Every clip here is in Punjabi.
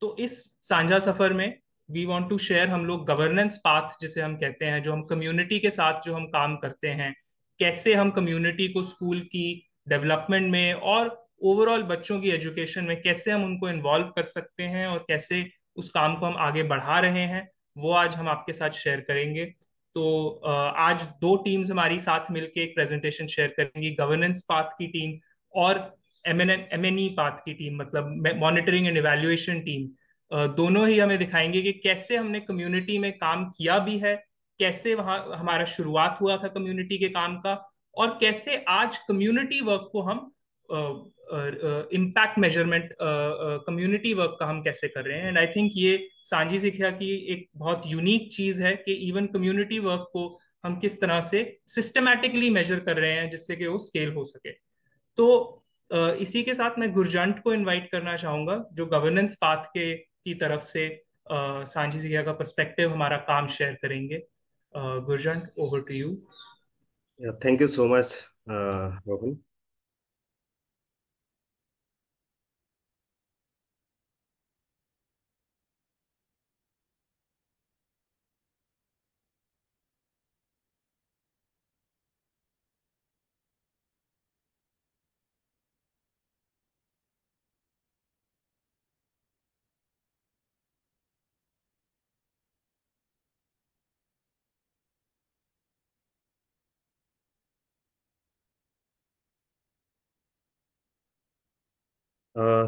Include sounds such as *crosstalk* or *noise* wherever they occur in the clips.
तो इस साझा सफर में वी वॉन्ट टू शेयर हम लोग गवर्नेंस पाथ जिसे हम कहते हैं जो हम कम्युनिटी के साथ जो हम काम करते हैं कैसे हम कम्युनिटी को स्कूल की डेवलपमेंट में और ओवरऑल बच्चों की एजुकेशन में कैसे हम उनको इन्वॉल्व कर सकते हैं और कैसे उस काम को हम आगे बढ़ा रहे हैं वो आज हम आपके साथ शेयर करेंगे तो आज दो टीम्स हमारी साथ मिलके एक प्रेजेंटेशन शेयर करेंगी गवर्नेंस पाथ की टीम और M N M N E path की टीम मतलब मॉनिटरिंग एंड इवेल्युएशन टीम दोनों ही हमें दिखाएंगे कि कैसे हमने कम्युनिटी में काम किया भी है कैसे वहाँ हमारा शुरुआत हुआ था कम्युनिटी के काम का और कैसे आज कम्युनिटी वर्क को हम इम्पैक्ट मेजरमेंट कम्युनिटी वर्क का हम कैसे कर रहे हैं एंड आई थिंक ये सांझी सिख्या की एक बहुत यूनिक चीज है कि इवन कम्युनिटी वर्क को हम किस तरह से सिस्टमैटिकली मेजर कर रहे हैं जिससे कि वो स्केल हो सके तो uh, इसी के साथ मैं गुरजंट को इनवाइट करना चाहूंगा जो गवर्नेंस पाथ के की तरफ से सांझी जिया का पर्सपेक्टिव हमारा काम शेयर करेंगे Gurjan over to you thank you so much Rohan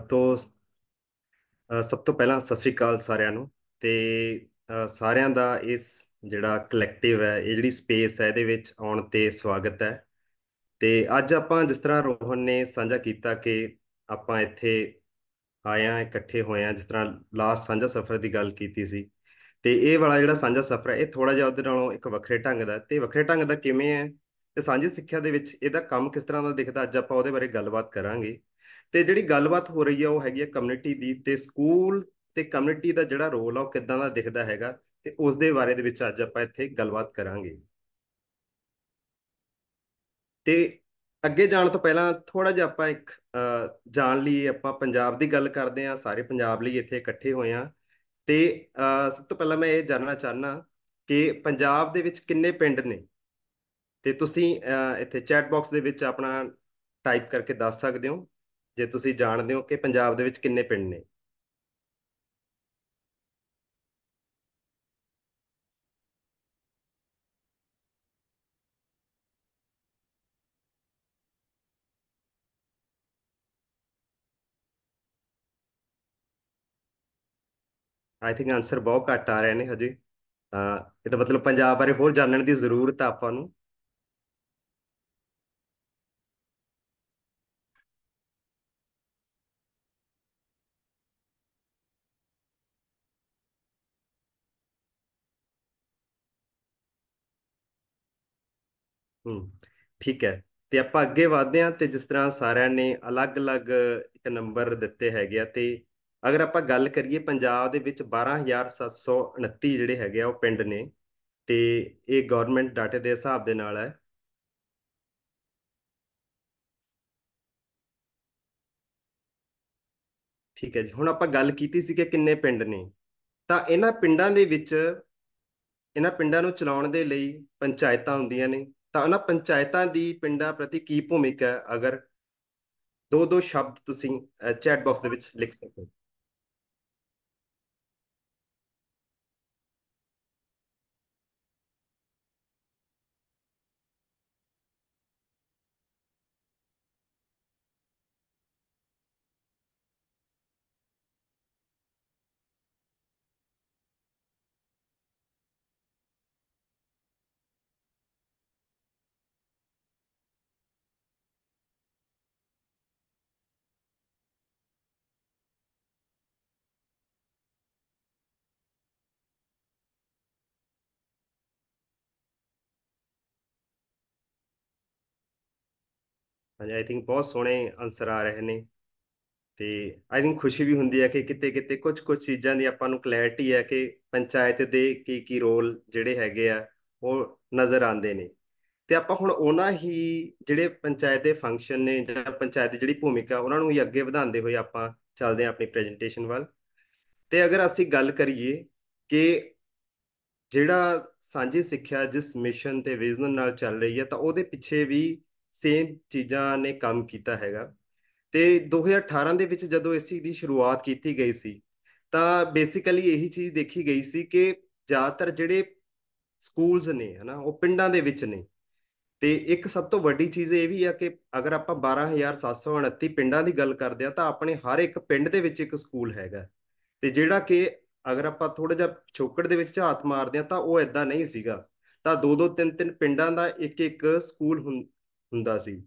ਤੋਂ ਸਭ ਤੋਂ ਪਹਿਲਾਂ ਸਤਿ ਸ਼੍ਰੀ ਅਕਾਲ ਸਾਰਿਆਂ ਨੂੰ ਤੇ ਸਾਰਿਆਂ ਦਾ ਇਸ ਜਿਹੜਾ ਕਲੈਕਟਿਵ ਹੈ ਇਹ ਜਿਹੜੀ ਸਪੇਸ ਹੈ ਇਹਦੇ ਵਿੱਚ ਆਉਣ ਤੇ ਸਵਾਗਤ ਹੈ ਤੇ ਅੱਜ ਆਪਾਂ ਜਿਸ ਤਰ੍ਹਾਂ ਰੋਹਨ ਨੇ ਸਾਂਝਾ ਕੀਤਾ ਕਿ ਆਪਾਂ ਇੱਥੇ ਆਇਆ ਇਕੱਠੇ ਹੋਏ ਆ ਜਿਸ ਤਰ੍ਹਾਂ ਲਾਸਟ ਸਾਂਝਾ ਸਫ਼ਰ ਦੀ ਗੱਲ ਕੀਤੀ ਸੀ ਤੇ ਇਹ ਵਾਲਾ ਜਿਹੜਾ ਸਾਂਝਾ ਸਫ਼ਰ ਹੈ ਇਹ ਥੋੜਾ ਜਿਹਾ ਉਹਦੇ ਨਾਲੋਂ ਇੱਕ ਵੱਖਰੇ ਢੰਗ ਦਾ ਤੇ ਵੱਖਰੇ ਢੰਗ ਦਾ ਕਿਵੇਂ ਹੈ ਤੇ ਸਾਂਝੀ ਸਿੱਖਿਆ ਦੇ ਵਿੱਚ ਇਹਦਾ ਕੰਮ ਕਿਸ ਤਰ੍ਹਾਂ ਦਾ ਦਿਖਦਾ ਅੱਜ ਆਪਾਂ ਉਹਦੇ ਬਾਰੇ ਗੱਲਬਾਤ ਕਰਾਂਗੇ ਤੇ ਜਿਹੜੀ ਗੱਲਬਾਤ ਹੋ ਰਹੀ ਹੈ ਉਹ ਹੈਗੀ ਹੈ ਕਮਿਊਨਿਟੀ ਦੀ ਤੇ ਸਕੂਲ ਤੇ ਕਮਿਊਨਿਟੀ ਦਾ ਜਿਹੜਾ ਰੋਲ ਆ ਉਹ ਕਿਦਾਂ ਦਾ ਦਿਖਦਾ ਹੈਗਾ ਤੇ ਉਸ ਦੇ ਬਾਰੇ ਦੇ ਵਿੱਚ ਅੱਜ ਆਪਾਂ ਇੱਥੇ ਗੱਲਬਾਤ ਕਰਾਂਗੇ ਤੇ ਅੱਗੇ ਜਾਣ ਤੋਂ ਪਹਿਲਾਂ ਥੋੜਾ ਜਿਹਾ ਆਪਾਂ ਇੱਕ ਜਾਣ ਲਈ ਆਪਾਂ ਪੰਜਾਬ ਦੀ ਗੱਲ ਕਰਦੇ ਆ ਸਾਰੇ ਪੰਜਾਬ ਲਈ ਇੱਥੇ ਇਕੱਠੇ ਹੋਏ ਆ ਤੇ ਸਭ ਤੋਂ ਪਹਿਲਾਂ ਮੈਂ ਇਹ ਜਾਣਨਾ ਚਾਹਨਾ ਕਿ ਪੰਜਾਬ ਦੇ ਵਿੱਚ ਕਿੰਨੇ ਪਿੰਡ ਨੇ ਤੇ ਤੁਸੀਂ ਇੱਥੇ ਚੈਟ ਬਾਕਸ ਦੇ ਵਿੱਚ ਆਪਣਾ ਟਾਈਪ ਕਰਕੇ ਦੱਸ ਸਕਦੇ ਹੋ ਜੇ ਤੁਸੀਂ ਜਾਣਦੇ ਹੋ ਕਿ ਪੰਜਾਬ ਦੇ ਵਿੱਚ ਕਿੰਨੇ ਪਿੰਡ ਨੇ ਆਈ ਥਿੰਕ ਆਨਸਰ ਬਹੁਤ ਘੱਟ ਆ ਰਹੇ ਨੇ ਹਜੇ ਤਾਂ ਤਾਂ ਮਤਲਬ ਪੰਜਾਬ ਬਾਰੇ ਹੋਰ ਜਾਣਨ ਦੀ ਜ਼ਰੂਰਤ ਆ ਆਪਾਂ ਨੂੰ ਠੀਕ ਹੈ ਤੇ ਆਪਾਂ ਅੱਗੇ ਵਧਦੇ ਹਾਂ ਤੇ ਜਿਸ ਤਰ੍ਹਾਂ ਸਾਰਿਆਂ ਨੇ ਅਲੱਗ-ਅਲੱਗ ਇੱਕ ਨੰਬਰ ਦਿੱਤੇ ਹੈਗੇ ਆ ਤੇ ਅਗਰ ਆਪਾਂ ਗੱਲ ਕਰੀਏ ਪੰਜਾਬ ਦੇ ਵਿੱਚ 12729 ਜਿਹੜੇ ਹੈਗੇ ਆ ਉਹ ਪਿੰਡ ਨੇ ਤੇ ਇਹ ਗਵਰਨਮੈਂਟ ਡਾਟੇ ਦੇ ਹਿਸਾਬ ਦੇ ਨਾਲ ਹੈ ਠੀਕ ਹੈ ਜੀ ਹੁਣ ਆਪਾਂ ਗੱਲ ਕੀਤੀ ਸੀ ਕਿ ਕਿੰਨੇ ਪਿੰਡ ਨੇ ਤਾਂ ਇਹਨਾਂ ਪਿੰਡਾਂ ਦੇ ਵਿੱਚ ਇਹਨਾਂ ਪਿੰਡਾਂ ਨੂੰ ਚਲਾਉਣ ਦੇ ਲਈ ਪੰਚਾਇਤਾਂ ਹੁੰਦੀਆਂ ਨੇ ਤਾਂ ਉਹਨਾਂ ਪੰਚਾਇਤਾਂ ਦੀ ਪਿੰਡਾਂ ਪ੍ਰਤੀ ਕੀ ਭੂਮਿਕਾ ਹੈ ਅਗਰ ਦੋ ਦੋ ਸ਼ਬਦ ਤੁਸੀਂ ਚੈਟ ਬਾਕਸ ਦੇ ਵਿੱਚ ਲਿਖ ਸਕੋ ਹਾਂਜੀ ਆਈ ਥਿੰਕ ਬਹੁਤ ਸੋਹਣੇ ਆਨਸਰ ਆ ਰਹੇ ਨੇ ਤੇ ਆਈ ਥਿੰਕ ਖੁਸ਼ੀ ਵੀ ਹੁੰਦੀ ਹੈ ਕਿ ਕਿਤੇ ਕਿਤੇ ਕੁਝ ਕੁਝ ਚੀਜ਼ਾਂ ਦੀ ਆਪਾਂ ਨੂੰ ਕਲੈਰਿਟੀ ਹੈ ਕਿ ਪੰਚਾਇਤ ਦੇ ਕੀ ਕੀ ਰੋਲ ਜਿਹੜੇ ਹੈਗੇ ਆ ਉਹ ਨਜ਼ਰ ਆਉਂਦੇ ਨੇ ਤੇ ਆਪਾਂ ਹੁਣ ਉਹਨਾਂ ਹੀ ਜਿਹੜੇ ਪੰਚਾਇਤ ਦੇ ਫੰਕਸ਼ਨ ਨੇ ਜਾਂ ਪੰਚਾਇਤ ਦੀ ਜਿਹੜੀ ਭੂਮਿਕਾ ਉਹਨਾਂ ਨੂੰ ਹੀ ਅੱਗੇ ਵਧਾਉਂਦੇ ਹੋਏ ਆਪਾਂ ਚੱਲਦੇ ਹਾਂ ਆਪਣੀ ਪ੍ਰੈਜੈਂਟੇਸ਼ਨ ਵੱਲ ਤੇ ਅਗਰ ਅਸੀਂ ਗੱਲ ਕਰੀਏ ਕਿ ਜਿਹੜਾ ਸਾਂਝੀ ਸਿੱਖਿਆ ਜਿਸ ਮਿਸ਼ਨ ਤੇ ਵਿਜ਼ਨ ਨਾਲ ਚੱਲ ਰਹੀ ਹੈ ਤਾਂ ਉਹਦੇ ਪਿੱਛੇ ਵੀ ਸੇਮ ਚੀਜ਼ਾਂ ਨੇ ਕੰਮ ਕੀਤਾ ਹੈਗਾ ਤੇ 2018 ਦੇ ਵਿੱਚ ਜਦੋਂ ਇਸ ਦੀ ਸ਼ੁਰੂਆਤ ਕੀਤੀ ਗਈ ਸੀ ਤਾਂ ਬੇਸਿਕਲੀ ਇਹੀ ਚੀਜ਼ ਦੇਖੀ ਗਈ ਸੀ ਕਿ ਜ਼ਿਆਦਾਤਰ ਜਿਹੜੇ ਸਕੂਲਸ ਨੇ ਹਨਾ ਉਹ ਪਿੰਡਾਂ ਦੇ ਵਿੱਚ ਨੇ ਤੇ ਇੱਕ ਸਭ ਤੋਂ ਵੱਡੀ ਚੀਜ਼ ਇਹ ਵੀ ਆ ਕਿ ਅਗਰ ਆਪਾਂ 12729 ਪਿੰਡਾਂ ਦੀ ਗੱਲ ਕਰਦੇ ਆ ਤਾਂ ਆਪਣੇ ਹਰ ਇੱਕ ਪਿੰਡ ਦੇ ਵਿੱਚ ਇੱਕ ਸਕੂਲ ਹੈਗਾ ਤੇ ਜਿਹੜਾ ਕਿ ਅਗਰ ਆਪਾਂ ਥੋੜਾ ਜਿਹਾ ਛੋਕੜ ਦੇ ਵਿੱਚ ਝਾਤ ਮਾਰਦੇ ਆ ਤਾਂ ਉਹ ਐਦਾਂ ਨਹੀਂ ਸੀਗਾ ਤਾਂ ਦੋ ਦੋ ਤਿੰਨ ਤਿੰਨ ਪਿੰਡਾਂ ਦਾ ਇੱਕ ਇੱਕ ਸਕੂਲ ਹੁੰਦਾ ਸੀ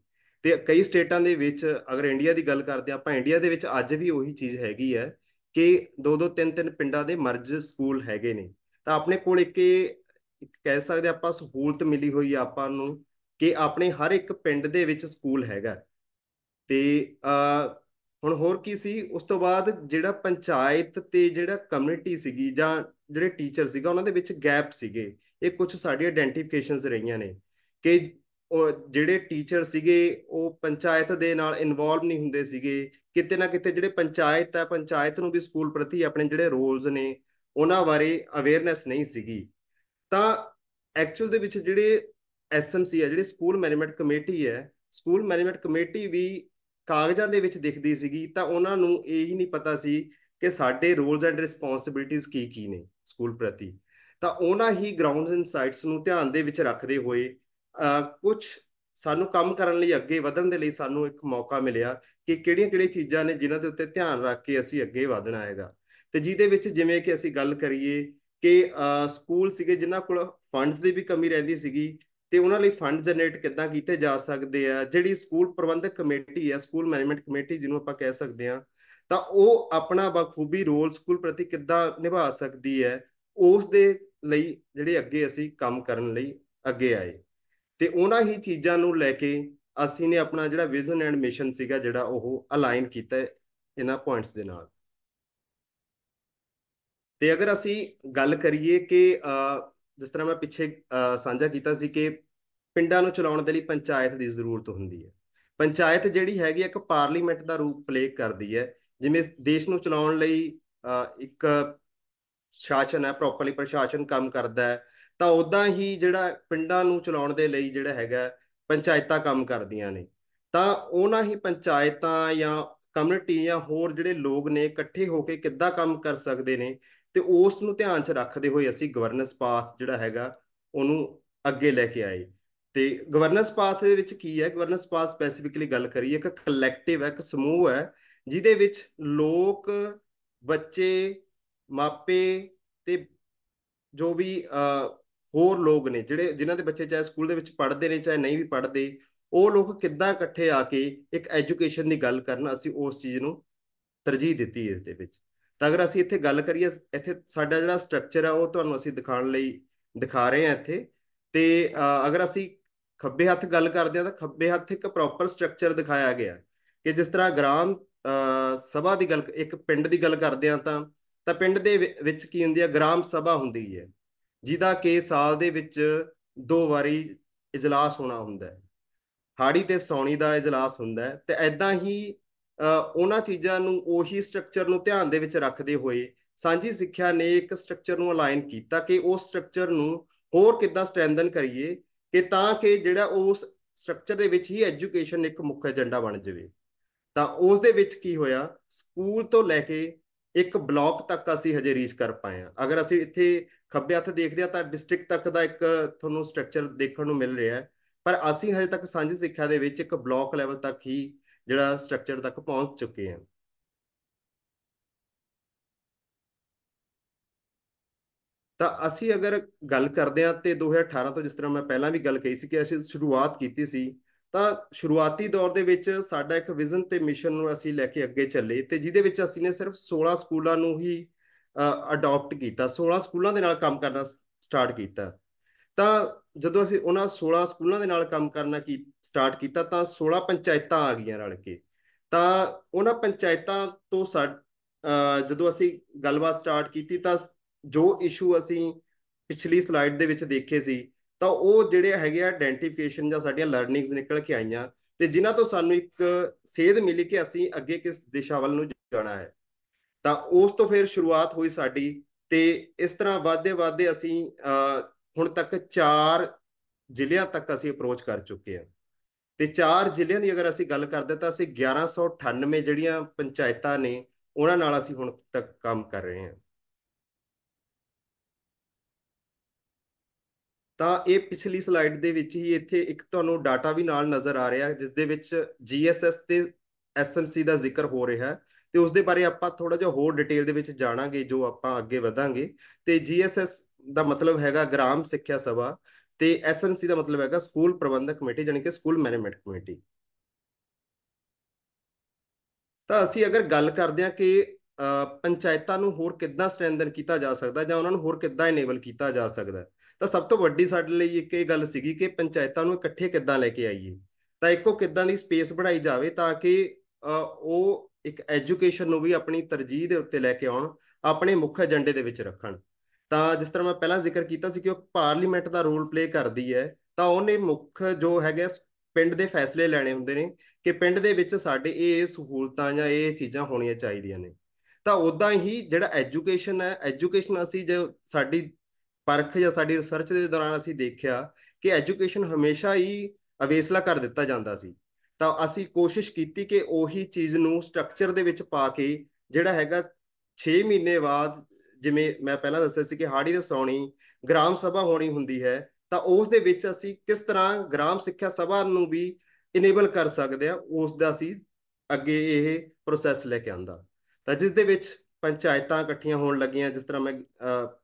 ਤੇ ਕਈ ਸਟੇਟਾਂ ਦੇ ਵਿੱਚ ਅਗਰ ਇੰਡੀਆ ਦੀ ਗੱਲ ਕਰਦੇ ਆਪਾਂ ਇੰਡੀਆ ਦੇ ਵਿੱਚ ਅੱਜ ਵੀ ਉਹੀ ਚੀਜ਼ ਹੈਗੀ ਹੈ ਕਿ ਦੋ ਦੋ ਤਿੰਨ ਤਿੰਨ ਪਿੰਡਾਂ ਦੇ ਮਰਜ ਸਕੂਲ ਹੈਗੇ ਨੇ ਤਾਂ ਆਪਣੇ ਕੋਲ ਇੱਕ ਕਹਿ ਸਕਦੇ ਆਪਾਂ ਸਹੂਲਤ ਮਿਲੀ ਹੋਈ ਆ ਆਪਾਂ ਨੂੰ ਕਿ ਆਪਣੇ ਹਰ ਇੱਕ ਪਿੰਡ ਦੇ ਵਿੱਚ ਸਕੂਲ ਹੈਗਾ ਤੇ ਹੁਣ ਹੋਰ ਕੀ ਸੀ ਉਸ ਤੋਂ ਬਾਅਦ ਜਿਹੜਾ ਪੰਚਾਇਤ ਤੇ ਜਿਹੜਾ ਕਮਿਊਨਿਟੀ ਸੀਗੀ ਜਾਂ ਜਿਹੜੇ ਟੀਚਰ ਸੀਗਾ ਉਹਨਾਂ ਦੇ ਵਿੱਚ ਗੈਪ ਸੀਗੇ ਇਹ ਕੁਝ ਸਾਡੀ ਆਇਡੈਂਟੀਫਿਕੇਸ਼ਨਸ ਰਹੀਆਂ ਨੇ ਕਿ ਉਹ ਜਿਹੜੇ ਟੀਚਰ ਸੀਗੇ ਉਹ ਪੰਚਾਇਤ ਦੇ ਨਾਲ ਇਨਵੋਲਵ ਨਹੀਂ ਹੁੰਦੇ ਸੀਗੇ ਕਿਤੇ ਨਾ ਕਿਤੇ ਜਿਹੜੇ ਪੰਚਾਇਤ ਹੈ ਪੰਚਾਇਤ ਨੂੰ ਵੀ ਸਕੂਲ ਪ੍ਰਤੀ ਆਪਣੇ ਜਿਹੜੇ ਰੋਲਸ ਨੇ ਉਹਨਾਂ ਬਾਰੇ ਅਵੇਅਰਨੈਸ ਨਹੀਂ ਸੀਗੀ ਤਾਂ ਐਕਚੁਅਲ ਦੇ ਵਿੱਚ ਜਿਹੜੇ ਐਸਐਮਸੀ ਹੈ ਜਿਹੜੀ ਸਕੂਲ ਮੈਨੇਜਮੈਂਟ ਕਮੇਟੀ ਹੈ ਸਕੂਲ ਮੈਨੇਜਮੈਂਟ ਕਮੇਟੀ ਵੀ ਕਾਗਜ਼ਾਂ ਦੇ ਵਿੱਚ ਦਿਖਦੀ ਸੀਗੀ ਤਾਂ ਉਹਨਾਂ ਨੂੰ ਇਹ ਹੀ ਨਹੀਂ ਪਤਾ ਸੀ ਕਿ ਸਾਡੇ ਰੋਲਸ ਐਂਡ ਰਿਸਪੌਂਸਿਬਿਲਟੀਆਂ ਕੀ ਕੀ ਨੇ ਸਕੂਲ ਪ੍ਰਤੀ ਤਾਂ ਉਹਨਾਂ ਹੀ ਗਰਾਊਂਡਸ ਐਂਡ ਸਾਈਟਸ ਨੂੰ ਧਿਆਨ ਦੇ ਵਿੱਚ ਰੱਖਦੇ ਹੋਏ ਕੁਝ ਸਾਨੂੰ ਕੰਮ ਕਰਨ ਲਈ ਅੱਗੇ ਵਧਣ ਦੇ ਲਈ ਸਾਨੂੰ ਇੱਕ ਮੌਕਾ ਮਿਲਿਆ ਕਿ ਕਿਹੜੀਆਂ-ਕਿਹੜੀਆਂ ਚੀਜ਼ਾਂ ਨੇ ਜਿਨ੍ਹਾਂ ਦੇ ਉੱਤੇ ਧਿਆਨ ਰੱਖ ਕੇ ਅਸੀਂ ਅੱਗੇ ਵਧਣਾ ਹੈਗਾ ਤੇ ਜਿਹਦੇ ਵਿੱਚ ਜਿਵੇਂ ਕਿ ਅਸੀਂ ਗੱਲ ਕਰੀਏ ਕਿ ਸਕੂਲ ਸੀਗੇ ਜਿਨ੍ਹਾਂ ਕੋਲ ਫੰਡਸ ਦੀ ਵੀ ਕਮੀ ਰਹਿੰਦੀ ਸੀਗੀ ਤੇ ਉਹਨਾਂ ਲਈ ਫੰਡ ਜਨਰੇਟ ਕਿੱਦਾਂ ਕੀਤੇ ਜਾ ਸਕਦੇ ਆ ਜਿਹੜੀ ਸਕੂਲ ਪ੍ਰਬੰਧਕ ਕਮੇਟੀ ਆ ਸਕੂਲ ਮੈਨੇਜਮੈਂਟ ਕਮੇਟੀ ਜਿਹਨੂੰ ਆਪਾਂ ਕਹਿ ਸਕਦੇ ਆ ਤਾਂ ਉਹ ਆਪਣਾ ਬਖੂਬੀ ਰੋਲ ਸਕੂਲ ਪ੍ਰਤੀ ਕਿੱਦਾਂ ਨਿਭਾ ਸਕਦੀ ਹੈ ਉਸ ਦੇ ਲਈ ਜਿਹੜੇ ਅੱਗੇ ਅਸੀਂ ਕੰਮ ਕਰਨ ਲਈ ਅੱਗੇ ਆਏ ਤੇ ਉਹਨਾਂ ਹੀ ਚੀਜ਼ਾਂ ਨੂੰ ਲੈ ਕੇ ਅਸੀਂ ਨੇ ਆਪਣਾ ਜਿਹੜਾ ਵਿਜ਼ਨ ਐਂਡ ਮਿਸ਼ਨ ਸੀਗਾ ਜਿਹੜਾ ਉਹ ਅਲਾਈਨ ਕੀਤਾ ਇਹਨਾਂ ਪੁਆਇੰਟਸ ਦੇ ਨਾਲ ਤੇ ਅਗਰ ਅਸੀਂ ਗੱਲ ਕਰੀਏ ਕਿ ਜਿਸ ਤਰ੍ਹਾਂ ਮੈਂ ਪਿੱਛੇ ਸਾਂਝਾ ਕੀਤਾ ਸੀ ਕਿ ਪਿੰਡਾਂ ਨੂੰ ਚਲਾਉਣ ਦੇ ਲਈ ਪੰਚਾਇਤ ਦੀ ਜ਼ਰੂਰਤ ਹੁੰਦੀ ਹੈ ਪੰਚਾਇਤ ਜਿਹੜੀ ਹੈਗੀ ਇੱਕ ਪਾਰਲੀਮੈਂਟ ਦਾ ਰੂਪ ਪਲੇ ਕਰਦੀ ਹੈ ਜਿਵੇਂ ਦੇਸ਼ ਨੂੰ ਚਲਾਉਣ ਲਈ ਇੱਕ ਸ਼ਾਸਨ ਹੈ ਪ੍ਰੋਪਰਲੀ ਪ੍ਰਸ਼ਾਸਨ ਕੰਮ ਕਰਦਾ ਹੈ ਤਾਂ ਉਦਾਂ ਹੀ ਜਿਹੜਾ ਪਿੰਡਾਂ ਨੂੰ ਚਲਾਉਣ ਦੇ ਲਈ ਜਿਹੜਾ ਹੈਗਾ ਪੰਚਾਇਤਾਂ ਕੰਮ ਕਰਦੀਆਂ ਨੇ ਤਾਂ ਉਹਨਾਂ ਹੀ ਪੰਚਾਇਤਾਂ ਜਾਂ ਕਮਿਊਨਿਟੀ ਜਾਂ ਹੋਰ ਜਿਹੜੇ ਲੋਕ ਨੇ ਇਕੱਠੇ ਹੋ ਕੇ ਕਿੱਦਾਂ ਕੰਮ ਕਰ ਸਕਦੇ ਨੇ ਤੇ ਉਸ ਨੂੰ ਧਿਆਨ 'ਚ ਰੱਖਦੇ ਹੋਏ ਅਸੀਂ ਗਵਰਨੈਂਸ ਪਾਥ ਜਿਹੜਾ ਹੈਗਾ ਉਹਨੂੰ ਅੱਗੇ ਲੈ ਕੇ ਆਏ ਤੇ ਗਵਰਨੈਂਸ ਪਾਥ ਦੇ ਵਿੱਚ ਕੀ ਹੈ ਗਵਰਨੈਂਸ ਪਾਥ ਸਪੈਸੀਫਿਕਲੀ ਗੱਲ ਕਰੀਏ ਇੱਕ ਕਲੈਕਟਿਵ ਹੈ ਇੱਕ ਸਮੂਹ ਹੈ ਜਿਹਦੇ ਵਿੱਚ ਲੋਕ ਬੱਚੇ ਮਾਪੇ ਤੇ ਜੋ ਵੀ ਹੋਰ ਲੋਕ ਨੇ ਜਿਹੜੇ ਜਿਨ੍ਹਾਂ ਦੇ ਬੱਚੇ ਚਾਹੇ ਸਕੂਲ ਦੇ ਵਿੱਚ ਪੜ੍ਹਦੇ ਨੇ ਚਾਹੇ ਨਹੀਂ ਵੀ ਪੜ੍ਹਦੇ ਉਹ ਲੋਕ ਕਿੱਦਾਂ ਇਕੱਠੇ ਆ ਕੇ ਇੱਕ ਐਜੂਕੇਸ਼ਨ ਦੀ ਗੱਲ ਕਰਨ ਅਸੀਂ ਉਸ ਚੀਜ਼ ਨੂੰ ਤਰਜੀਹ ਦਿੱਤੀ ਇਸ ਦੇ ਵਿੱਚ ਤਾਂ ਅਗਰ ਅਸੀਂ ਇੱਥੇ ਗੱਲ ਕਰੀਏ ਇੱਥੇ ਸਾਡਾ ਜਿਹੜਾ ਸਟਰਕਚਰ ਆ ਉਹ ਤੁਹਾਨੂੰ ਅਸੀਂ ਦਿਖਾਉਣ ਲਈ ਦਿਖਾ ਰਹੇ ਹਾਂ ਇੱਥੇ ਤੇ ਅਗਰ ਅਸੀਂ ਖੱਬੇ ਹੱਥ ਗੱਲ ਕਰਦੇ ਹਾਂ ਤਾਂ ਖੱਬੇ ਹੱਥ ਇੱਕ ਪ੍ਰੋਪਰ ਸਟਰਕਚਰ ਦਿਖਾਇਆ ਗਿਆ ਕਿ ਜਿਸ ਤਰ੍ਹਾਂ ਗ੍ਰਾਮ ਸਭਾ ਦੀ ਗੱਲ ਇੱਕ ਪਿੰਡ ਦੀ ਗੱਲ ਕਰਦੇ ਹਾਂ ਤਾਂ ਤਾਂ ਪਿੰਡ ਦੇ ਵਿੱਚ ਕੀ ਹੁੰਦੀ ਹੈ ਗ੍ਰਾਮ ਸਭਾ ਹੁੰਦੀ ਹੈ ਜਿਹਦਾ ਕਿ ਸਾਲ ਦੇ ਵਿੱਚ ਦੋ ਵਾਰੀ ਇਜਲਾਸ ਹੋਣਾ ਹੁੰਦਾ ਹੈ ਹਾੜੀ ਤੇ ਸੌਣੀ ਦਾ ਇਜਲਾਸ ਹੁੰਦਾ ਹੈ ਤੇ ਐਦਾਂ ਹੀ ਉਹਨਾਂ ਚੀਜ਼ਾਂ ਨੂੰ ਉਹੀ ਸਟਰਕਚਰ ਨੂੰ ਧਿਆਨ ਦੇ ਵਿੱਚ ਰੱਖਦੇ ਹੋਏ ਸਾਂਝੀ ਸਿੱਖਿਆ ਨੇ ਇੱਕ ਸਟਰਕਚਰ ਨੂੰ ਅਲਾਈਨ ਕੀਤਾ ਕਿ ਉਸ ਸਟਰਕਚਰ ਨੂੰ ਹੋਰ ਕਿੱਦਾਂ ਸਟਰੈਂਥਨ ਕਰੀਏ ਕਿ ਤਾਂ ਕਿ ਜਿਹੜਾ ਉਸ ਸਟਰਕਚਰ ਦੇ ਵਿੱਚ ਹੀ ਐਜੂਕੇਸ਼ਨ ਇੱਕ ਮੁੱਖ ਏਜੰਡਾ ਬਣ ਜਾਵੇ ਤਾਂ ਉਸ ਦੇ ਵਿੱਚ ਕੀ ਹੋਇਆ ਸਕੂਲ ਤੋਂ ਲੈ ਕੇ ਇੱਕ ਬਲਾਕ ਤੱਕ ਅਸੀਂ ਹਜੇ ਰੀਚ ਕਰ ਪਾਏ ਆ ਅਗਰ ਅਸੀਂ ਇੱਥੇ ਖੱਬੇ ਹੱਥ ਦੇਖਦੇ ਆ ਤਾਂ ਡਿਸਟ੍ਰਿਕਟ ਤੱਕ ਦਾ ਇੱਕ ਤੁਹਾਨੂੰ ਸਟਰਕਚਰ ਦੇਖਣ ਨੂੰ ਮਿਲ ਰਿਹਾ ਹੈ ਪਰ ਅਸੀਂ ਹਜੇ ਤੱਕ ਸਾਂਝੀ ਸਿੱਖਿਆ ਦੇ ਵਿੱਚ ਇੱਕ ਬਲਾਕ ਲੈਵਲ ਤੱਕ ਹੀ ਜਿਹੜਾ ਸਟਰਕਚਰ ਤੱਕ ਪਹੁੰਚ ਚੁੱਕੇ ਹਾਂ ਤਾਂ ਅਸੀਂ ਅਗਰ ਗੱਲ ਕਰਦੇ ਹਾਂ ਤੇ 2018 ਤੋਂ ਜਿਸ ਤਰ੍ਹਾਂ ਮੈਂ ਪਹਿਲਾਂ ਵੀ ਗੱਲ ਕਹੀ ਸੀ ਕਿ ਅਸੀਂ ਸ਼ੁਰੂਆਤ ਕੀਤੀ ਸੀ ਤਾਂ ਸ਼ੁਰੂਆਤੀ ਦੌਰ ਦੇ ਵਿੱਚ ਸਾਡਾ ਇੱਕ ਵਿਜ਼ਨ ਤੇ ਮਿਸ਼ਨ ਨੂੰ ਅਸੀਂ ਲੈ ਕੇ ਅੱਗੇ ਚੱਲੇ ਤੇ ਜਿਹਦੇ ਵਿੱਚ ਅਸੀਂ ਨੇ ਸਿਰਫ 16 ਸਕੂਲਾਂ ਨੂੰ ਹੀ ਅਡਾਪਟ ਕੀਤਾ 16 ਸਕੂਲਾਂ ਦੇ ਨਾਲ ਕੰਮ ਕਰਨਾ ਸਟਾਰਟ ਕੀਤਾ ਤਾਂ ਜਦੋਂ ਅਸੀਂ ਉਹਨਾਂ 16 ਸਕੂਲਾਂ ਦੇ ਨਾਲ ਕੰਮ ਕਰਨਾ ਕੀ ਸਟਾਰਟ ਕੀਤਾ ਤਾਂ 16 ਪੰਚਾਇਤਾਂ ਆ ਗਈਆਂ ਰਲ ਕੇ ਤਾਂ ਉਹਨਾਂ ਪੰਚਾਇਤਾਂ ਤੋਂ ਜਦੋਂ ਅਸੀਂ ਗੱਲਬਾਤ ਸਟਾਰਟ ਕੀਤੀ ਤਾਂ ਜੋ ਇਸ਼ੂ ਅਸੀਂ ਪਿਛਲੀ ਸਲਾਈਡ ਦੇ ਵਿੱਚ ਦੇਖੇ ਸੀ ਤਾਂ ਉਹ ਜਿਹੜੇ ਹੈਗੇ ਆ ਆਇਡੈਂਟੀਫਿਕੇਸ਼ਨ ਜਾਂ ਸਾਡੀਆਂ ਲਰਨਿੰਗਸ ਨਿਕਲ ਕੇ ਆਈਆਂ ਤੇ ਜਿਨ੍ਹਾਂ ਤੋਂ ਸਾਨੂੰ ਇੱਕ ਸੇਧ ਮਿਲੀ ਕਿ ਅਸੀਂ ਅੱਗੇ ਕਿਸ ਦਿਸ਼ਾ ਵੱਲ ਨੂੰ ਜਾਣਾ ਹੈ ਤਾਂ ਉਸ ਤੋਂ ਫਿਰ ਸ਼ੁਰੂਆਤ ਹੋਈ ਸਾਡੀ ਤੇ ਇਸ ਤਰ੍ਹਾਂ ਵਾਧੇ ਵਾਧੇ ਅਸੀਂ ਹੁਣ ਤੱਕ 4 ਜ਼ਿਲ੍ਹਿਆਂ ਤੱਕ ਅਸੀਂ ਅਪਰੋਚ ਕਰ ਚੁੱਕੇ ਹਾਂ ਤੇ 4 ਜ਼ਿਲ੍ਹਿਆਂ ਦੀ ਅਗਰ ਅਸੀਂ ਗੱਲ ਕਰਦੇ ਤਾਂ ਅਸੀਂ 1198 ਜਿਹੜੀਆਂ ਪੰਚਾਇਤਾਂ ਨੇ ਉਹਨਾਂ ਨਾਲ ਅਸੀਂ ਹੁਣ ਤੱਕ ਕੰਮ ਕਰ ਰਹੇ ਹਾਂ ਤਾਂ ਇਹ ਪਿਛਲੀ ਸਲਾਈਡ ਦੇ ਵਿੱਚ ਹੀ ਇੱਥੇ ਇੱਕ ਤੁਹਾਨੂੰ ਡਾਟਾ ਵੀ ਨਾਲ ਨਜ਼ਰ ਆ ਰਿਹਾ ਜਿਸ ਦੇ ਵਿੱਚ ਜੀਐਸਐਸ ਤੇ ਐਸਐਮਸੀ ਦਾ ਜ਼ਿਕਰ ਹੋ ਰਿਹਾ ਹੈ ਤੇ ਉਸ ਦੇ ਬਾਰੇ ਆਪਾਂ ਥੋੜਾ ਜਿਹਾ ਹੋਰ ਡਿਟੇਲ ਦੇ ਵਿੱਚ ਜਾਣਾਂਗੇ ਜੋ ਆਪਾਂ ਅੱਗੇ ਵਧਾਂਗੇ ਤੇ ਜੀਐਸਐਸ ਦਾ ਮਤਲਬ ਹੈਗਾ ਗ੍ਰਾਮ ਸਿੱਖਿਆ ਸਭਾ ਤੇ ਐਸਐਨਸੀ ਦਾ ਮਤਲਬ ਹੈਗਾ ਸਕੂਲ ਪ੍ਰਬੰਧਕ ਕਮੇਟੀ ਜਾਨੀ ਕਿ ਸਕੂਲ ਮੈਨੇਜਮੈਂਟ ਕਮੇਟੀ ਤਾਂ ਅਸੀਂ ਅਗਰ ਗੱਲ ਕਰਦੇ ਹਾਂ ਕਿ ਪੰਚਾਇਤਾਂ ਨੂੰ ਹੋਰ ਕਿੱਦਾਂ ਸਟੈਂਡਰਡ ਕੀਤਾ ਜਾ ਸਕਦਾ ਜਾਂ ਉਹਨਾਂ ਨੂੰ ਹੋਰ ਕਿੱਦਾਂ ਇਨੇਬਲ ਕੀਤਾ ਜਾ ਸਕਦਾ ਤਾਂ ਸਭ ਤੋਂ ਵੱਡੀ ਸਾਡੇ ਲਈ ਇੱਕ ਇਹ ਗੱਲ ਸੀਗੀ ਕਿ ਪੰਚਾਇਤਾਂ ਨੂੰ ਇਕੱਠੇ ਕਿੱਦਾਂ ਲੈ ਕੇ ਆਈਏ ਤਾਂ ਇੱਕੋ ਕਿੱਦਾਂ ਦੀ ਸਪੇਸ ਬਣਾਈ ਜਾਵੇ ਤਾਂ ਕਿ ਉਹ ਇੱਕ ਐਜੂਕੇਸ਼ਨ ਨੂੰ ਵੀ ਆਪਣੀ ਤਰਜੀਹ ਦੇ ਉੱਤੇ ਲੈ ਕੇ ਆਉਣ ਆਪਣੇ ਮੁੱਖ ਏਜੰਡੇ ਦੇ ਵਿੱਚ ਰੱਖਣ ਤਾਂ ਜਿਸ ਤਰ੍ਹਾਂ ਮੈਂ ਪਹਿਲਾਂ ਜ਼ਿਕਰ ਕੀਤਾ ਸੀ ਕਿ ਉਹ ਪਾਰਲੀਮੈਂਟ ਦਾ ਰੋਲ ਪਲੇ ਕਰਦੀ ਹੈ ਤਾਂ ਉਹਨੇ ਮੁੱਖ ਜੋ ਹੈਗਾ ਪਿੰਡ ਦੇ ਫੈਸਲੇ ਲੈਣੇ ਹੁੰਦੇ ਨੇ ਕਿ ਪਿੰਡ ਦੇ ਵਿੱਚ ਸਾਡੇ ਇਹ ਸਹੂਲਤਾਂ ਜਾਂ ਇਹ ਚੀਜ਼ਾਂ ਹੋਣੀਆਂ ਚਾਹੀਦੀਆਂ ਨੇ ਤਾਂ ਉਦਾਂ ਹੀ ਜਿਹੜਾ ਐਜੂਕੇਸ਼ਨ ਹੈ ਐਜੂਕੇਸ਼ਨ ਅਸੀਂ ਜੋ ਸਾਡੀ ਪਰਖ ਜਾਂ ਸਾਡੀ ਰਿਸਰਚ ਦੇ ਦੌਰਾਨ ਅਸੀਂ ਦੇਖਿਆ ਕਿ ਐਜੂਕੇਸ਼ਨ ਹਮੇਸ਼ਾ ਹੀ ਅਵੇਸਲਾ ਕਰ ਦਿੱਤਾ ਜਾਂਦਾ ਸੀ ਤਾਂ ਅਸੀਂ ਕੋਸ਼ਿਸ਼ ਕੀਤੀ ਕਿ ਉਹੀ ਚੀਜ਼ ਨੂੰ ਸਟਰਕਚਰ ਦੇ ਵਿੱਚ ਪਾ ਕੇ ਜਿਹੜਾ ਹੈਗਾ 6 ਮਹੀਨੇ ਬਾਅਦ ਜਿਵੇਂ ਮੈਂ ਪਹਿਲਾਂ ਦੱਸਿਆ ਸੀ ਕਿ ਹਾੜੀ ਸੌਣੀ ਗ੍ਰਾਮ ਸਭਾ ਹੋਣੀ ਹੁੰਦੀ ਹੈ ਤਾਂ ਉਸ ਦੇ ਵਿੱਚ ਅਸੀਂ ਕਿਸ ਤਰ੍ਹਾਂ ਗ੍ਰਾਮ ਸਿੱਖਿਆ ਸਭਾ ਨੂੰ ਵੀ ਇਨੇਬਲ ਕਰ ਸਕਦੇ ਆ ਉਸ ਦਾ ਸੀ ਅੱਗੇ ਇਹ ਪ੍ਰੋਸੈਸ ਲੈ ਕੇ ਆਂਦਾ ਤਾਂ ਜਿਸ ਦੇ ਵਿੱਚ ਪੰਚਾਇਤਾਂ ਇਕੱਠੀਆਂ ਹੋਣ ਲੱਗੀਆਂ ਜਿਸ ਤਰ੍ਹਾਂ ਮੈਂ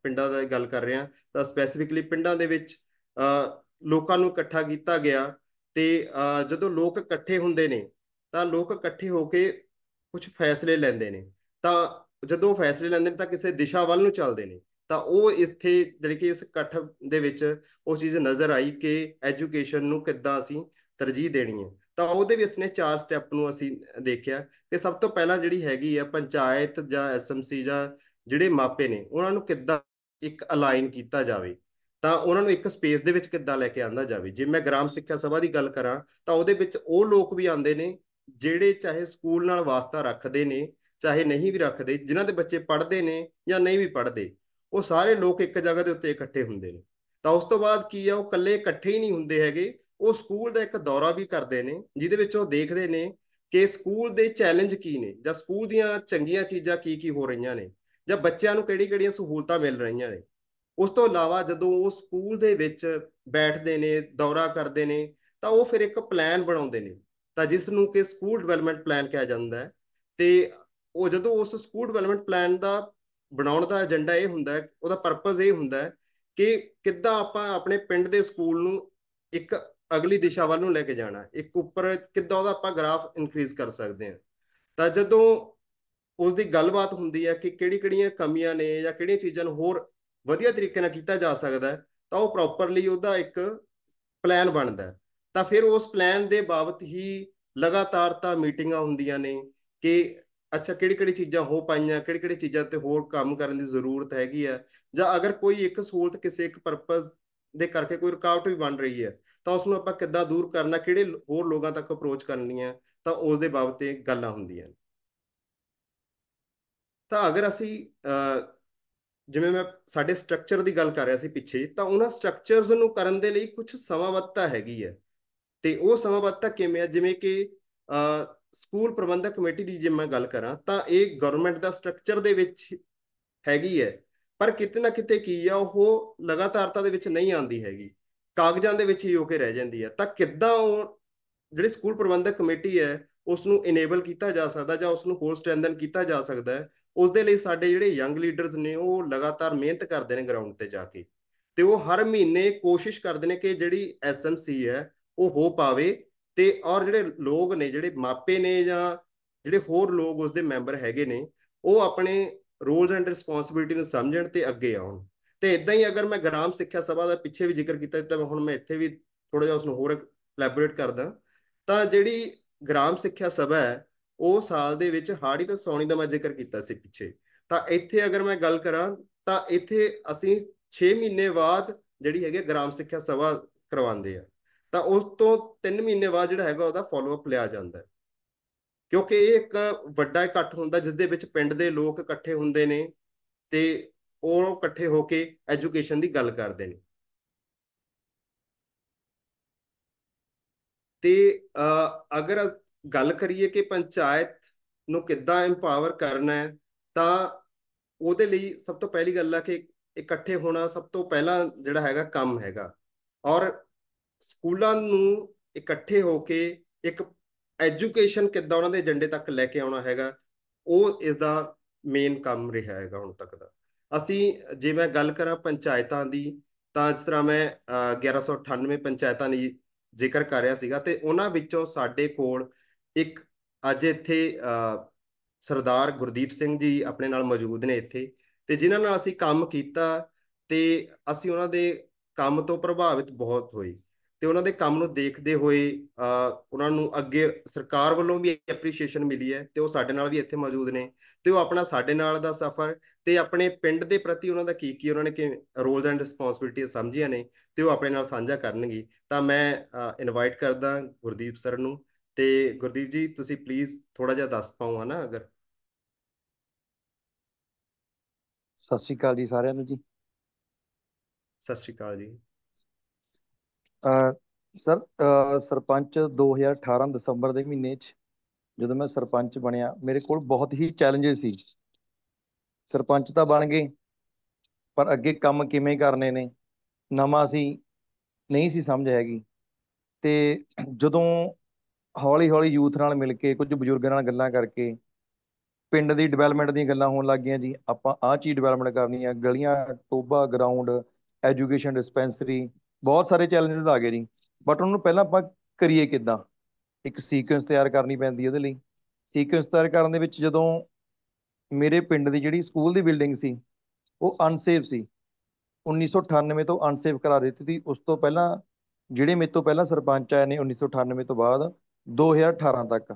ਪਿੰਡਾਂ ਦਾ ਗੱਲ ਕਰ ਰਿਹਾ ਤਾਂ ਸਪੈਸੀਫਿਕਲੀ ਪਿੰਡਾਂ ਦੇ ਵਿੱਚ ਲੋਕਾਂ ਨੂੰ ਇਕੱਠਾ ਕੀਤਾ ਗਿਆ ਤੇ ਜਦੋਂ ਲੋਕ ਇਕੱਠੇ ਹੁੰਦੇ ਨੇ ਤਾਂ ਲੋਕ ਇਕੱਠੇ ਹੋ ਕੇ ਕੁਝ ਫੈਸਲੇ ਲੈਂਦੇ ਨੇ ਤਾਂ ਜਦੋਂ ਫੈਸਲੇ ਲੈਂਦੇ ਨੇ ਤਾਂ ਕਿਸੇ ਦਿਸ਼ਾ ਵੱਲ ਨੂੰ ਚੱਲਦੇ ਨੇ ਤਾਂ ਉਹ ਇੱਥੇ ਜਿਹੜੀ ਕਿ ਇਸ ਇਕੱਠ ਦੇ ਵਿੱਚ ਉਹ ਚੀਜ਼ ਨਜ਼ਰ ਆਈ ਕਿ ਐਜੂਕੇਸ਼ਨ ਨੂੰ ਕਿੱਦਾਂ ਅਸੀਂ ਤਰਜੀਹ ਦੇਣੀ ਹੈ ਤਾਂ ਉਹਦੇ ਵੀ ਇਸਨੇ ਚਾਰ ਸਟੈਪ ਨੂੰ ਅਸੀਂ ਦੇਖਿਆ ਕਿ ਸਭ ਤੋਂ ਪਹਿਲਾਂ ਜਿਹੜੀ ਹੈਗੀ ਹੈ ਪੰਚਾਇਤ ਜਾਂ ਐਸਐਮਸੀ ਜਾਂ ਜਿਹੜੇ ਮਾਪੇ ਨੇ ਉਹਨਾਂ ਨੂੰ ਕਿੱਦਾਂ ਇੱਕ ਅਲਾਈਨ ਕੀਤਾ ਜਾਵੇ ਤਾਂ ਉਹਨਾਂ ਨੂੰ ਇੱਕ ਸਪੇਸ ਦੇ ਵਿੱਚ ਕਿੱਦਾਂ ਲੈ ਕੇ ਆਂਦਾ ਜਾਵੇ ਜੇ ਮੈਂ ਗ੍ਰਾਮ ਸਿੱਖਿਆ ਸਭਾ ਦੀ ਗੱਲ ਕਰਾਂ ਤਾਂ ਉਹਦੇ ਵਿੱਚ ਉਹ ਲੋਕ ਵੀ ਆਉਂਦੇ ਨੇ ਜਿਹੜੇ ਚਾਹੇ ਸਕੂਲ ਨਾਲ ਵਾਸਤਾ ਰੱਖਦੇ ਨੇ ਚਾਹੇ ਨਹੀਂ ਵੀ ਰੱਖਦੇ ਜਿਨ੍ਹਾਂ ਦੇ ਬੱਚੇ ਪੜ੍ਹਦੇ ਨੇ ਜਾਂ ਨਹੀਂ ਵੀ ਪੜ੍ਹਦੇ ਉਹ ਸਾਰੇ ਲੋਕ ਇੱਕ ਜਗ੍ਹਾ ਦੇ ਉੱਤੇ ਇਕੱਠੇ ਹੁੰਦੇ ਨੇ ਤਾਂ ਉਸ ਤੋਂ ਬਾਅਦ ਕੀ ਆ ਉਹ ਇਕੱਲੇ ਇਕੱਠੇ ਹੀ ਨਹੀਂ ਹੁੰਦੇ ਹੈਗੇ ਉਹ ਸਕੂਲ ਦਾ ਇੱਕ ਦੌਰਾ ਵੀ ਕਰਦੇ ਨੇ ਜਿਹਦੇ ਵਿੱਚ ਉਹ ਦੇਖਦੇ ਨੇ ਕਿ ਸਕੂਲ ਦੇ ਚੈਲੰਜ ਕੀ ਨੇ ਜਾਂ ਸਕੂਲ ਦੀਆਂ ਚੰਗੀਆਂ ਚੀਜ਼ਾਂ ਕੀ ਕੀ ਹੋ ਰਹੀਆਂ ਨੇ ਜਾਂ ਬੱਚਿਆਂ ਨੂੰ ਕਿਹੜੀ-ਕਿਹੜੀਆਂ ਸਹੂਲਤਾਂ ਮਿਲ ਰਹੀਆਂ ਨੇ ਉਸ ਤੋਂ ਇਲਾਵਾ ਜਦੋਂ ਉਹ ਸਕੂਲ ਦੇ ਵਿੱਚ ਬੈਠਦੇ ਨੇ ਦੌਰਾ ਕਰਦੇ ਨੇ ਤਾਂ ਉਹ ਫਿਰ ਇੱਕ ਪਲਾਨ ਬਣਾਉਂਦੇ ਨੇ ਤਾਂ ਜਿਸ ਨੂੰ ਕਿ ਸਕੂਲ ਡਿਵੈਲਪਮੈਂਟ ਪਲਾਨ ਕਿਹਾ ਜਾਂਦਾ ਹੈ ਤੇ ਉਹ ਜਦੋਂ ਉਸ ਸਕੂਲ ਡਿਵੈਲਪਮੈਂਟ ਪਲਾਨ ਦਾ ਬਣਾਉਣ ਦਾ ਏਜੰਡਾ ਇਹ ਹੁੰਦਾ ਹੈ ਉਹਦਾ ਪਰਪਸ ਇਹ ਹੁੰਦਾ ਹੈ ਕਿ ਕਿੱਦਾਂ ਆਪਾਂ ਆਪਣੇ ਪਿੰਡ ਦੇ ਸਕੂਲ ਨੂੰ ਇੱਕ ਅਗਲੀ ਦਿਸ਼ਾ ਵੱਲ ਨੂੰ ਲੈ ਕੇ ਜਾਣਾ ਇੱਕ ਉੱਪਰ ਕਿੱਦਾਂ ਉਹਦਾ ਆਪਾਂ ਗ੍ਰਾਫ ਇਨਕਰੀਜ਼ ਕਰ ਸਕਦੇ ਹਾਂ ਤਾਂ ਜਦੋਂ ਉਸ ਦੀ ਗੱਲਬਾਤ ਹੁੰਦੀ ਹੈ ਕਿ ਕਿਹੜੀ-ਕਿਹੜੀਆਂ ਕਮੀਆਂ ਨੇ ਜਾਂ ਕਿਹੜੀਆਂ ਚੀਜ਼ਾਂ ਨੂੰ ਹੋਰ ਵਧੀਆ ਤਰੀਕੇ ਨਾਲ ਕੀਤਾ ਜਾ ਸਕਦਾ ਤਾਂ ਉਹ ਪ੍ਰੋਪਰਲੀ ਉਹਦਾ ਇੱਕ ਪਲਾਨ ਬਣਦਾ ਤਾਂ ਫਿਰ ਉਸ ਪਲਾਨ ਦੇ ਬਾਬਤ ਹੀ ਲਗਾਤਾਰ ਤਾਂ ਮੀਟਿੰਗਾਂ ਹੁੰਦੀਆਂ ਨੇ ਕਿ ਅੱਛਾ ਕਿਹੜੀ ਕਿਹੜੀ ਚੀਜ਼ਾਂ ਹੋ ਪਾਈਆਂ ਕਿਹੜੀ ਕਿਹੜੀ ਚੀਜ਼ਾਂ ਤੇ ਹੋਰ ਕੰਮ ਕਰਨ ਦੀ ਜ਼ਰੂਰਤ ਹੈਗੀ ਆ ਜਾਂ ਅਗਰ ਕੋਈ ਇੱਕ ਸਹੂਲਤ ਕਿਸੇ ਇੱਕ ਪਰਪਸ ਦੇ ਕਰਕੇ ਕੋਈ ਰੁਕਾਵਟ ਵੀ ਬਣ ਰਹੀ ਹੈ ਤਾਂ ਉਸ ਨੂੰ ਆਪਾਂ ਕਿੱਦਾਂ ਦੂਰ ਕਰਨਾ ਕਿਹੜੇ ਹੋਰ ਲੋਕਾਂ ਤੱਕ ਅਪਰੋਚ ਕਰਨੀ ਹੈ ਤਾਂ ਉਸ ਦੇ ਬਾਬਤੇ ਗੱਲਾਂ ਹੁੰਦੀਆਂ ਤਾਂ ਅਗਰ ਅਸੀਂ ਜਿਵੇਂ ਮੈਂ ਸਾਡੇ ਸਟਰਕਚਰ ਦੀ ਗੱਲ ਕਰ ਰਿਹਾ ਸੀ ਪਿੱਛੇ ਤਾਂ ਉਹਨਾਂ ਸਟਰਕਚਰਸ ਨੂੰ ਕਰਨ ਦੇ ਲਈ ਕੁਝ ਸਮਾਬੱਧਤਾ ਹੈਗੀ ਹੈ ਤੇ ਉਹ ਸਮਾਬੱਧਤਾ ਕਿਵੇਂ ਹੈ ਜਿਵੇਂ ਕਿ ਸਕੂਲ ਪ੍ਰਬੰਧਕ ਕਮੇਟੀ ਦੀ ਜੇ ਮੈਂ ਗੱਲ ਕਰਾਂ ਤਾਂ ਇਹ ਗਵਰਨਮੈਂਟ ਦਾ ਸਟਰਕਚਰ ਦੇ ਵਿੱਚ ਹੈਗੀ ਹੈ ਪਰ ਕਿਤੇ ਨਾ ਕਿਤੇ ਕੀ ਆ ਉਹ ਲਗਾਤਾਰਤਾ ਦੇ ਵਿੱਚ ਨਹੀਂ ਆਂਦੀ ਹੈਗੀ ਕਾਗਜ਼ਾਂ ਦੇ ਵਿੱਚ ਹੀ ਹੋ ਕੇ ਰਹਿ ਜਾਂਦੀ ਹੈ ਤਾਂ ਕਿੱਦਾਂ ਉਹ ਜਿਹੜੀ ਸਕੂਲ ਪ੍ਰਬੰਧਕ ਕਮੇਟੀ ਹੈ ਉਸ ਨੂੰ ਇਨੇਬਲ ਕੀਤਾ ਜਾ ਸਕਦਾ ਜਾਂ ਉਸ ਨੂੰ ਹੋਰ ਸਟਰੈਂਥਨ ਕੀਤਾ ਜਾ ਸਕਦਾ ਹੈ ਉਸ ਦੇ ਲਈ ਸਾਡੇ ਜਿਹੜੇ ਯੰਗ ਲੀਡਰਸ ਨੇ ਉਹ ਲਗਾਤਾਰ ਮਿਹਨਤ ਕਰਦੇ ਨੇ ਗਰਾਊਂਡ ਤੇ ਜਾ ਕੇ ਤੇ ਉਹ ਹਰ ਮਹੀਨੇ ਕੋਸ਼ਿਸ਼ ਕਰਦੇ ਨੇ ਕਿ ਜਿਹੜੀ ਐਸਐਮਸੀ ਹੈ ਉਹ ਹੋ ਪਾਵੇ ਤੇ ਔਰ ਜਿਹੜੇ ਲੋਕ ਨੇ ਜਿਹੜੇ ਮਾਪੇ ਨੇ ਜਾਂ ਜਿਹੜੇ ਹੋਰ ਲੋਕ ਉਸ ਦੇ ਮੈਂਬਰ ਹੈਗੇ ਨੇ ਉਹ ਆਪਣੇ ਰੋਲਸ ਐਂਡ ਰਿਸਪੌਂਸਿਬਿਲਟੀ ਨੂੰ ਸਮਝਣ ਤੇ ਅੱਗੇ ਆਉਣ ਤੇ ਇਦਾਂ ਹੀ ਅਗਰ ਮੈਂ ਗ੍ਰਾਮ ਸਿੱਖਿਆ ਸਭਾ ਦਾ ਪਿੱਛੇ ਵੀ ਜ਼ਿਕਰ ਕੀਤਾ ਤਾਂ ਹੁਣ ਮੈਂ ਇੱਥੇ ਵੀ ਥੋੜਾ ਜਿਹਾ ਉਸ ਨੂੰ ਹੋਰ ਇਲੈਬੋਰੇਟ ਕਰਦਾ ਤਾਂ ਜਿਹੜੀ ਗ੍ਰਾਮ ਸਿੱਖਿਆ ਸਭਾ ਹੈ ਉਹ ਸਾਲ ਦੇ ਵਿੱਚ ਹਾੜੀ ਤੇ ਸੌਣੀ ਦਾ ਮੈਂ ਜ਼ਿਕਰ ਕੀਤਾ ਸੀ ਪਿੱਛੇ ਤਾਂ ਇੱਥੇ ਅਗਰ ਮੈਂ ਗੱਲ ਕਰਾਂ ਤਾਂ ਇੱਥੇ ਅਸੀਂ 6 ਮਹੀਨੇ ਬਾਅਦ ਜਿਹੜੀ ਹੈਗੀ ਗ੍ਰਾਮ ਸਿੱਖਿਆ ਸਭਾ ਕਰਵਾਉਂਦੇ ਆ ਤਾਂ ਉਸ ਤੋਂ 3 ਮਹੀਨੇ ਬਾਅਦ ਜਿਹੜਾ ਹੈਗਾ ਉਹਦਾ ਫਾਲੋ ਅਪ ਲਿਆ ਜਾਂਦਾ ਕਿਉਂਕਿ ਇਹ ਇੱਕ ਵੱਡਾ ਇਕੱਠ ਹੁੰਦਾ ਜਿਸ ਦੇ ਵਿੱਚ ਪਿੰਡ ਦੇ ਲੋਕ ਇਕੱਠੇ ਹੁੰਦੇ ਨੇ ਤੇ ਉਹ ਇਕੱਠੇ ਹੋ ਕੇ ਐਜੂਕੇਸ਼ਨ ਦੀ ਗੱਲ ਕਰਦੇ ਨੇ ਤੇ ਅਗਰ ਗੱਲ ਕਰੀਏ ਕਿ ਪੰਚਾਇਤ ਨੂੰ ਕਿੱਦਾਂ ਐਮਪਾਵਰ ਕਰਨਾ ਹੈ ਤਾਂ ਉਹਦੇ ਲਈ ਸਭ ਤੋਂ ਪਹਿਲੀ ਗੱਲ ਆ ਕਿ ਇਕੱਠੇ ਹੋਣਾ ਸਭ ਤੋਂ ਪਹਿਲਾਂ ਜਿਹੜਾ ਹੈਗਾ ਕੰਮ ਹੈਗਾ ਔਰ ਸਕੂਲਾਂ ਨੂੰ ਇਕੱਠੇ ਹੋ ਕੇ ਇੱਕ ਐਜੂਕੇਸ਼ਨ ਕਿੱਦਾਂ ਉਹਨਾਂ ਦੇ ਏਜੰਡੇ ਤੱਕ ਲੈ ਕੇ ਆਉਣਾ ਹੈਗਾ ਉਹ ਇਸ ਦਾ ਮੇਨ ਕੰਮ ਰਿਹਾ ਹੈਗਾ ਹੁਣ ਤੱਕ ਦਾ ਅਸੀਂ ਜੇ ਮੈਂ ਗੱਲ ਕਰਾਂ ਪੰਚਾਇਤਾਂ ਦੀ ਤਾਂ ਜਿਸ ਤਰ੍ਹਾਂ ਮੈਂ 1198 ਪੰਚਾਇਤਾਂ ਦੀ ਜ਼ਿਕਰ ਕਰ ਰਿਹਾ ਸੀਗਾ ਤੇ ਉਹਨਾਂ ਵਿੱਚੋਂ ਸਾਡੇ ਕੋਲ ਇੱਕ ਅੱਜ ਇੱਥੇ ਸਰਦਾਰ ਗੁਰਦੀਪ ਸਿੰਘ ਜੀ ਆਪਣੇ ਨਾਲ ਮੌਜੂਦ ਨੇ ਇੱਥੇ ਤੇ ਜਿਨ੍ਹਾਂ ਨਾਲ ਅਸੀਂ ਕੰਮ ਕੀਤਾ ਤੇ ਅਸੀਂ ਉਹਨਾਂ ਦੇ ਕੰਮ ਤੋਂ ਪ੍ਰਭਾਵਿਤ ਬਹੁਤ ਹੋਏ ਤੇ ਉਹਨਾਂ ਦੇ ਕੰਮ ਨੂੰ ਦੇਖਦੇ ਹੋਏ ਉਹਨਾਂ ਨੂੰ ਅੱਗੇ ਸਰਕਾਰ ਵੱਲੋਂ ਵੀ ਐਪਰੀਸ਼ੀਏਸ਼ਨ ਮਿਲੀ ਹੈ ਤੇ ਉਹ ਸਾਡੇ ਨਾਲ ਵੀ ਇੱਥੇ ਮੌਜੂਦ ਨੇ ਤੇ ਉਹ ਆਪਣਾ ਸਾਡੇ ਨਾਲ ਦਾ ਸਫ਼ਰ ਤੇ ਆਪਣੇ ਪਿੰਡ ਦੇ ਪ੍ਰਤੀ ਉਹਨਾਂ ਦਾ ਕੀ ਕੀ ਉਹਨਾਂ ਨੇ ਕਿ ਰੋਲਸ ਐਂਡ ਰਿਸਪੌਂਸਿਬਿਲਟੀ ਸਮਝੀਆਂ ਨੇ ਤੇ ਉਹ ਆਪਣੇ ਨਾਲ ਸਾਂਝਾ ਕਰਨਗੇ ਤਾਂ ਮੈਂ ਇਨਵਾਈਟ ਕਰਦਾ ਗੁਰਦੀਪ ਸਰ ਨੂੰ ਤੇ ਗੁਰਦੀਪ ਜੀ ਤੁਸੀਂ ਪਲੀਜ਼ ਥੋੜਾ ਜਿਹਾ ਦੱਸ ਪਾਓ ਹਨਾ ਅਗਰ ਸਤਿ ਸ਼੍ਰੀ ਅਕਾਲ ਜੀ ਸਾਰਿਆਂ ਨੂੰ ਜੀ ਸਤਿ ਸ਼੍ਰੀ ਅਕਾਲ ਜੀ ਅ ਸਰ ਸਰਪੰਚ 2018 ਦਸੰਬਰ ਦੇ ਮਹੀਨੇ 'ਚ ਜਦੋਂ ਮੈਂ ਸਰਪੰਚ ਬਣਿਆ ਮੇਰੇ ਕੋਲ ਬਹੁਤ ਹੀ ਚੈਲੰਜਸ ਸੀ ਸਰਪੰਚ ਤਾਂ ਬਣ ਗਏ ਪਰ ਅੱਗੇ ਕੰਮ ਕਿਵੇਂ ਕਰਨੇ ਨੇ ਨਵਾਂ ਸੀ ਨਹੀਂ ਸੀ ਸਮਝ ਹੈਗੀ ਤੇ ਜਦੋਂ ਹੌਲੀ ਹੌਲੀ ਯੂਥ ਨਾਲ ਮਿਲ ਕੇ ਕੁਝ ਬਜ਼ੁਰਗਾਂ ਨਾਲ ਗੱਲਾਂ ਕਰਕੇ ਪਿੰਡ ਦੀ ਡਿਵੈਲਪਮੈਂਟ ਦੀਆਂ ਗੱਲਾਂ ਹੋਣ ਲੱਗੀਆਂ ਜੀ ਆਪਾਂ ਆਹ ਚੀਜ਼ ਡਿਵੈਲਪਮੈਂਟ ਕਰਨੀ ਆ ਗਲੀਆਂ ਟੋਬਾ ਗਰਾਊਂਡ ਐਜੂਕੇਸ਼ਨ ਡਿਸਪੈਂਸਰੀ ਬਹੁਤ ਸਾਰੇ ਚੈਲੰਜਸ ਆ ਗਏ ਜੀ ਬਟ ਉਹਨਾਂ ਨੂੰ ਪਹਿਲਾਂ ਆਪਾਂ ਕਰੀਏ ਕਿਦਾਂ ਇੱਕ ਸੀਕੁਐਂਸ ਤਿਆਰ ਕਰਨੀ ਪੈਂਦੀ ਉਹਦੇ ਲਈ ਸੀਕੁਐਂਸ ਤਿਆਰ ਕਰਨ ਦੇ ਵਿੱਚ ਜਦੋਂ ਮੇਰੇ ਪਿੰਡ ਦੀ ਜਿਹੜੀ ਸਕੂਲ ਦੀ ਬਿਲਡਿੰਗ ਸੀ ਉਹ ਅਨਸੇਫ ਸੀ 1998 ਤੋਂ ਅਨਸੇਫ ਕਰਾ ਦਿੱਤੀ ਸੀ ਉਸ ਤੋਂ ਪਹਿਲਾਂ ਜਿਹੜੇ ਮੇਰੇ ਤੋਂ ਪਹਿਲਾਂ ਸਰਪੰਚ ਆਏ ਨੇ 1998 ਤੋਂ ਬਾਅਦ 2018 ਤੱਕ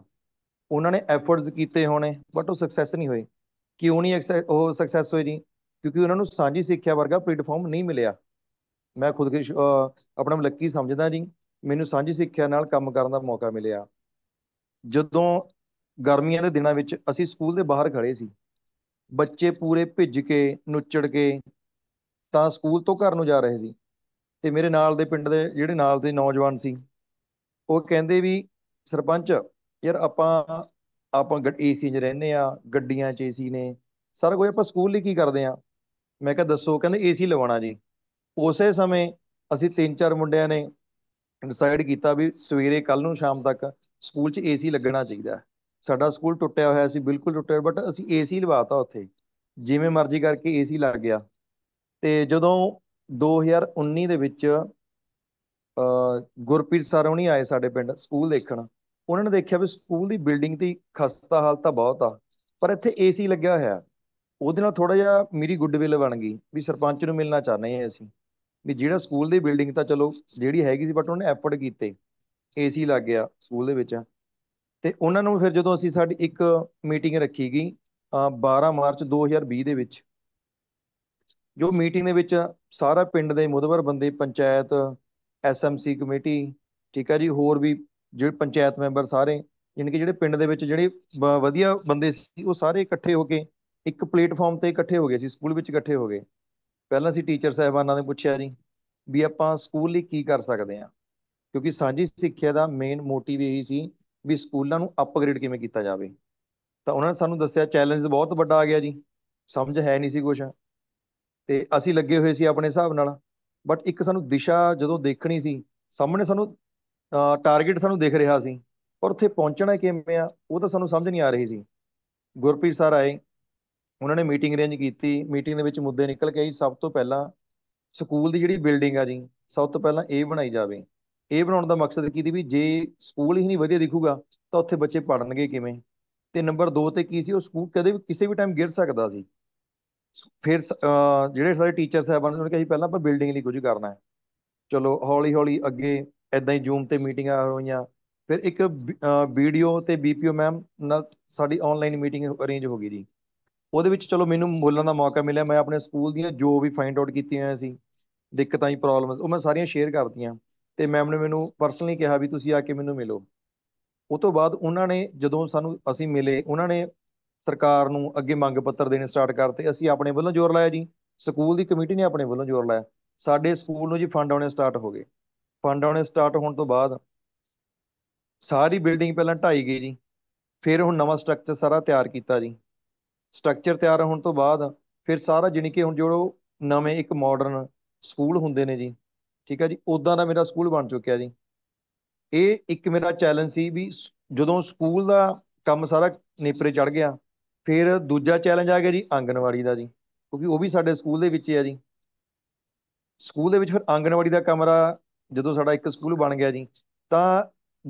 ਉਹਨਾਂ ਨੇ ਐਫਰਟਸ ਕੀਤੇ ਹੋਣੇ ਬਟ ਉਹ ਸਕਸੈਸ ਨਹੀਂ ਹੋਏ ਕਿਉਂ ਨਹੀਂ ਉਹ ਸਕਸੈਸ ਹੋਏ ਜੀ ਕਿਉਂਕਿ ਉਹਨਾਂ ਨੂੰ ਸਾਂਝੀ ਸਿੱਖਿਆ ਵਰਗਾ ਪਲੇਟਫਾਰਮ ਨਹੀਂ ਮਿਲਿਆ ਮੈਂ ਖੁਦ ਕੇ ਆਪਣਾ ਮਲੱਕੀ ਸਮਝਦਾ ਜੀ ਮੈਨੂੰ ਸਾਂਝੀ ਸਿੱਖਿਆ ਨਾਲ ਕੰਮ ਕਰਨ ਦਾ ਮੌਕਾ ਮਿਲਿਆ ਜਦੋਂ ਗਰਮੀਆਂ ਦੇ ਦਿਨਾਂ ਵਿੱਚ ਅਸੀਂ ਸਕੂਲ ਦੇ ਬਾਹਰ ਖੜੇ ਸੀ ਬੱਚੇ ਪੂਰੇ ਭਿੱਜ ਕੇ ਨੁੱਚੜ ਕੇ ਤਾਂ ਸਕੂਲ ਤੋਂ ਘਰ ਨੂੰ ਜਾ ਰਹੇ ਸੀ ਤੇ ਮੇਰੇ ਨਾਲ ਦੇ ਪਿੰਡ ਦੇ ਜਿਹੜੇ ਨਾਲ ਦੇ ਨੌਜਵਾਨ ਸੀ ਉਹ ਕਹਿੰਦੇ ਵੀ ਸਰਪੰਚ ਯਾਰ ਆਪਾਂ ਆਪਾਂ ਏਸੀ 'ਚ ਰਹਿੰਦੇ ਆ ਗੱਡੀਆਂ 'ਚ ਏਸੀ ਨੇ ਸਾਰਾ ਕੋਈ ਆਪਾਂ ਸਕੂਲ ਲਈ ਕੀ ਕਰਦੇ ਆ ਮੈਂ ਕਿਹਾ ਦੱਸੋ ਕਹਿੰਦੇ ਏਸੀ ਲਵਾਉਣਾ ਜੀ ਉਸੇ ਸਮੇਂ ਅਸੀਂ ਤਿੰਨ ਚਾਰ ਮੁੰਡਿਆਂ ਨੇ ਡਿਸਾਈਡ ਕੀਤਾ ਵੀ ਸਵੇਰੇ ਕੱਲ ਨੂੰ ਸ਼ਾਮ ਤੱਕ ਸਕੂਲ 'ਚ ਏਸੀ ਲੱਗਣਾ ਚਾਹੀਦਾ ਸਾਡਾ ਸਕੂਲ ਟੁੱਟਿਆ ਹੋਇਆ ਸੀ ਬਿਲਕੁਲ ਟੁੱਟਿਆ ਬਟ ਅਸੀਂ ਏਸੀ ਲਵਾਤਾ ਉੱਥੇ ਜਿਵੇਂ ਮਰਜ਼ੀ ਕਰਕੇ ਏਸੀ ਲੱਗ ਗਿਆ ਤੇ ਜਦੋਂ 2019 ਦੇ ਵਿੱਚ ਗੁਰਪ੍ਰੀਤ ਸਰ ਹੁਣੀ ਆਏ ਸਾਡੇ ਪਿੰਡ ਸਕੂਲ ਦੇਖਣ ਉਹਨਾਂ ਨੇ ਦੇਖਿਆ ਵੀ ਸਕੂਲ ਦੀ ਬਿਲਡਿੰਗ ਦੀ ਖਸਤਾ ਹਾਲਤ ਤਾਂ ਬਹੁਤ ਆ ਪਰ ਇੱਥੇ ਏਸੀ ਲੱਗਿਆ ਹੋਇਆ ਉਹਦੇ ਨਾਲ ਥੋੜਾ ਜਿਹਾ ਮੇਰੀ ਗੁੱਡਵਿਲ ਬਣ ਗਈ ਵੀ ਸਰਪੰਚ ਨੂੰ ਮਿਲਣਾ ਚਾਹਨੇ ਆ ਅਸੀਂ ਵੀ ਜਿਹੜਾ ਸਕੂਲ ਦੀ ਬਿਲਡਿੰਗ ਤਾਂ ਚਲੋ ਜਿਹੜੀ ਹੈਗੀ ਸੀ ਬਟ ਉਹਨੇ ਐਫਰਟ ਕੀਤੇ ਏਸੀ ਲੱਗ ਗਿਆ ਸਕੂਲ ਦੇ ਵਿੱਚ ਤੇ ਉਹਨਾਂ ਨੂੰ ਫਿਰ ਜਦੋਂ ਅਸੀਂ ਸਾਡੀ ਇੱਕ ਮੀਟਿੰਗ ਰੱਖੀ ਗਈ 12 ਮਾਰਚ 2020 ਦੇ ਵਿੱਚ ਜੋ ਮੀਟਿੰਗ ਦੇ ਵਿੱਚ ਸਾਰਾ ਪਿੰਡ ਦੇ ਮੁਦਵਰ ਬੰਦੇ ਪੰਚਾਇਤ ਐਸਐਮਸੀ ਕਮੇਟੀ ਠੀਕ ਹੈ ਜੀ ਹੋਰ ਵੀ ਜਿਹੜੇ ਪੰਚਾਇਤ ਮੈਂਬਰ ਸਾਰੇ ਯਾਨੀ ਕਿ ਜਿਹੜੇ ਪਿੰਡ ਦੇ ਵਿੱਚ ਜਿਹੜੇ ਵਧੀਆ ਬੰਦੇ ਸੀ ਉਹ ਸਾਰੇ ਇਕੱਠੇ ਹੋ ਕੇ ਇੱਕ ਪਲੇਟਫਾਰਮ ਤੇ ਇਕੱਠੇ ਹੋ ਗਏ ਸੀ ਸਕੂਲ ਵਿੱਚ ਇਕੱਠੇ ਹੋ ਗਏ ਪਹਿਲਾਂ ਅਸੀਂ ਟੀਚਰ ਸਾਹਿਬਾਨਾਂ ਨੇ ਪੁੱਛਿਆ ਜੀ ਵੀ ਆਪਾਂ ਸਕੂਲ ਲਈ ਕੀ ਕਰ ਸਕਦੇ ਆ ਕਿਉਂਕਿ ਸਾਂਝੀ ਸਿੱਖਿਆ ਦਾ ਮੇਨ ਮੋਟਿਵ ਇਹੀ ਸੀ ਵੀ ਸਕੂਲਾਂ ਨੂੰ ਅਪਗ੍ਰੇਡ ਕਿਵੇਂ ਕੀਤਾ ਜਾਵੇ ਤਾਂ ਉਹਨਾਂ ਨੇ ਸਾਨੂੰ ਦੱਸਿਆ ਚੈਲੰਜ ਬਹੁਤ ਵੱਡਾ ਆ ਗਿਆ ਜੀ ਸਮਝ ਹੈ ਨਹੀਂ ਸੀ ਕੁਝ ਤੇ ਅਸੀਂ ਲੱਗੇ ਹੋਏ ਸੀ ਆਪਣੇ ਹਿਸਾਬ ਨਾਲ ਬਟ ਇੱਕ ਸਾਨੂੰ ਦਿਸ਼ਾ ਜਦੋਂ ਦੇਖਣੀ ਸੀ ਸਾਹਮਣੇ ਸਾਨੂੰ ਟਾਰਗੇਟ ਸਾਨੂੰ ਦਿਖ ਰਿਹਾ ਸੀ ਪਰ ਉੱਥੇ ਪਹੁੰਚਣਾ ਕਿਵੇਂ ਆ ਉਹ ਤਾਂ ਸਾਨੂੰ ਸਮਝ ਨਹੀਂ ਆ ਰਹੀ ਸੀ ਗੁਰਪ੍ਰੀਤ ਸਰ ਆਏ ਉਹਨਾਂ ਨੇ ਮੀਟਿੰਗ ਅਰੇਂਜ ਕੀਤੀ ਮੀਟਿੰਗ ਦੇ ਵਿੱਚ ਮੁੱਦੇ ਨਿਕਲ ਕੇ ਆਈ ਸਭ ਤੋਂ ਪਹਿਲਾਂ ਸਕੂਲ ਦੀ ਜਿਹੜੀ ਬਿਲਡਿੰਗ ਆ ਜੀ ਸਭ ਤੋਂ ਪਹਿਲਾਂ ਇਹ ਬਣਾਈ ਜਾਵੇ ਇਹ ਬਣਾਉਣ ਦਾ ਮਕਸਦ ਕੀ ਦੀ ਵੀ ਜੇ ਸਕੂਲ ਹੀ ਨਹੀਂ ਵਧੀਆ ਦਿਖੂਗਾ ਤਾਂ ਉੱਥੇ ਬੱਚੇ ਪੜਨਗੇ ਕਿਵੇਂ ਤੇ ਨੰਬਰ 2 ਤੇ ਕੀ ਸੀ ਉਹ ਸਕੂਲ ਕਦੇ ਵੀ ਕਿਸੇ ਵੀ ਟਾਈਮ ਗਿਰ ਸਕਦਾ ਸੀ ਫਿਰ ਜਿਹੜੇ ਸਾਡੇ ਟੀਚਰ ਸਾਹਿਬਾਨ ਨੇ ਉਹਨਾਂ ਨੇ ਕਿਹਾ ਪਹਿਲਾਂ ਆਪਾਂ ਬਿਲਡਿੰਗ ਲਈ ਕੁਝ ਕਰਨਾ ਹੈ ਚਲੋ ਹੌਲੀ ਹੌਲੀ ਅੱਗੇ ਇਦਾਂ ਹੀ ਜ਼ੂਮ ਤੇ ਮੀਟਿੰਗਾਂ ਹੋਈਆਂ ਫਿਰ ਇੱਕ ਵੀਡੀਓ ਤੇ ਬੀਪੀਓ ਮੈਮ ਨਾਲ ਸਾਡੀ ਆਨਲਾਈਨ ਮੀਟਿੰਗ ਅਰੇਂਜ ਹੋ ਗਈ ਜੀ ਉਹਦੇ ਵਿੱਚ ਚਲੋ ਮੈਨੂੰ ਬੋਲਣ ਦਾ ਮੌਕਾ ਮਿਲਿਆ ਮੈਂ ਆਪਣੇ ਸਕੂਲ ਦੀਆਂ ਜੋ ਵੀ ਫਾਈਂਡ ਆਊਟ ਕੀਤੀਆਂ ਹੋਈਆਂ ਸੀ ਦਿੱਕਤਾਂ ਹੀ ਪ੍ਰੋਬਲਮਸ ਉਹ ਮੈਂ ਸਾਰੀਆਂ ਸ਼ੇਅਰ ਕਰਤੀਆਂ ਤੇ ਮੈਮ ਨੇ ਮੈਨੂੰ ਪਰਸਨਲੀ ਕਿਹਾ ਵੀ ਤੁਸੀਂ ਆ ਕੇ ਮੈਨੂੰ ਮਿਲੋ ਉਹ ਤੋਂ ਬਾਅਦ ਉਹਨਾਂ ਨੇ ਜਦੋਂ ਸਾਨੂੰ ਅਸੀਂ ਮਿਲੇ ਉਹਨਾਂ ਨੇ ਸਰਕਾਰ ਨੂੰ ਅੱਗੇ ਮੰਗ ਪੱਤਰ ਦੇਣੇ ਸਟਾਰਟ ਕਰਤੇ ਅਸੀਂ ਆਪਣੇ ਵੱਲੋਂ ਜ਼ੋਰ ਲਾਇਆ ਜੀ ਸਕੂਲ ਦੀ ਕਮੇਟੀ ਨੇ ਆਪਣੇ ਵੱਲੋਂ ਜ਼ੋਰ ਲਾਇਆ ਸਾਡੇ ਸਕੂਲ ਨੂੰ ਜੀ ਫੰਡ ਆਉਣੇ ਸਟਾਰਟ ਹੋ ਗਏ ਫੰਡ ਆਉਣੇ ਸਟਾਰਟ ਹੋਣ ਤੋਂ ਬਾਅਦ ਸਾਰੀ ਬਿਲਡਿੰਗ ਪਹਿਲਾਂ ਢਾਈ ਗਈ ਜੀ ਫਿਰ ਹੁਣ ਨਵਾਂ ਸਟਰਕਚਰ ਸਾਰਾ ਤਿਆਰ ਕੀਤਾ ਜੀ ਸਟਰਕਚਰ ਤਿਆਰ ਹੋਣ ਤੋਂ ਬਾਅਦ ਫਿਰ ਸਾਰਾ ਜਿਣੀ ਕਿ ਹੁਣ ਜੋ ਨਵੇਂ ਇੱਕ ਮਾਡਰਨ ਸਕੂਲ ਹੁੰਦੇ ਨੇ ਜੀ ਠੀਕ ਹੈ ਜੀ ਉਦਾਂ ਦਾ ਮੇਰਾ ਸਕੂਲ ਬਣ ਚੁੱਕਿਆ ਜੀ ਇਹ ਇੱਕ ਮੇਰਾ ਚੈਲੰਜ ਸੀ ਵੀ ਜਦੋਂ ਸਕੂਲ ਦਾ ਕੰਮ ਸਾਰਾ ਨੇਪਰੇ ਚੜ ਗਿਆ ਫਿਰ ਦੂਜਾ ਚੈਲੰਜ ਆ ਗਿਆ ਜੀ ਆਂਗਣਵਾੜੀ ਦਾ ਜੀ ਕਿਉਂਕਿ ਉਹ ਵੀ ਸਾਡੇ ਸਕੂਲ ਦੇ ਵਿੱਚ ਹੈ ਜੀ ਸਕੂਲ ਦੇ ਵਿੱਚ ਫਿਰ ਆਂਗਣਵਾੜੀ ਦਾ ਕਮਰਾ ਜਦੋਂ ਸਾਡਾ ਇੱਕ ਸਕੂਲ ਬਣ ਗਿਆ ਜੀ ਤਾਂ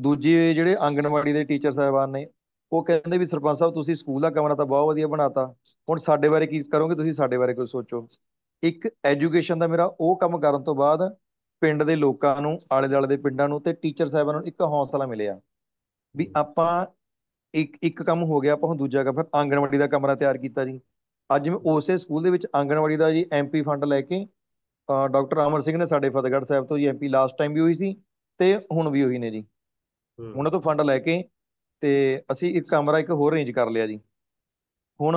ਦੂਜੇ ਜਿਹੜੇ ਆਂਗਣਵਾੜੀ ਦੇ ਟੀਚਰ ਸਾਹਿਬਾਨ ਨੇ ਉਹ ਕਹਿੰਦੇ ਵੀ ਸਰਪੰਚ ਸਾਹਿਬ ਤੁਸੀਂ ਸਕੂਲ ਦਾ ਕਮਰਾ ਤਾਂ ਬਹੁਤ ਵਧੀਆ ਬਣਾਤਾ ਹੁਣ ਸਾਡੇ ਬਾਰੇ ਕੀ ਕਰੋਗੇ ਤੁਸੀਂ ਸਾਡੇ ਬਾਰੇ ਕੁਝ ਸੋਚੋ ਇੱਕ ਐਜੂਕੇਸ਼ਨ ਦਾ ਮੇਰਾ ਉਹ ਕੰਮ ਕਰਨ ਤੋਂ ਬਾਅਦ ਪਿੰਡ ਦੇ ਲੋਕਾਂ ਨੂੰ ਆਲੇ ਦਾਲੇ ਦੇ ਪਿੰਡਾਂ ਨੂੰ ਤੇ ਟੀਚਰ ਸਾਹਿਬਾਨ ਨੂੰ ਇੱਕ ਹੌਸਲਾ ਮਿਲਿਆ ਵੀ ਆਪਾਂ ਇੱਕ ਇੱਕ ਕੰਮ ਹੋ ਗਿਆ ਆਪਾਂ ਹੁਣ ਦੂਜਾ ਕੰਮ ਫਿਰ ਆਂਗਣਵਾੜੀ ਦਾ ਕਮਰਾ ਤਿਆਰ ਕੀਤਾ ਜੀ ਅੱਜ ਮੈਂ ਉਸੇ ਸਕੂਲ ਦੇ ਵਿੱਚ ਆਂਗਣਵਾੜੀ ਦਾ ਜੀ ਐਮਪੀ ਫੰਡ ਲੈ ਕੇ ਡਾਕਟਰ ਅਮਰ ਸਿੰਘ ਨੇ ਸਾਡੇ ਫਤਿਹਗੜ੍ਹ ਸਾਹਿਬ ਤੋਂ ਜੀ ਐਮਪੀ ਲਾਸਟ ਟਾਈਮ ਵੀ ਹੋਈ ਸੀ ਤੇ ਹੁਣ ਵੀ ਹੋਈ ਨੇ ਜੀ ਉਹਨਾਂ ਤੋਂ ਫੰਡ ਲੈ ਕੇ ਤੇ ਅਸੀਂ ਇੱਕ ਕਮਰਾ ਇੱਕ ਹੋਰ ਅਰੇਂਜ ਕਰ ਲਿਆ ਜੀ ਹੁਣ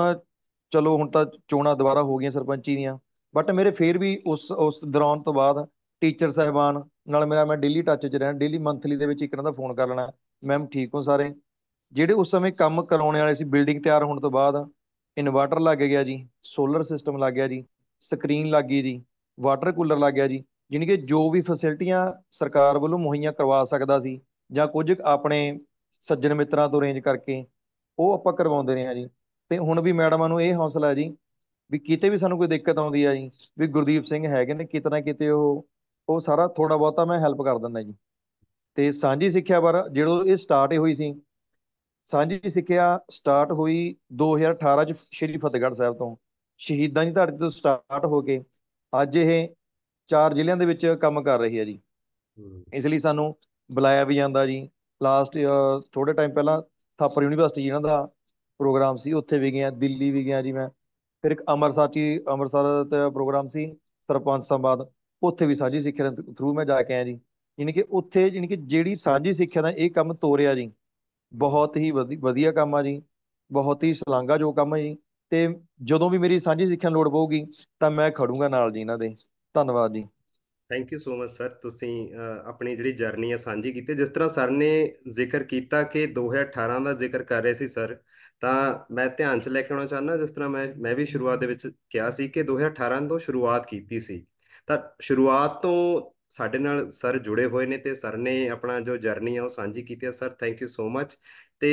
ਚਲੋ ਹੁਣ ਤਾਂ ਚੋਣਾਂ ਦੁਬਾਰਾ ਹੋ ਗਈਆਂ ਸਰਪੰਚੀ ਦੀਆਂ ਬਟ ਮੇਰੇ ਫੇਰ ਵੀ ਉਸ ਉਸ ਦੌਰਾਨ ਤੋਂ ਬਾਅਦ ਟੀਚਰ ਸਹਿਬਾਨ ਨਾਲ ਮੇਰਾ ਮੈਂ ਡੇਲੀ ਟੱਚ 'ਚ ਰਹਿਣਾ ਡੇਲੀ ਮੰਥਲੀ ਦੇ ਵਿੱਚ ਇੱਕ ਨਾ ਦਾ ਫੋਨ ਕਰ ਲੈਣਾ ਮੈਮ ਠੀਕ ਹੋ ਸਾਰੇ ਜਿਹੜੇ ਉਸ ਸਮੇਂ ਕੰਮ ਕਰਾਉਣੇ ਵਾਲੇ ਸੀ ਬਿਲਡਿੰਗ ਤਿਆਰ ਹੋਣ ਤੋਂ ਬਾਅਦ ਇਨਵਰਟਰ ਲੱਗ ਗਿਆ ਜੀ ਸੋਲਰ ਸਿਸਟਮ ਲੱਗ ਗਿਆ ਜੀ ਸਕਰੀਨ ਲੱਗ ਗਈ ਜੀ ਵਾਟਰ ਕੂਲਰ ਲੱਗ ਗਿਆ ਜੀ ਜਿਨਿ ਕਿ ਜੋ ਵੀ ਫੈਸਿਲਿਟੀਆਂ ਸਰਕਾਰ ਵੱਲੋਂ ਮੁਹੱਈਆ ਕਰਵਾ ਸਕਦਾ ਸੀ ਜਾਂ ਕੁਝ ਆਪਣੇ ਸੱਜਣ ਮਿੱਤਰਾਂ ਤੋਂ ਅਰੇਂਜ ਕਰਕੇ ਉਹ ਆਪਾਂ ਕਰਵਾਉਂਦੇ ਰਹੇ ਹਾਂ ਜੀ ਤੇ ਹੁਣ ਵੀ ਮੈਡਮਾਂ ਨੂੰ ਇਹ ਹੌਸਲਾ ਹੈ ਜੀ ਵੀ ਕਿਤੇ ਵੀ ਸਾਨੂੰ ਕੋਈ ਦਿੱਕਤ ਆਉਂਦੀ ਆ ਜੀ ਵੀ ਗੁਰਦੀਪ ਸਿੰਘ ਹੈਗੇ ਨੇ ਕਿਤਨਾ ਕਿਤੇ ਉਹ ਉਹ ਸਾਰਾ ਥੋੜਾ ਬਹੁਤਾ ਮੈਂ ਹੈਲਪ ਕਰ ਦਿੰਦਾ ਜੀ ਤੇ ਸਾਂਝੀ ਸਿੱਖਿਆ ਪਰ ਜਦੋਂ ਇਹ ਸਟਾਰਟ ਹੋਈ ਸੀ ਸਾਂਝੀ ਸਿੱਖਿਆ ਸਟਾਰਟ ਹੋਈ 2018 ਚ ਸ਼੍ਰੀ ਫਤਿਹਗੜ੍ਹ ਸਾਹਿਬ ਤੋਂ ਸ਼ਹੀਦਾਂ ਦੀ ਧਰਤੀ ਤੋਂ ਸਟਾਰਟ ਹੋ ਕੇ ਅੱਜ ਇਹ ਚਾਰ ਜ਼ਿਲ੍ਹਿਆਂ ਦੇ ਵਿੱਚ ਕੰਮ ਕਰ ਰਹੀ ਹੈ ਜੀ ਇਸ ਲਈ ਸਾਨੂੰ ਬੁਲਾਇਆ ਵੀ ਜਾਂਦਾ ਜੀ ਲਾਸਟ ਥੋੜੇ ਟਾਈਮ ਪਹਿਲਾਂ ਥਾਪਰ ਯੂਨੀਵਰਸਿਟੀ ਇਹਨਾਂ ਦਾ ਪ੍ਰੋਗਰਾਮ ਸੀ ਉੱਥੇ ਵੀ ਗਿਆ ਦਿੱਲੀ ਵੀ ਗਿਆ ਜੀ ਮੈਂ ਫਿਰ ਇੱਕ ਅੰਮ੍ਰਿਤਸਰ ਦੀ ਅੰਮ੍ਰਿਤਸਰ ਦਾ ਪ੍ਰੋਗਰਾਮ ਸੀ ਸਰਪੰਚ ਸੰਵਾਦ ਉੱਥੇ ਵੀ ਸਾਂਝੀ ਸਿੱਖਿਆ ਦੇ ਥਰੂ ਮੈਂ ਜਾ ਕੇ ਆਇਆ ਜੀ ਯਾਨੀ ਕਿ ਉੱਥੇ ਯਾਨੀ ਕਿ ਜਿਹੜੀ ਸਾਂਝੀ ਸਿੱਖਿਆ ਦਾ ਇਹ ਕੰਮ ਤੋਰਿਆ ਜੀ ਬਹੁਤ ਹੀ ਵਧੀਆ ਕੰਮ ਆ ਜੀ ਬਹੁਤ ਹੀ ਜੋ ਕੰਮ ਹੈ ਜੀ ਤੇ ਜਦੋਂ ਵੀ ਮੇਰੀ ਸਾਂਝੀ ਸਿੱਖਿਆ ਲੋੜ ਪਊਗੀ ਤਾਂ ਮੈਂ ਖੜੂੰਗਾ ਨਾਲ ਜੀ ਇਹਨਾਂ ਦੇ ਧੰਨਵਾਦ ਜੀ thank you so much sir ਤੁਸੀਂ ਆਪਣੀ ਜਿਹੜੀ ਜਰਨੀ ਆ ਸਾਂਝੀ ਕੀਤੀ ਜਿਸ ਤਰ੍ਹਾਂ ਸਰ ਨੇ ਜ਼ਿਕਰ ਕੀਤਾ ਕਿ 2018 ਦਾ ਜ਼ਿਕਰ ਕਰ ਰਹੇ ਸੀ ਸਰ ਤਾਂ ਮੈਂ ਧਿਆਨ ਚ ਲੈ ਕੇ ਆਉਣਾ ਚਾਹੁੰਦਾ ਜਿਸ ਤਰ੍ਹਾਂ ਮੈਂ ਮੈਂ ਵੀ ਸ਼ੁਰੂਆਤ ਦੇ ਵਿੱਚ ਕਿਹਾ ਸੀ ਕਿ 2018 ਤੋਂ ਸ਼ੁਰੂਆਤ ਕੀਤੀ ਸੀ ਤਾਂ ਸ਼ੁਰੂਆਤ ਤੋਂ ਸਾਡੇ ਨਾਲ ਸਰ ਜੁੜੇ ਹੋਏ ਨੇ ਤੇ ਸਰ ਨੇ ਆਪਣਾ ਜੋ ਜਰਨੀ ਆ ਉਹ ਸਾਂਝੀ ਕੀਤੀ ਆ sir thank you so much ਤੇ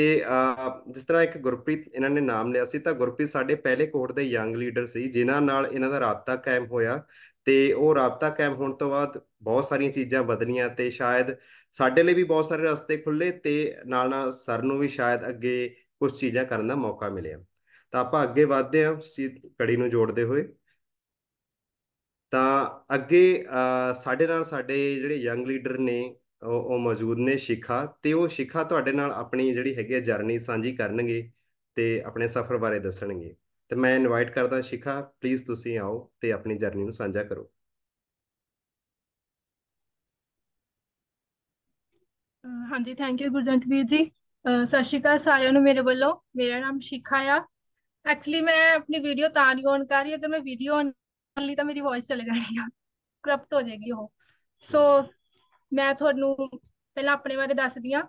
ਜਿਸ ਤਰ੍ਹਾਂ ਇੱਕ ਗੁਰਪ੍ਰੀਤ ਇਹਨਾਂ ਨੇ ਨਾਮ ਲਿਆ ਸੀ ਤਾਂ ਗੁਰਪ੍ਰੀਤ ਸਾਡੇ ਪਹਿਲੇ ਕੋਰਟ ਦੇ ਯੰਗ ਲੀਡਰ ਸੀ ਜਿਨ੍ਹਾਂ ਨਾਲ ਇਹਨਾਂ ਦਾ ਰਾਬਤਾ ਕਾਇਮ ਹੋਇਆ ਤੇ ਉਹ ਰਾਬਤਾ ਕਾਇਮ ਹੋਣ ਤੋਂ ਬਾਅਦ ਬਹੁਤ ਸਾਰੀਆਂ ਚੀਜ਼ਾਂ ਬਦਲੀਆਂ ਤੇ ਸ਼ਾਇਦ ਸਾਡੇ ਲਈ ਵੀ ਬਹੁਤ ਸਾਰੇ ਰਸਤੇ ਖੁੱਲੇ ਤੇ ਨਾਲ ਨਾਲ ਸਰ ਨੂੰ ਵੀ ਸ਼ਾਇਦ ਅੱਗੇ ਕੁਝ ਚੀਜ਼ਾਂ ਕਰਨ ਦਾ ਮੌਕਾ ਮਿਲਿਆ ਤਾਂ ਆਪਾਂ ਅੱਗੇ ਵਧਦੇ ਹਾਂ ਕੜੀ ਨੂੰ ਜੋੜਦੇ ਹੋਏ ਤਾਂ ਅੱਗੇ ਸਾਡੇ ਨਾਲ ਸਾਡੇ ਜਿਹੜੇ ਯੰਗ ਲੀਡਰ ਨੇ ਉਹ ਉਹ ਮੌਜੂਦ ਨੇ ਸ਼ਿਖਾ ਤੇ ਉਹ ਸ਼ਿਖਾ ਤੁਹਾਡੇ ਨਾਲ ਆਪਣੀ ਜਿਹੜੀ ਹੈਗੀ ਜਰਨੀ ਸਾਂਝੀ ਕਰਨਗੇ ਤੇ ਆਪਣੇ ਸਫ਼ਰ ਬਾਰੇ ਦੱਸਣਗੇ ਤੇ ਮੈਂ ਇਨਵਾਈਟ ਕਰਦਾ ਸ਼ਿਖਾ ਪਲੀਜ਼ ਤੁਸੀਂ ਆਓ ਤੇ ਆਪਣੀ ਜਰਨੀ ਨੂੰ ਸਾਂਝਾ ਕਰੋ ਹਾਂਜੀ ਥੈਂਕ ਯੂ ਗੁਰਜੰਟ ਵੀਰ ਜੀ ਸਤਿ ਸ਼੍ਰੀ ਅਕਾਲ ਸਾਰਿਆਂ ਨੂੰ ਮੇਰੇ ਵੱਲੋਂ ਮੇਰਾ ਨਾਮ ਸ਼ਿਖਾ ਆ ਐਕਚੁਅਲੀ ਮੈਂ ਆਪਣੀ ਵੀਡੀਓ ਤਾਂ ਨਹੀਂ ਔਨ ਕਰ ਰਹੀ ਅਗਰ ਮੈਂ ਵੀਡੀਓ ਔਨ ਲਈ ਤਾਂ ਮੇਰੀ ਵੌਇਸ ਚਲੇ ਜਾਣੀ ਆ ਕਰਪਟ ਹੋ ਜਾਏਗੀ ਉਹ ਸੋ ਮੈਂ ਤੁਹਾਨੂੰ ਪਹਿਲਾਂ ਆਪਣੇ ਬਾਰੇ ਦੱਸਦੀ ਆ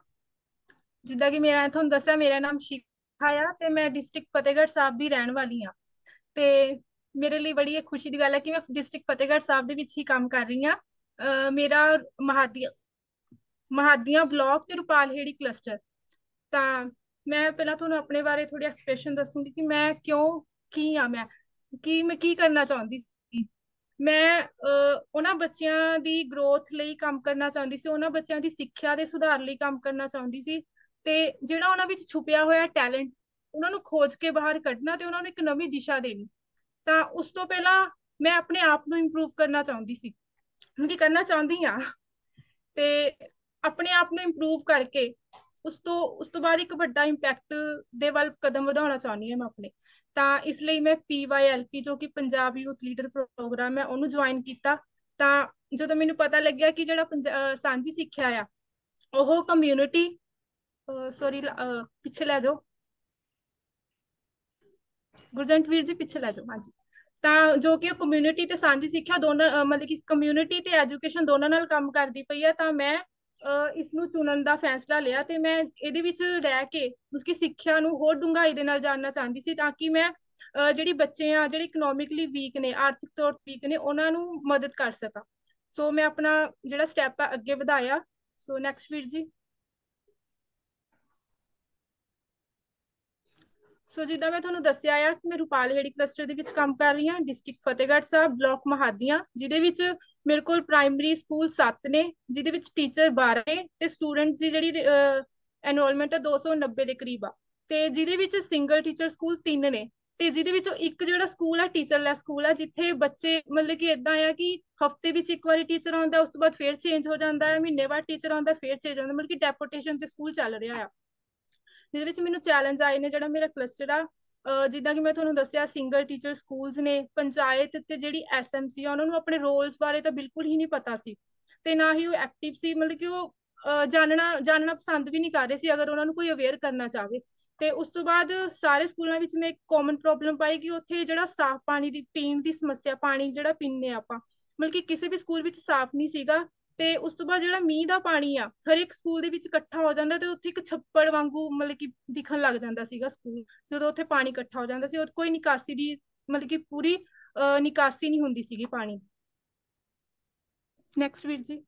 ਜਿੱਦਾਂ ਕਿ ਮੇਰਾ ਤੁਹਾਨੂੰ ਦੱਸਿਆ ਮੇਰਾ ਨਾਮ ਸ਼ਿਖਾ ਆ ਤੇ ਮੈਂ ਡਿਸਟ੍ਰਿਕਟ ਫਤਿਹਗੜ੍ਹ ਸਾਹਿਬ ਦੀ ਰਹਿਣ ਵਾਲੀ ਆ ਤੇ ਮੇਰੇ ਲਈ ਬੜੀ ਖੁਸ਼ੀ ਦੀ ਗੱਲ ਹੈ ਕਿ ਮੈਂ ਡਿਸਟ੍ਰਿਕਟ ਫਤਿਹਗੜ੍ਹ ਸਾਹਿਬ ਦੇ ਵਿੱਚ ਹੀ ਕੰਮ ਕਰ ਰਹੀ ਆ ਮੇਰਾ ਮਹਾਦੀਆ ਮਹਾਦੀਆਂ ਬਲਾਕ ਤੇ ਰੁਪਾਲਹੇੜੀ ਕਲਸਟਰ ਤਾਂ ਮੈਂ ਪਹਿਲਾਂ ਤੁਹਾਨੂੰ ਆਪਣੇ ਬਾਰੇ ਥੋੜੀ ਐਕਸਪ੍ਰੈਸ਼ਨ ਦੱਸੂੰਗੀ ਕਿ ਮੈਂ ਕਿਉਂ ਕੀ ਆ ਮੈਂ ਕੀ ਮੈਂ ਕੀ ਕਰਨਾ ਚਾਹੁੰਦੀ ਮੈਂ ਉਹਨਾਂ ਬੱਚਿਆਂ ਦੀ ਗਰੋਥ ਲਈ ਕੰਮ ਕਰਨਾ ਚਾਹੁੰਦੀ ਸੀ ਉਹਨਾਂ ਬੱਚਿਆਂ ਦੀ ਸਿੱਖਿਆ ਦੇ ਸੁਧਾਰ ਲਈ ਕੰਮ ਕਰਨਾ ਚਾਹੁੰਦੀ ਸੀ ਤੇ ਜਿਹੜਾ ਉਹਨਾਂ ਵਿੱਚ ਛੁਪਿਆ ਹੋਇਆ ਟੈਲੈਂਟ ਉਹਨਾਂ ਨੂੰ ਖੋਜ ਕੇ ਬਾਹਰ ਕੱਢਣਾ ਤੇ ਉਹਨਾਂ ਨੂੰ ਇੱਕ ਨਵੀਂ ਦਿਸ਼ਾ ਦੇਣੀ ਤਾਂ ਉਸ ਤੋਂ ਪਹਿਲਾਂ ਮੈਂ ਆਪਣੇ ਆਪ ਨੂੰ ਇੰਪਰੂਵ ਕਰਨਾ ਚਾਹੁੰਦੀ ਸੀ ਮੈਂ ਕੀ ਕਰਨਾ ਚਾਹੁੰਦੀ ਆ ਤੇ ਆਪਣੇ ਆਪ ਨੂੰ ਇੰਪਰੂਵ ਕਰਕੇ ਉਸ ਤੋਂ ਉਸ ਤੋਂ ਬਾਅਦ ਇੱਕ ਵੱਡਾ ਇੰਪੈਕਟ ਦੇ ਵੱਲ ਕਦਮ ਵਧਾਉਣਾ ਚਾਹੁੰਦੀ ਹਾਂ ਮੈਂ ਆਪਣੇ तो इसलिए मैं पी वाई एल पी जो कि पंजाब यूथ लीडर प्रोग्राम है उन्होंने ज्वाइन किया जो तो मैं पता लग्या कि जो सी सीख्या आ ओह कम्यूनिटी सॉरी पिछे लै जाओ गुरजंट जी पिछे लै जाओ हाँ जी जो कि कम्यूनिटी से सी सिक्ख्या दोनों मतलब कि कम्यूनिटी से एजुकेशन दोनों काम करती पी है तो मैं ਇਸ ਨੂੰ ਚੁਣਨ ਦਾ ਫੈਸਲਾ ਲਿਆ ਤੇ ਮੈਂ ਇਹਦੇ ਵਿੱਚ ਰਹਿ ਕੇ ਕਿ ਸਿੱਖਿਆ ਨੂੰ ਹੋਰ ਡੂੰਘਾਈ ਦੇ ਨਾਲ ਜਾਨਣਾ ਚਾਹੁੰਦੀ ਸੀ ਤਾਂ ਕਿ ਮੈਂ ਜਿਹੜੀ ਬੱਚੇ ਆ ਜਿਹੜੇ ਇਕਨੋਮਿਕਲੀ ਵੀਕ ਨੇ ਆਰਥਿਕ ਤੌਰ ਤੇ ਵੀਕ ਨੇ ਉਹਨਾਂ ਨੂੰ ਮਦਦ ਕਰ ਸਕਾਂ ਸੋ ਮੈਂ ਆਪਣਾ ਜਿਹੜਾ ਸਟੈਪ ਆ ਅੱਗੇ ਵਧਾਇਆ ਸੋ ਨੈਕਸਟ ਵੀਰ ਜੀ ਸੋ ਜਿੱਦਾਂ ਮੈਂ ਤੁਹਾਨੂੰ ਦੱਸਿਆ ਆ ਕਿ ਮੈਂ ਰੂਪਾਲ ਕਲਸਟਰ ਦੇ ਵਿੱਚ ਕੰਮ ਕਰ ਰਹੀ ਹਾਂ ਡਿਸਟ੍ਰਿਕਟ ਫਤਿਹਗੜ੍ਹ ਸਾਹਿਬ ਬਲਾਕ ਮਹਾਦੀਆਂ ਜਿਹਦੇ ਵਿੱਚ ਮੇਰੇ ਕੋਲ ਪ੍ਰਾਇਮਰੀ ਸਕੂਲ 7 ਨੇ ਜਿਹਦੇ ਵਿੱਚ ਟੀਚਰ 12 ਨੇ ਤੇ ਸਟੂਡੈਂਟਸ ਦੀ ਜਿਹੜੀ ਐਨਰੋਲਮੈਂਟ ਹੈ 290 ਦੇ ਕਰੀਬ ਆ ਤੇ ਜਿਹਦੇ ਵਿੱਚ ਸਿੰਗਲ ਟੀਚਰ ਸਕੂਲ 3 ਨੇ ਤੇ ਜਿਹਦੇ ਵਿੱਚੋਂ ਇੱਕ ਜਿਹੜਾ ਸਕੂਲ ਆ ਟੀਚਰਲੈਸ ਸਕੂਲ ਆ ਜਿੱਥੇ ਬੱਚੇ ਮਤਲਬ ਕਿ ਇਦਾਂ ਆ ਕਿ ਹਫਤੇ ਵਿੱਚ ਇੱਕ ਵਾਰੀ ਟੀਚਰ ਆਉਂਦਾ ਉਸ ਤੋਂ ਬਾਅਦ ਫੇਰ ਚੇਂਜ ਹੋ ਜਾਂਦਾ ਹੈ ਮਹੀਨੇ ਬਾਅਦ ਟੀਚਰ ਆਉਂਦਾ ਫੇਰ ਚੇਂਜ ਹੋ ਜਾਂਦਾ ਮਤਲਬ ਕਿ ਡੈਪੋਟੇਸ਼ਨ ਤੇ ਸਕੂਲ ਚੱਲ ਰਿਹਾ ਆ ਜਿਹਦੇ ਵਿੱਚ ਮੈਨੂੰ ਚੈਲੰਜ ਆਏ ਨੇ ਜਿਹੜਾ ਮੇਰਾ ਕਲਸਟਰ ਆ ਜਿੱਦਾਂ ਕਿ ਮੈਂ ਤੁਹਾਨੂੰ ਦੱਸਿਆ ਸਿੰਗਲ ਟੀਚਰ ਸਕੂਲਸ ਨੇ ਪੰਚਾਇਤ ਤੇ ਜਿਹੜੀ ਐਸਐਮਸੀ ਆ ਉਹਨਾਂ ਨੂੰ ਆਪਣੇ ਰੋਲਸ ਬਾਰੇ ਤਾਂ ਬਿਲਕੁਲ ਹੀ ਨਹੀਂ ਪਤਾ ਸੀ ਤੇ ਨਾ ਹੀ ਉਹ ਐਕਟਿਵ ਸੀ ਮਤਲਬ ਕਿ ਉਹ ਜਾਣਨਾ ਜਾਣਨਾ ਪਸੰਦ ਵੀ ਨਹੀਂ ਕਰ ਰਹੇ ਸੀ ਅਗਰ ਉਹਨਾਂ ਨੂੰ ਕੋਈ ਅਵੇਅਰ ਕਰਨਾ ਚਾਹਵੇ ਤੇ ਉਸ ਤੋਂ ਬਾਅਦ ਸਾਰੇ ਸਕੂਲਾਂ ਵਿੱਚ ਮੈਂ ਇੱਕ ਕਾਮਨ ਪ੍ਰੋਬਲਮ ਪਾਈ ਕਿ ਉੱਥੇ ਜਿਹੜਾ ਸਾਫ਼ ਪਾਣੀ ਦੀ ਪੀਣ ਦੀ ਸਮੱਸਿਆ ਪਾਣੀ ਜਿਹੜਾ ਪੀਂਦੇ ਆਪਾਂ ਮਤਲਬ ਕਿ ਕਿਸੇ ਵੀ ਸਕੂਲ ਵਿੱਚ ਸਾਫ਼ ਨਹੀਂ ਸੀਗਾ ਤੇ ਉਸ ਤੋਂ ਬਾਅਦ ਜਿਹੜਾ ਮੀਂਹ ਦਾ ਪਾਣੀ ਆ ਹਰ ਇੱਕ ਸਕੂਲ ਦੇ ਵਿੱਚ ਇਕੱਠਾ ਹੋ ਜਾਂਦਾ ਤੇ ਉੱਥੇ ਇੱਕ ਛੱਪੜ ਵਾਂਗੂ ਮਤਲਬ ਕਿ ਦਿਖਣ ਲੱਗ ਜਾਂਦਾ ਸੀਗਾ ਸਕੂਲ ਜਦੋਂ ਉੱਥੇ ਪਾਣੀ ਇਕੱਠਾ ਹੋ ਜਾਂਦਾ ਸੀ ਉਹ ਕੋਈ ਨਿਕਾਸੀ ਦੀ ਮਤਲਬ ਕਿ ਪੂਰੀ ਨਿਕਾਸੀ ਨਹੀਂ ਹੁੰਦੀ ਸੀਗੀ ਪਾਣੀ ਦੀ ਨੈਕਸਟ ਵੀਰ ਜੀ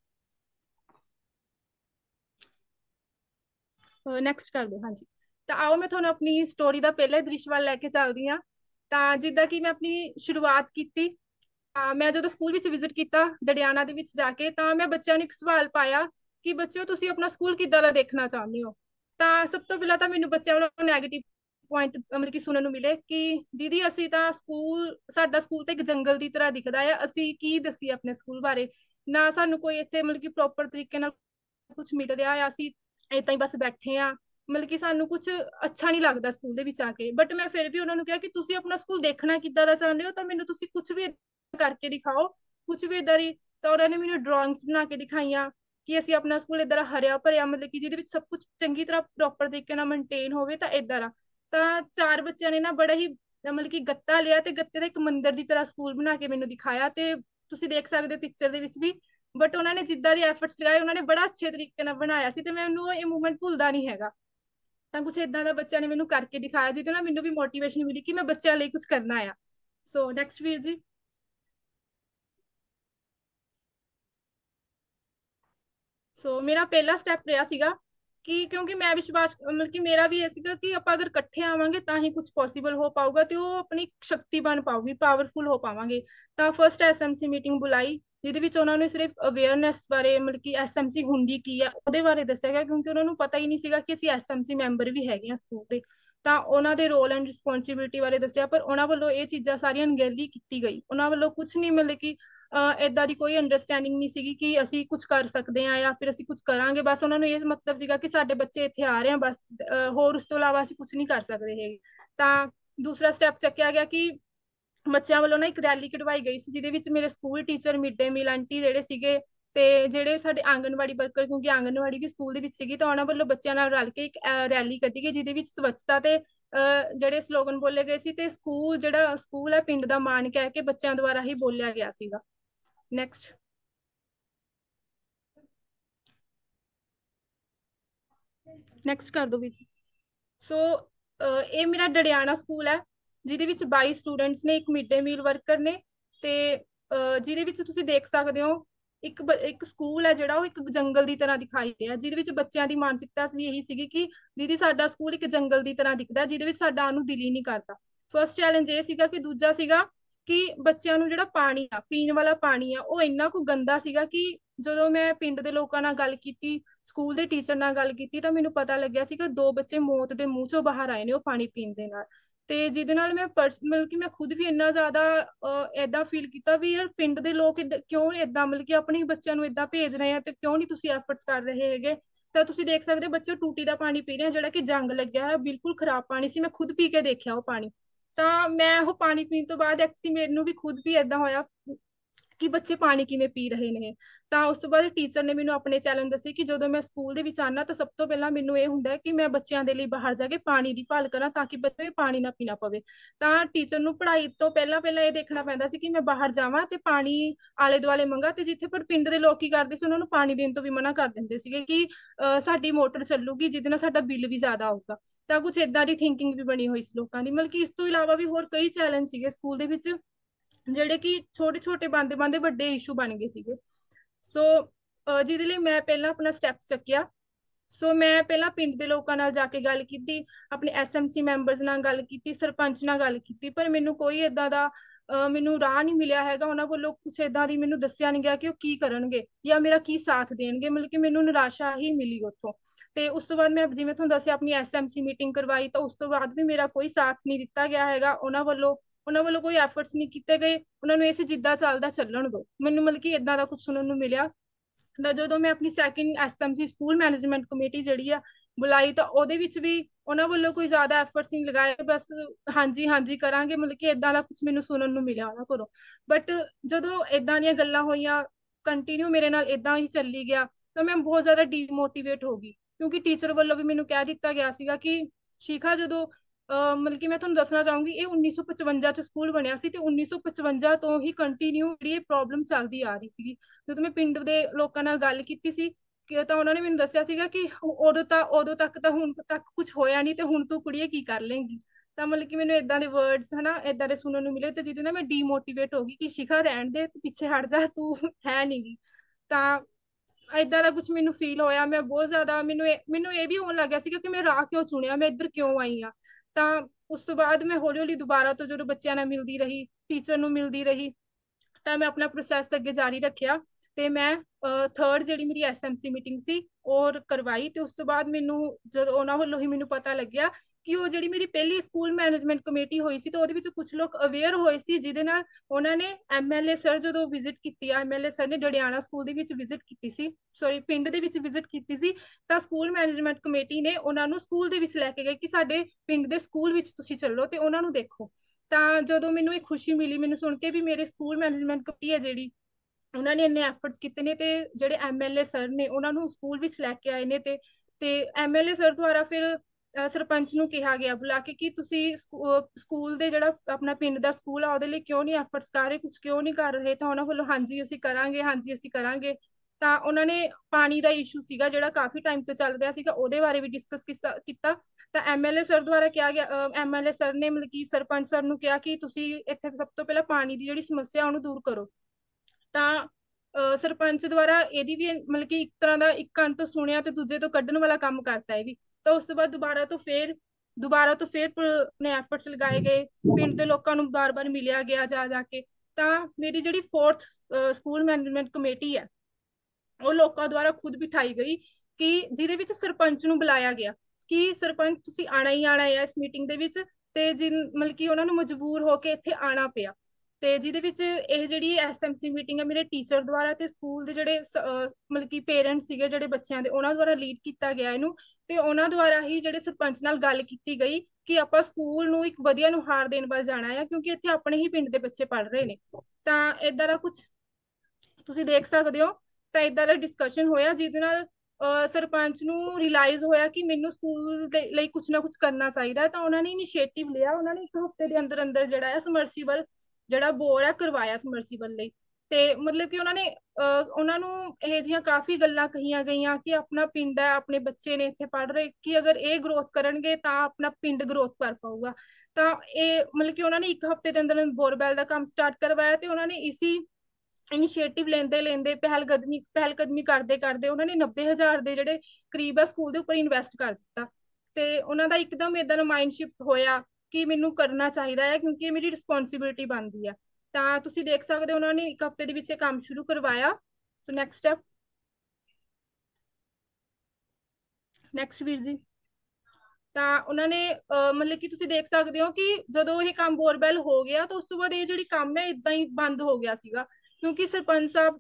ਨੈਕਸਟ ਕਰ ਦਿਓ ਹਾਂਜੀ ਤਾਂ ਆਓ ਮੈਂ ਤੁਹਾਨੂੰ ਆਪਣੀ ਸਟੋਰੀ ਦਾ ਪਹਿਲਾ ਦ੍ਰਿਸ਼ ਲੈ ਕੇ ਚੱਲਦੀ ਆ ਤਾਂ ਜਿੱਦਾਂ ਕਿ ਮੈਂ ਆਪਣੀ ਸ਼ੁਰੂਆਤ ਕੀਤੀ ਮੈਂ ਜਦੋਂ ਸਕੂਲ ਵਿੱਚ ਵਿਜ਼ਿਟ ਕੀਤਾ ਡੜਿਆਣਾ ਦੇ ਵਿੱਚ ਜਾ ਕੇ ਤਾਂ ਮੈਂ ਬੱਚਿਆਂ ਨੂੰ ਇੱਕ ਸਵਾਲ ਪਾਇਆ ਕਿ ਬੱਚਿਓ ਤੁਸੀਂ ਆਪਣਾ ਸਕੂਲ ਕਿੱਦਾਂ ਦਾ ਦੇਖਣਾ ਚਾਹੁੰਦੇ ਹੋ ਤਾਂ ਸਭ ਤੋਂ ਪਹਿਲਾਂ ਤਾਂ ਮੈਨੂੰ ਬੱਚਿਆਂ ਵੱਲੋਂ 네ਗੇਟਿਵ ਪੁਆਇੰਟ ਮਤਲਬ ਕਿ ਸੁਣਨ ਨੂੰ ਮਿਲੇ ਕਿ ਦੀਦੀ ਅਸੀਂ ਤਾਂ ਸਕੂਲ ਸਾਡਾ ਸਕੂਲ ਤਾਂ ਇੱਕ ਜੰਗਲ ਦੀ ਤਰ੍ਹਾਂ ਦਿਖਦਾ ਹੈ ਅਸੀਂ ਕੀ ਦੱਸੀ ਆਪਣੇ ਸਕੂਲ ਬਾਰੇ ਨਾ ਸਾਨੂੰ ਕੋਈ ਇੱਥੇ ਮਤਲਬ ਕਿ ਪ੍ਰੋਪਰ ਤਰੀਕੇ ਨਾਲ ਕੁਝ ਮਿਲ ਰਿਹਾ ਹੈ ਅਸੀਂ ਇਦਾਂ ਹੀ ਬਸ ਬੈਠੇ ਆ ਮਤਲਬ ਕਿ ਸਾਨੂੰ ਕੁਝ ਅੱਛਾ ਨਹੀਂ ਲੱਗਦਾ ਸਕੂਲ ਦੇ ਵਿੱਚ ਆ ਕੇ ਬਟ ਮੈਂ ਫਿਰ ਵੀ ਉਹਨਾਂ ਨੂੰ ਕਿਹਾ ਕਿ ਤੁਸੀਂ ਆਪਣਾ ਸਕੂਲ ਦੇਖਣਾ ਕਿੱਦਾਂ ਦਾ ਚਾਹੁੰਦੇ ਹੋ ਤਾਂ ਮੈਨੂੰ ਤੁਸੀਂ ਕੁਝ ਵੀ ਕਰਕੇ ਦਿਖਾਓ ਕੁਝ ਵੀ ਇਦਾਂ ਹੀ ਤਾਂ ਉਹਨਾਂ ਨੇ ਮੈਨੂੰ ਡਰਾਇੰਗਸ ਬਣਾ ਕੇ ਦਿਖਾਈਆਂ ਕਿ ਅਸੀਂ ਆਪਣਾ ਸਕੂਲ ਇਦਾਂ ਹਰਿਆ ਭਰਿਆ ਮਤਲਬ ਕਿ ਜਿਹਦੇ ਵਿੱਚ ਸਭ ਕੁਝ ਚੰਗੀ ਤਰ੍ਹਾਂ ਪ੍ਰੋਪਰ ਤਰੀਕੇ ਨਾਲ ਮੇਨਟੇਨ ਹੋਵੇ ਤਾਂ ਇਦਾਂ ਦਾ ਤਾਂ ਚਾਰ ਬੱਚਿਆਂ ਨੇ ਨਾ ਬੜਾ ਹੀ ਮਤਲਬ ਕਿ ਗੱਤਾ ਲਿਆ ਤੇ ਗੱਤੇ ਦਾ ਇੱਕ ਮੰਦਿਰ ਦੀ ਤਰ੍ਹਾਂ ਸਕੂਲ ਬਣਾ ਕੇ ਮੈਨੂੰ ਦਿਖਾਇਆ ਤੇ ਤੁਸੀਂ ਦੇਖ ਸਕਦੇ ਹੋ ਪਿਕਚਰ ਦੇ ਵਿੱਚ ਵੀ ਬਟ ਉਹਨਾਂ ਨੇ ਜਿੱਦਾਂ ਦੇ ਐਫਰਟਸ ਲਗਾਏ ਉਹਨਾਂ ਨੇ ਬੜਾ ਅੱਛੇ ਤਰੀਕੇ ਨਾਲ ਬਣਾਇਆ ਸੀ ਤੇ ਮੈਨੂੰ ਇਹ ਮੂਵਮੈਂਟ ਭੁੱਲਦਾ ਨਹੀਂ ਹੈਗਾ ਤਾਂ ਕੁਝ ਇਦਾਂ ਦਾ ਬੱਚਿਆਂ ਨੇ ਮੈਨੂੰ ਕਰਕੇ ਦਿਖਾਇਆ ਜਿੱਦਾਂ ਨਾਲ ਮੈਨੂੰ ਵੀ ਮੋਟੀਵੇਸ਼ਨ ਮਿਲੀ ਕਿ ਮੈਂ ਬੱਚਿਆਂ ਲਈ ਕੁਝ ਕਰਨਾ ਆ ਸੋ ਨੈਕਸਟ ਵੀਰ ਜੀ ਸੋ ਮੇਰਾ ਪਹਿਲਾ ਸਟੈਪ ਰਿਹਾ ਸੀਗਾ ਕਿ ਕਿਉਂਕਿ ਮੈਂ ਵਿਸ਼ਵਾਸ ਮਤਲਬ ਕਿ ਮੇਰਾ ਵੀ ਇਹ ਸੀਗਾ ਕਿ ਆਪਾਂ ਅਗਰ ਇਕੱਠੇ ਆਵਾਂਗੇ ਤਾਂ ਹੀ ਕੁਝ ਪੋਸੀਬਲ ਹੋ ਪਾਊਗਾ ਤੇ ਉਹ ਆਪਣੀ ਸ਼ਕਤੀ ਬਣ ਪਾਊਗੀ ਪਾਵਰਫੁਲ ਹੋ ਪਾਵਾਂਗੇ ਤਾਂ ਫਰਸਟ ਐਸਐਮਸੀ ਮੀਟਿੰਗ ਬੁਲਾਈ ਜਿਹਦੇ ਵਿੱਚ ਉਹਨਾਂ ਨੇ ਸਿਰਫ ਅਵੇਅਰਨੈਸ ਬਾਰੇ ਮਤਲਬ ਕਿ ਐਸਐਮਸੀ ਹੁੰਦੀ ਕੀ ਆ ਉਹਦੇ ਬਾਰੇ ਦੱਸਿਆ ਗਿਆ ਕਿਉਂਕਿ ਉਹਨਾਂ ਨੂੰ ਪਤਾ ਹੀ ਨਹੀਂ ਸੀਗਾ ਕਿ ਅਸੀਂ ਐਸਐਮਸੀ ਮੈਂਬਰ ਵੀ ਹੈਗੇ ਆ ਸਕੂਲ ਦੇ ਤਾਂ ਉਹਨਾਂ ਦੇ ਰੋਲ ਐਂਡ ਰਿਸਪੌਂਸਿਬਿਲਟੀ ਬਾਰੇ ਦੱਸਿਆ ਪਰ ਉਹਨਾਂ ਵੱਲੋਂ ਇਹ ਚੀਜ਼ਾਂ ਸਾਰੀਆਂ ਅਣਗਹਿਲੀ ਕੀਤੀ ਗਈ ਉਹਨਾਂ ਵੱਲੋਂ ਕੁਝ ਨਹੀਂ ਮਿਲੇ ਕਿ ਇਦਾਂ ਦੀ ਕੋਈ ਅੰਡਰਸਟੈਂਡਿੰਗ ਨਹੀਂ ਸੀਗੀ ਕਿ ਅਸੀਂ ਕੁਝ ਕਰ ਸਕਦੇ ਆ ਜਾਂ ਫਿਰ ਅਸੀਂ ਕੁਝ ਕਰਾਂਗੇ ਬਸ ਉਹਨਾਂ ਨੂੰ ਇਹ ਮਤਲਬ ਸੀਗਾ ਕਿ ਸਾਡੇ ਬੱਚੇ ਇੱਥੇ ਆ ਰਹੇ ਆ ਬਸ ਹੋਰ ਉਸ ਤੋਂ ਇਲਾਵਾ ਅਸੀਂ ਕੁਝ ਨਹੀਂ ਕਰ ਸਕਦੇ ਹੈਗੇ ਤਾਂ ਦੂਸਰਾ ਸਟੈਪ ਚੱਕਿਆ ਗਿਆ ਕਿ ਬੱਚਿਆਂ ਵੱਲੋਂ ਨਾ ਇੱਕ ਰੈਲੀ ਕਢਵਾਈ ਗਈ ਸੀ ਜਿਹਦੇ ਵਿੱਚ ਮੇਰੇ school teacher midday meal aunty ਜਿਹੜੇ ਸੀਗੇ ਤੇ ਜਿਹੜੇ ਸਾਡੇ ਆਂਗਨਵਾੜੀ ਵਰਕਰ ਕਿਉਂਕਿ ਆਂਗਨਵਾੜੀ ਵੀ ਸਕੂਲ ਦੇ ਵਿੱਚ ਸੀਗੀ ਤਾਂ ਉਹਨਾਂ ਵੱਲੋਂ ਬੱਚਿਆਂ ਨਾਲ ਰਲ ਕੇ ਇੱਕ ਰੈਲੀ ਕੱਢੀ ਗਈ ਜਿਹਦੇ ਵਿੱਚ ਸਵੱਛਤਾ ਤੇ ਜਿਹੜੇ ਸਲੋਗਨ ਬੋਲੇ ਗਏ ਸੀ ਤੇ ਸਕੂਲ ਜਿਹੜਾ ਸਕੂਲ ਹੈ ਪਿੰਡ ਦਾ ਮਾਣ ਕਹਿ ਕੇ ਬੱਚਿਆਂ ਦੁਆਰਾ ਹੀ ਬੋਲਿਆ ਗਿਆ ਸੀਗਾ Next. ਨੈਕਸਟ ਕਰ ਦੋ ਵੀਰ ਸੋ ਇਹ ਮੇਰਾ ਡੜਿਆਣਾ ਸਕੂਲ ਹੈ ਜਿਹਦੇ ਵਿੱਚ 22 ਸਟੂਡੈਂਟਸ ਨੇ ਇੱਕ ਮਿਡ ਮੀਲ ਵਰਕਰ ਨੇ ਤੇ ਜਿਹਦੇ ਵਿੱਚ ਤੁਸੀਂ ਦੇਖ ਸਕਦੇ ਹੋ ਇੱਕ ਇੱਕ ਸਕੂਲ ਹੈ ਜਿਹੜਾ ਉਹ ਇੱਕ ਜੰਗਲ ਦੀ ਤਰ੍ਹਾਂ ਦਿਖਾਈ ਰਿਹਾ ਜਿਹਦੇ ਵਿੱਚ ਬੱਚਿਆਂ ਦੀ ਮਾਨਸਿਕਤਾ ਵੀ ਇਹੀ ਸੀਗੀ ਕਿ ਦੀਦੀ ਸਾਡਾ ਸਕੂਲ ਇੱਕ ਜੰਗਲ ਦੀ ਤਰ੍ਹਾਂ ਦਿਖਦਾ ਜਿਹਦੇ ਵਿੱਚ ਸਾਡਾ ਆਨੂੰ ਦਿਲ ਹੀ ਨਹੀਂ ਕਰਦਾ ਫਰਸਟ ਚੈਲੰਜ ਇਹ ਸੀਗਾ ਕਿ ਦੂਜਾ ਸੀਗਾ ਕਿ ਬੱਚਿਆਂ ਨੂੰ ਜਿਹੜਾ ਪਾਣੀ ਆ ਪੀਣ ਵਾਲਾ ਪਾਣੀ ਆ ਉਹ ਇੰਨਾ ਕੋ ਗੰਦਾ ਸੀਗਾ ਕਿ ਜਦੋਂ ਮੈਂ ਪਿੰਡ ਦੇ ਲੋਕਾਂ ਨਾਲ ਗੱਲ ਕੀਤੀ ਸਕੂਲ ਦੇ ਟੀਚਰ ਨਾਲ ਗੱਲ ਕੀਤੀ ਤਾਂ ਮੈਨੂੰ ਪਤਾ ਲੱਗਿਆ ਸੀ ਕਿ ਦੋ ਬੱਚੇ ਮੌਤ ਦੇ ਮੂੰਹ ਚੋਂ ਬਾਹਰ ਆਏ ਨੇ ਉਹ ਪਾਣੀ ਪੀਣ ਦੇ ਨਾਲ ਤੇ ਜਿਹਦੇ ਨਾਲ ਮੈਂ ਮਤਲਬ ਕਿ ਮੈਂ ਖੁਦ ਵੀ ਇੰਨਾ ਜ਼ਿਆਦਾ ਐਦਾਂ ਫੀਲ ਕੀਤਾ ਵੀ ਯਾਰ ਪਿੰਡ ਦੇ ਲੋਕ ਕਿਉਂ ਐਦਾਂ ਮਤਲਬ ਕਿ ਆਪਣੇ ਬੱਚਿਆਂ ਨੂੰ ਐਦਾਂ ਭੇਜ ਰਹੇ ਆ ਤੇ ਕਿਉਂ ਨਹੀਂ ਤੁਸੀਂ ਐਫਰਟਸ ਕਰ ਰਹੇ ਹੈਗੇ ਤਾਂ ਤੁਸੀਂ ਦੇਖ ਸਕਦੇ ਬੱਚੇ ਟੂਟੀ ਦਾ ਪਾਣੀ ਪੀ ਰਹੇ ਆ ਜਿਹੜਾ ਕਿ ਜੰਗ ਲੱਗਿਆ ਹੈ ਬਿਲਕੁਲ ਖਰਾਬ ਪਾਣੀ ਸੀ ਮੈਂ ਖੁਦ ਪੀ ਕੇ ਦੇਖਿਆ ਉਹ ਪਾਣੀ ਤਾਂ ਮੈਂ ਉਹ ਪਾਣੀ ਪੀਣ ਤੋਂ ਬਾਅਦ ਐਕਚੁਅਲੀ ਮੈਨੂੰ ਵੀ ਖੁਦ ਵੀ ਐਦਾਂ ਹੋਇਆ ਕਿ ਬੱਚੇ ਪਾਣੀ ਕਿਵੇਂ ਪੀ ਰਹੇ ਨੇ ਤਾਂ ਉਸ ਤੋਂ ਬਾਅਦ ਟੀਚਰ ਨੇ ਮੈਨੂੰ ਆਪਣੇ ਚੈਲੰਜ ਦੱਸੇ ਕਿ ਜਦੋਂ ਮੈਂ ਸਕੂਲ ਦੇ ਵਿੱਚ ਆਣਾ ਤਾਂ ਸਭ ਤੋਂ ਪਹਿਲਾਂ ਮੈਨੂੰ ਇਹ ਹੁੰਦਾ ਕਿ ਮੈਂ ਬੱਚਿਆਂ ਦੇ ਲਈ ਬਾਹਰ ਜਾ ਕੇ ਪਾਣੀ ਦੀ ਭਾਲ ਕਰਾਂ ਤਾਂ ਕਿ ਬੱਚੇ ਪਾਣੀ ਨਾ ਪੀਣਾ ਪਵੇ ਤਾਂ ਟੀਚਰ ਨੂੰ ਪੜ੍ਹਾਈ ਤੋਂ ਪਹਿਲਾਂ ਪਹਿਲਾਂ ਇਹ ਦੇਖਣਾ ਪੈਂਦਾ ਸੀ ਕਿ ਮੈਂ ਬਾਹਰ ਜਾਵਾਂ ਤੇ ਪਾਣੀ ਆਲੇ ਦੁਆਲੇ ਮੰਗਾ ਤੇ ਜਿੱਥੇ ਪਰ ਪਿੰਡ ਦੇ ਲੋਕ ਕੀ ਕਰਦੇ ਸੀ ਉਹਨਾਂ ਨੂੰ ਪਾਣੀ ਦੇਣ ਤੋਂ ਵੀ ਮਨਾ ਕਰ ਦਿੰਦੇ ਸੀਗੇ ਕਿ ਸਾਡੀ ਮੋਟਰ ਚੱਲੂਗੀ ਜਿਹਦੇ ਨਾਲ ਸਾਡਾ ਬਿੱਲ ਵੀ ਜ਼ਿਆਦਾ ਆਊਗਾ ਤਾਂ ਕੁਝ ਇਦਾਂ ਦੀ ਥਿੰਕਿੰਗ ਵੀ ਬਣੀ ਹੋਈ ਸੀ ਲੋਕਾਂ ਦੀ ਮਤਲਬ ਕਿ ਇਸ ਤੋਂ ਇਲਾਵਾ ਵੀ ਹੋਰ ਕਈ ਚੈਲੰਜ ਸੀਗੇ ਸਕੂਲ ਦੇ ਵਿੱਚ ਜਿਹੜੇ ਕਿ ਛੋਟੇ ਛੋਟੇ ਬੰਦੇ ਬੰਦੇ ਵੱਡੇ ਇਸ਼ੂ ਬਣ ਗਏ ਸੀਗੇ ਸੋ ਜਿਹਦੇ ਲਈ ਮੈਂ ਪਹਿਲਾਂ ਆਪਣਾ ਸਟੈਪ ਚੱਕਿਆ ਸੋ ਮੈਂ ਪਹਿਲਾਂ ਪਿੰਡ ਦੇ ਲੋਕਾਂ ਨਾਲ ਜਾ ਕੇ ਗੱਲ ਕੀਤੀ ਆਪਣੇ ਐਸਐਮਸੀ ਮੈਂਬਰਸ ਨਾਲ ਗੱਲ ਕੀਤੀ ਸਰਪੰਚ ਨਾਲ ਗੱਲ ਕੀਤੀ ਪਰ ਮੈਨੂੰ ਕੋਈ ਇਦਾਂ ਦਾ ਮੈਨੂੰ ਰਾਹ ਨਹੀਂ ਮਿਲਿਆ ਹੈਗਾ ਉਹਨਾਂ ਵੱਲੋਂ ਕੁਝ ਇਦਾਂ ਦੀ ਮੈਨੂੰ ਦੱਸਿਆ ਨਹੀਂ ਗਿਆ ਕਿ ਉਹ ਕੀ ਕਰਨਗੇ ਜਾਂ ਮੇਰਾ ਕੀ ਸਾਥ ਦੇਣਗੇ ਮਤਲਬ ਕਿ ਮੈਨੂੰ ਨਿਰਾਸ਼ਾ ਹੀ ਮਿਲੀ ਉੱਥੋਂ ਤੇ ਉਸ ਤੋਂ ਬਾਅਦ ਮੈਂ ਜਿਵੇਂ ਤੁਹਾਨੂੰ ਦੱਸਿਆ ਆਪਣੀ ਐਸਐਮਸੀ ਮੀਟਿੰਗ ਕਰਵਾਈ ਤਾਂ ਉਸ ਤੋਂ ਬਾਅਦ ਵੀ ਮੇਰਾ ਕੋਈ ਸਾਥ ਨਹੀਂ ਦਿੱਤਾ ਗਿਆ ਹੈਗਾ ਉਹਨਾਂ ਵੱਲੋਂ ਉਹਨਾਂ ਵੱਲੋਂ ਕੋਈ ਐਫਰਟਸ ਨਹੀਂ ਕੀਤੇ ਗਏ ਉਹਨਾਂ ਨੂੰ ਇਸੇ ਜਿੱਦਾਂ ਚੱਲਦਾ ਚੱਲਣ ਦੋ ਮੈਨੂੰ ਮਤਲਬ ਕਿ ਇਦਾਂ ਦਾ ਕੁਝ ਸੁਣਨ ਨੂੰ ਮਿਲਿਆ ਤਾਂ ਜਦੋਂ ਮੈਂ ਆਪਣੀ second SMC school management committee ਜਿਹੜੀ ਆ ਬੁਲਾਈ ਤਾਂ ਉਹਦੇ ਵਿੱਚ ਵੀ ਉਹਨਾਂ ਵੱਲੋਂ ਕੋਈ ਜ਼ਿਆਦਾ ਐਫਰਟਸ ਨਹੀਂ ਲਗਾਏ ਬਸ ਹਾਂਜੀ ਹਾਂਜੀ ਕਰਾਂਗੇ ਮਤਲਬ ਕਿ ਇਦਾਂ ਦਾ ਕੁਝ ਮੈਨੂੰ ਸੁਣਨ ਨੂੰ ਮਿਲਿਆ ਉਹਨਾਂ ਕੋਲੋਂ ਬਟ ਜਦੋਂ ਇਦਾਂ ਦੀਆਂ ਗੱਲਾਂ ਹੋਈਆਂ ਕੰਟੀਨਿਊ ਮੇਰੇ ਨਾਲ ਇਦਾਂ ਹੀ ਚੱਲੀ ਗਿਆ ਤਾਂ ਮੈਂ ਬਹੁਤ ਜ਼ਿਆਦਾ ਡੀਮੋਟੀਵੇਟ ਹੋ ਗਈ ਕਿਉਂਕਿ ਟੀਚਰ ਵੱਲੋਂ ਵੀ ਮੈਨੂੰ ਕਹਿ ਦਿੱਤਾ ਗਿਆ ਸੀਗਾ ਕਿ ਸ਼ੀਖਾ ਜਦੋਂ ਮਤਲਬ ਕਿ ਮੈਂ ਤੁਹਾਨੂੰ ਦੱਸਣਾ ਚਾਹੂੰਗੀ ਇਹ 1955 ਚ ਸਕੂਲ ਬਣਿਆ ਸੀ ਤੇ 1955 ਤੋਂ ਹੀ ਕੰਟੀਨਿਊ ਜਿਹੜੀ ਇਹ ਪ੍ਰੋਬਲਮ ਚੱਲਦੀ ਆ ਰਹੀ ਸੀਗੀ ਜਦੋਂ ਮੈਂ ਪਿੰਡ ਦੇ ਲੋਕਾਂ ਨਾਲ ਗੱਲ ਕੀਤੀ ਸੀ ਕਿ ਤਾਂ ਉਹਨਾਂ ਨੇ ਮੈਨੂੰ ਦੱਸਿਆ ਸੀਗਾ ਕਿ ਉਦੋਂ ਤਾਂ ਉਦੋਂ ਤੱਕ ਤਾਂ ਹੁਣ ਤੱਕ ਕੁਝ ਹੋਇਆ ਨਹੀਂ ਤੇ ਹੁਣ ਤੂੰ ਕੁੜੀਏ ਕੀ ਕਰ ਲੇਂਗੀ ਤਾਂ ਮਤਲਬ ਕਿ ਮੈਨੂੰ ਇਦਾਂ ਦੇ ਵਰਡਸ ਹਨਾ ਇਦਾਂ ਦੇ ਸੁਣਨ ਨੂੰ ਮਿਲੇ ਤੇ ਜਿਹਦੇ ਨਾਲ ਮੈਂ ਡੀਮੋਟੀਵੇਟ ਹੋ ਗਈ ਕਿ ਸ਼ਿਖਾ ਰਹਿਣ ਦੇ ਪਿੱਛੇ ਹਟ ਜਾ ਤੂੰ ਹੈ ਨਹੀਂ ਤਾਂ ਇਦਾਂ ਦਾ ਕੁਝ ਮੈਨੂੰ ਫੀਲ ਹੋਇਆ ਮੈਂ ਬਹੁਤ ਜ਼ਿਆਦਾ ਮੈਨੂੰ ਮੈਨੂੰ ਇਹ ਵੀ ਹੋਣ ਲੱਗਿਆ ਸੀ ਕਿ ਮੈਂ ਰਾਹ ਕਿਉਂ ਚੁਣਿਆ ਮੈਂ ਇੱਧਰ ਕਿਉਂ ਆਈ ਆ ਤਾਂ ਉਸ ਤੋਂ ਬਾਅਦ ਮੈਂ ਹੌਲੀ ਹੌਲੀ ਦੁਬਾਰਾ ਤੋਂ ਜਦੋਂ ਬੱਚਿਆਂ ਨਾਲ ਮਿਲਦੀ ਰਹੀ ਟੀਚਰ ਨੂੰ ਮਿਲਦੀ ਰਹੀ ਤਾਂ ਮੈਂ ਆਪਣਾ ਪ੍ਰੋਸੈਸ ਅੱਗੇ ਜਾਰੀ ਰੱਖਿਆ ਤੇ ਮੈਂ ਥਰਡ ਜਿਹੜੀ ਮੇਰੀ ਐਸਐਮਸੀ ਮੀਟਿੰਗ ਸੀ ਉਹ ਕਰਵਾਈ ਤੇ ਉਸ ਤੋਂ ਬਾਅਦ ਮੈਨੂੰ ਜਦੋਂ ਉਹਨਾਂ ਵੱਲੋਂ ਹੀ ਮੈਨੂੰ ਪਤਾ ਲੱਗਿਆ ਕਿ ਉਹ ਜਿਹੜੀ ਮੇਰੀ ਪਹਿਲੀ ਸਕੂਲ ਮੈਨੇਜਮੈਂਟ ਕਮੇਟੀ ਹੋਈ ਸੀ ਤਾਂ ਉਹਦੇ ਵਿੱਚ ਕੁਝ ਲੋਕ ਅਵੇਅਰ ਹੋਏ ਸੀ ਜਿਹਦੇ ਨਾਲ ਉਹਨਾਂ ਨੇ ਐਮਐਲਏ ਸਰ ਜਦੋਂ ਵਿਜ਼ਿਟ ਕੀਤੀ ਆ ਐਮਐਲਏ ਸਰ ਨੇ ਡੜਿਆਣਾ ਸਕੂਲ ਦੇ ਵਿੱਚ ਵਿਜ਼ਿਟ ਕੀਤੀ ਸੀ ਸੌਰੀ ਪਿੰਡ ਦੇ ਵਿੱਚ ਵਿਜ਼ਿਟ ਕੀਤੀ ਸੀ ਤਾਂ ਸਕੂਲ ਮੈਨੇਜਮੈਂਟ ਕਮੇਟੀ ਨੇ ਉਹਨਾਂ ਨੂੰ ਸਕੂਲ ਦੇ ਵਿੱਚ ਲੈ ਕੇ ਗਏ ਕਿ ਸਾਡੇ ਪਿੰਡ ਦੇ ਸਕੂਲ ਵਿੱਚ ਤੁਸੀਂ ਚੱਲੋ ਤੇ ਉਹਨਾਂ ਨੂੰ ਦੇਖੋ ਤਾਂ ਜਦੋਂ ਮੈਨੂੰ ਇਹ ਖੁਸ਼ੀ ਮਿਲੀ ਮੈਨੂੰ ਸੁਣ ਕੇ ਵੀ ਮੇਰੇ ਸਕੂਲ ਮੈਨੇਜਮੈਂਟ ਕਮੇਟੀ ਹੈ ਜਿਹੜੀ ਉਹਨਾਂ ਨੇ ਇੰਨੇ ਐਫਰਟਸ ਕੀਤੇ ਨੇ ਤੇ ਜਿਹੜੇ ਐਮਐਲਏ ਸਰ ਨੇ ਉਹਨਾਂ ਨੂੰ ਸਕੂਲ ਵਿੱਚ ਲੈ ਕੇ ਆਏ ਨੇ ਤੇ ਤੇ ਐਮਐਲਏ ਸਰ ਦੁਆਰਾ ਫਿਰ ਸਰਪੰਚ ਨੂੰ ਕਿਹਾ ਗਿਆ ਬੁਲਾ ਕੇ ਕਿ ਤੁਸੀਂ ਸਕੂਲ ਦੇ ਜਿਹੜਾ ਆਪਣਾ ਪਿੰਡ ਦਾ ਸਕੂਲ ਆ ਉਹਦੇ ਲਈ ਕਿਉਂ ਨਹੀਂ ਐਫਰਟਸ ਕਰ ਰਹੇ ਕੁਝ ਕਿਉਂ ਨਹੀਂ ਕਰ ਰਹੇ ਤਾਂ ਉਹਨਾਂ ਵੱਲੋਂ ਹਾਂਜੀ ਅਸੀਂ ਕਰਾਂਗੇ ਹਾਂਜੀ ਅਸੀਂ ਕਰਾਂਗੇ ਤਾਂ ਉਹਨਾਂ ਨੇ ਪਾਣੀ ਦਾ ਇਸ਼ੂ ਸੀਗਾ ਜਿਹੜਾ ਕਾਫੀ ਟਾਈਮ ਤੋਂ ਚੱਲ ਰਿਹਾ ਸੀਗਾ ਉਹਦੇ ਬਾਰੇ ਵੀ ਡਿਸਕਸ ਕੀਤਾ ਤਾਂ ਐਮਐਲਏ ਸਰ ਦੁਆਰਾ ਕਿਹਾ ਗਿਆ ਐਮਐਲਏ ਸਰ ਨੇ ਮਿਲ ਕੇ ਸਰਪੰਚ ਸਰ ਨੂੰ ਕਿਹਾ ਕਿ ਤੁਸੀਂ ਇੱਥੇ ਸਭ ਤੋਂ ਪਹਿਲਾਂ ਪਾਣੀ ਦੀ ਜਿਹੜੀ ਸਮੱਸਿਆ ਉਹਨੂੰ ਦੂਰ ਕਰੋ ਤਾਂ ਸਰਪੰਚ ਦੁਆਰਾ ਇਹਦੀ ਵੀ ਮਤਲਬ ਕਿ ਇੱਕ ਤਰ੍ਹਾਂ ਦਾ ਇੱਕ ਕੰਨ ਤੋਂ ਸੁਣਿਆ ਤੇ ਦੂਜੇ ਤੋਂ ਕੱਢਣ ਵਾਲਾ ਕੰਮ ਕਰਤਾ ਇਹ ਵੀ ਤਾਂ ਉਸ ਤੋਂ ਬਾਅਦ ਦੁਬਾਰਾ ਤੋਂ ਫੇਰ ਦੁਬਾਰਾ ਤੋਂ ਫੇਰ ਨੇ ਐਫਰਟਸ ਲਗਾਏ ਗਏ ਪਿੰਡ ਦੇ ਲੋਕਾਂ ਨੂੰ ਬਾਰ-ਬਾਰ ਮਿਲਿਆ ਗਿਆ ਜਾ ਜਾ ਕੇ ਤਾਂ ਮੇਰੀ ਜਿਹੜੀ 4th ਸਕੂਲ ਮੈਨੇਜਮੈਂਟ ਕਮੇਟੀ ਹੈ ਉਹ ਲੋਕਾਂ ਦੁਆਰਾ ਖੁਦ ਬਿਠਾਈ ਗਈ ਕਿ ਜਿਹਦੇ ਵਿੱਚ ਸਰਪੰਚ ਨੂੰ ਬੁਲਾਇਆ ਗਿਆ ਕਿ ਸਰਪੰਚ ਤੁਸੀਂ ਆਣਾ ਹੀ ਆਣਾ ਹੈ ਇਸ ਮੀਟਿੰਗ ਦੇ ਵਿੱਚ ਤੇ ਜਿਨ ਮਤਲਬ ਕਿ ਉਹਨਾਂ ਨੂੰ ਮਜਬੂਰ ਹੋ ਕੇ ਇੱਥੇ ਆਣਾ ਪਿਆ ਤੇ ਜਿਹਦੇ ਵਿੱਚ ਇਹ ਜਿਹੜੀ ਐਸਐਮਸੀ ਮੀਟਿੰਗ ਹੈ ਮੇਰੇ ਟੀਚਰ ਦੁਆਰਾ ਤੇ ਸਕੂਲ ਦੇ ਜਿਹੜੇ ਮਤਲਬ ਕਿ ਪੇਰੈਂਟਸ ਸੀਗੇ ਜਿਹੜੇ ਬੱਚਿਆਂ ਦੇ ਉਹਨਾਂ ਦੁਆਰਾ ਲੀਡ ਕੀਤਾ ਗਿਆ ਇਹਨੂੰ ਤੇ ਉਹਨਾਂ ਦੁਆਰਾ ਹੀ ਜਿਹੜੇ ਸਰਪੰਚ ਨਾਲ ਗੱਲ ਕੀਤੀ ਗਈ ਕਿ ਆਪਾਂ ਸਕੂਲ ਨੂੰ ਇੱਕ ਵਧੀਆ ਨੁਹਾਰ ਦੇਣ ਵੱਲ ਜਾਣਾ ਹੈ ਕਿਉਂਕਿ ਇੱਥੇ ਆਪਣੇ ਹੀ ਪਿੰਡ ਦੇ ਬੱਚੇ ਪੜ ਰਹੇ ਨੇ ਤਾਂ ਇਦਾਂ ਦਾ ਕੁਝ ਤੁਸੀਂ ਦੇਖ ਸਕਦੇ ਹੋ ਤਾਂ ਇਦਾਂ ਦਾ ਡਿਸਕਸ਼ਨ ਹੋਇਆ ਜਿਹਦੇ ਨਾਲ ਸਰਪੰਚ ਨੂੰ ਰਿਅਲਾਈਜ਼ ਹੋਇਆ ਕਿ ਮੈਨੂੰ ਸਕੂਲ ਦੇ ਲਈ ਕੁਝ ਨਾ ਕੁਝ ਕਰਨਾ ਚਾਹੀਦਾ ਤਾਂ ਉਹਨਾਂ ਨੇ ਇਨੀਸ਼ੀਏਟਿਵ ਲਿਆ ਉਹਨਾਂ ਨੇ ਇੱਕ ਹਫ਼ਤੇ ਦੇ ਅੰਦਰ ਅੰਦਰ ਜਿਹੜਾ ਹੈ ਸਮਰਸੀਬਲ ਜਿਹੜਾ ਬੋਰ ਹੈ ਕਰਵਾਇਆ ਸਮਰਸੀਬਲ ਲਈ ਤੇ ਮਤਲਬ ਕਿ ਉਹਨਾਂ ਨੇ ਉਹਨਾਂ ਨੂੰ ਇਹ ਜੀਆਂ ਕਾਫੀ ਗੱਲਾਂ ਕਹੀਆਂ ਗਈਆਂ ਕਿ ਆਪਣਾ ਪਿੰਡ ਹੈ ਆਪਣੇ ਬੱਚੇ ਨੇ ਇੱਥੇ ਪੜ ਰਹੇ ਕਿ ਅਗਰ ਇਹ ਗਰੋਥ ਕਰਨਗੇ ਤਾਂ ਆਪਣਾ ਪਿੰਡ ਗਰੋਥ ਕਰ ਪਾਊਗਾ ਤਾਂ ਇਹ ਮਤਲਬ ਕਿ ਉਹਨਾਂ ਨੇ ਇੱਕ ਹਫਤੇ ਦੇ ਅੰਦਰ ਬੋਰਵੈਲ ਦਾ ਕੰਮ ਸਟਾਰਟ ਕਰਵਾਇਆ ਤੇ ਉਹਨਾਂ ਨੇ ਇਸੀ ਇਨੀਸ਼ੀਏਟਿਵ ਲੈਂਦੇ ਲੈਂਦੇ ਪਹਿਲ ਕਦਮੀ ਪਹਿਲ ਕਦਮੀ ਕਰਦੇ ਕਰਦੇ ਉਹਨਾਂ ਨੇ 90000 ਦੇ ਜਿਹੜੇ ਕਰੀਬ ਆ ਸਕੂਲ ਦੇ ਉੱਪਰ ਇਨਵੈਸਟ ਕਰ ਦਿੱਤਾ ਤੇ ਉਹਨਾਂ ਦਾ ਇੱਕਦਮ ਇਦਾਂ ਦਾ ਮਾਈਂਡ ਸ਼ਿਫਟ ਹੋਇਆ ਕਿ ਮੈਨੂੰ ਕਰਨਾ ਚਾਹੀਦਾ ਹੈ ਕਿਉਂਕਿ ਇਹ ਮੇਰੀ ਰਿਸਪੌਂਸਿਬਿਲਟੀ ਬਣਦੀ ਆ ਤਾਂ ਤੁਸੀਂ ਦੇਖ ਸਕਦੇ ਹੋ ਉਹਨਾਂ ਨੇ ਇੱਕ ਹਫਤੇ ਦੇ ਵਿੱਚ ਇਹ ਕੰਮ ਸ਼ੁਰੂ ਕਰਵਾਇਆ ਸੋ ਨੈਕਸਟ ਸਟੈਪ ਨੈਕਸਟ ਵੀਰ ਜੀ ਤਾਂ ਉਹਨਾਂ ਨੇ ਮਤਲਬ ਕਿ ਤੁਸੀਂ ਦੇਖ ਸਕਦੇ ਹੋ ਕਿ ਜਦੋਂ ਇਹ ਕੰਮ ਬੋਰਬੈਲ ਹੋ ਗਿਆ ਤਾਂ ਉਸ ਤੋਂ ਬਾਅਦ ਇਹ ਜਿਹੜੀ ਕੰਮ ਹੈ ਇਦਾਂ ਹੀ ਬੰਦ ਹੋ ਗਿਆ ਸੀਗਾ ਕਿਉਂਕਿ ਸਰਪੰਚ ਸਾਹਿਬ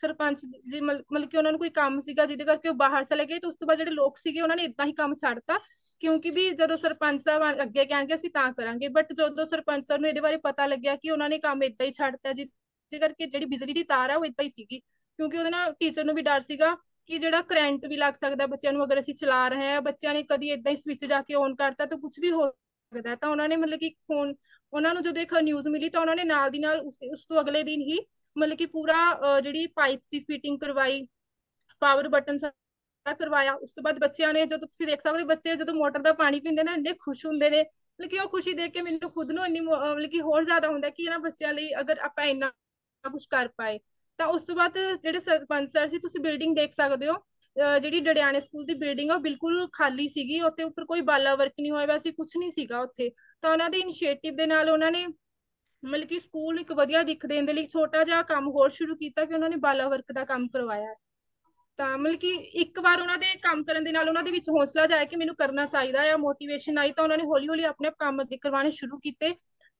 ਸਰਪੰਚ ਜੀ ਮਤਲਬ ਕਿ ਉਹਨਾਂ ਨੂੰ ਕੋਈ ਕੰਮ ਸੀਗਾ ਜਿਹਦੇ ਕਰਕੇ ਉਹ ਬਾਹਰ ਚਲੇ ਗਏ ਤੇ ਉਸ ਤੋਂ ਬਾਅਦ ਜਿਹੜੇ ਲੋਕ ਸੀਗੇ ਉਹਨਾਂ ਨੇ ਇਦਾਂ ਹੀ ਕੰਮ ਛੱਡਤਾ ਕਿਉਂਕਿ ਵੀ ਜਦੋਂ ਸਰਪੰਚ ਸਾਹਿਬ ਅੱਗੇ ਕਹਿਣਗੇ ਅਸੀਂ ਤਾਂ ਕਰਾਂਗੇ ਬਟ ਜਦੋਂ ਸਰਪੰਚ ਸਾਹਿਬ ਨੂੰ ਇਹਦੇ ਬਾਰੇ ਪਤਾ ਲੱਗਿਆ ਕਿ ਉਹਨਾਂ ਨੇ ਕੰਮ ਇਦਾਂ ਹੀ ਛੱਡਤਾ ਜਿਹਦੇ ਕਰਕੇ ਜਿਹੜੀ ਬਿਜਲੀ ਦੀ ਤਾਰ ਆ ਉਹ ਇਦਾਂ ਹੀ ਸੀਗੀ ਕਿਉਂਕਿ ਉਹਦੇ ਨਾਲ ਟੀਚਰ ਨੂੰ ਵੀ ਡਰ ਸੀਗਾ ਕਿ ਜਿਹੜਾ ਕਰੰਟ ਵੀ ਲੱਗ ਸਕਦਾ ਬੱਚਿਆਂ ਨੂੰ ਅਗਰ ਅਸੀਂ ਚਲਾ ਰਹੇ ਆ ਬੱਚਿਆਂ ਨੇ ਕਦੀ ਇਦਾਂ ਹੀ ਸਵਿਚ ਜਾ ਕੇ ਔਨ ਕਰਤਾ ਤਾਂ ਕੁਝ ਵੀ ਹੋ ਸਕਦਾ ਤਾਂ ਉਹਨਾਂ ਨੇ ਮਤਲਬ ਕਿ ਫੋਨ ਉਹਨਾਂ ਨੂੰ ਜਦੋਂ ਇੱਕ ਨਿਊਜ਼ ਮਿਲੀ ਤਾਂ ਉਹਨਾਂ ਨੇ ਨਾਲ ਦੀ ਨਾਲ ਉਸ ਤੋਂ ਅਗਲੇ ਦਿਨ ਹੀ ਮਤਲਬ ਕਿ ਪੂਰਾ ਜਿਹੜੀ ਪਾਈਪ ਸੀ ਫਿਟਿੰਗ ਕਰਵਾਈ ਪਾਵਰ ਬਟਨ ਕਰਵਾਇਆ ਉਸ ਤੋਂ ਬਾਅਦ ਬੱਚਿਆਂ ਨੇ ਜਦੋਂ ਤੁਸੀਂ ਦੇਖ ਸਕਦੇ ਬੱਚੇ ਜਦੋਂ ਮੋਟਰ ਦਾ ਪਾਣੀ ਪੀਂਦੇ ਨੇ ਇੰਨੇ ਖੁਸ਼ ਹੁੰਦੇ ਨੇ ਮਤਲਬ ਕਿ ਉਹ ਖੁਸ਼ੀ ਦੇਖ ਕੇ ਮੈਨੂੰ ਖੁਦ ਨੂੰ ਇੰਨੀ ਮਤਲਬ ਕਿ ਹੋਰ ਜ਼ਿਆਦਾ ਹੁੰਦਾ ਕਿ ਇਹਨਾਂ ਬੱਚਿਆਂ ਲਈ ਅਗਰ ਆਪਾਂ ਇੰਨਾ ਕੁਝ ਕਰ ਪਾਏ ਤਾਂ ਉਸ ਤੋਂ ਬਾਅਦ ਜਿਹੜੇ ਸਰਪੰਚ ਸਰ ਸੀ ਤੁਸੀਂ ਬਿਲਡਿੰਗ ਦੇਖ ਸਕਦੇ ਹੋ ਜਿਹੜੀ ਡੜਿਆਣੇ ਸਕੂਲ ਦੀ ਬਿਲਡਿੰਗ ਉਹ ਬਿਲਕੁਲ ਖਾਲੀ ਸੀਗੀ ਉੱਤੇ ਉੱਪਰ ਕੋਈ ਬਾਲਾ ਵਰਕ ਨਹੀਂ ਹੋਇਆ ਵੈਸੇ ਕੁਝ ਨਹੀਂ ਸੀਗਾ ਉੱਥੇ ਤਾਂ ਉਹਨਾਂ ਦੇ ਇਨੀਸ਼ੀਏਟਿਵ ਦੇ ਨਾਲ ਉਹਨਾਂ ਨੇ ਮਤਲਬ ਕਿ ਸਕੂਲ ਇੱਕ ਵਧੀਆ ਦਿਖ ਦੇਣ ਦੇ ਲਈ ਛੋਟਾ ਜਿਹਾ ਕੰਮ ਹੋਰ ਸ਼ੁਰੂ ਕੀਤਾ ਕਿ ਉਹਨਾਂ ਨੇ ਬਾਲਾ ਵਰਕ ਦਾ ਕੰਮ ਕਰਵਾਇਆ ਤਾਂ ਮਤਲਬ ਕਿ ਇੱਕ ਵਾਰ ਉਹਨਾਂ ਦੇ ਕੰਮ ਕਰਨ ਦੇ ਨਾਲ ਉਹਨਾਂ ਦੇ ਵਿੱਚ ਹੌਸਲਾ ਜਾਇਆ ਕਿ ਮੈਨੂੰ ਕਰਨਾ ਚਾਹੀਦਾ ਹੈ ਮੋਟੀਵੇਸ਼ਨ ਆਈ ਤਾਂ ਉਹਨਾਂ ਨੇ ਹੌਲੀ-ਹੌਲੀ ਆਪਣੇ ਕੰਮ ਅੱਗੇ ਕਰਵਾਉਣੇ ਸ਼ੁਰੂ ਕੀਤੇ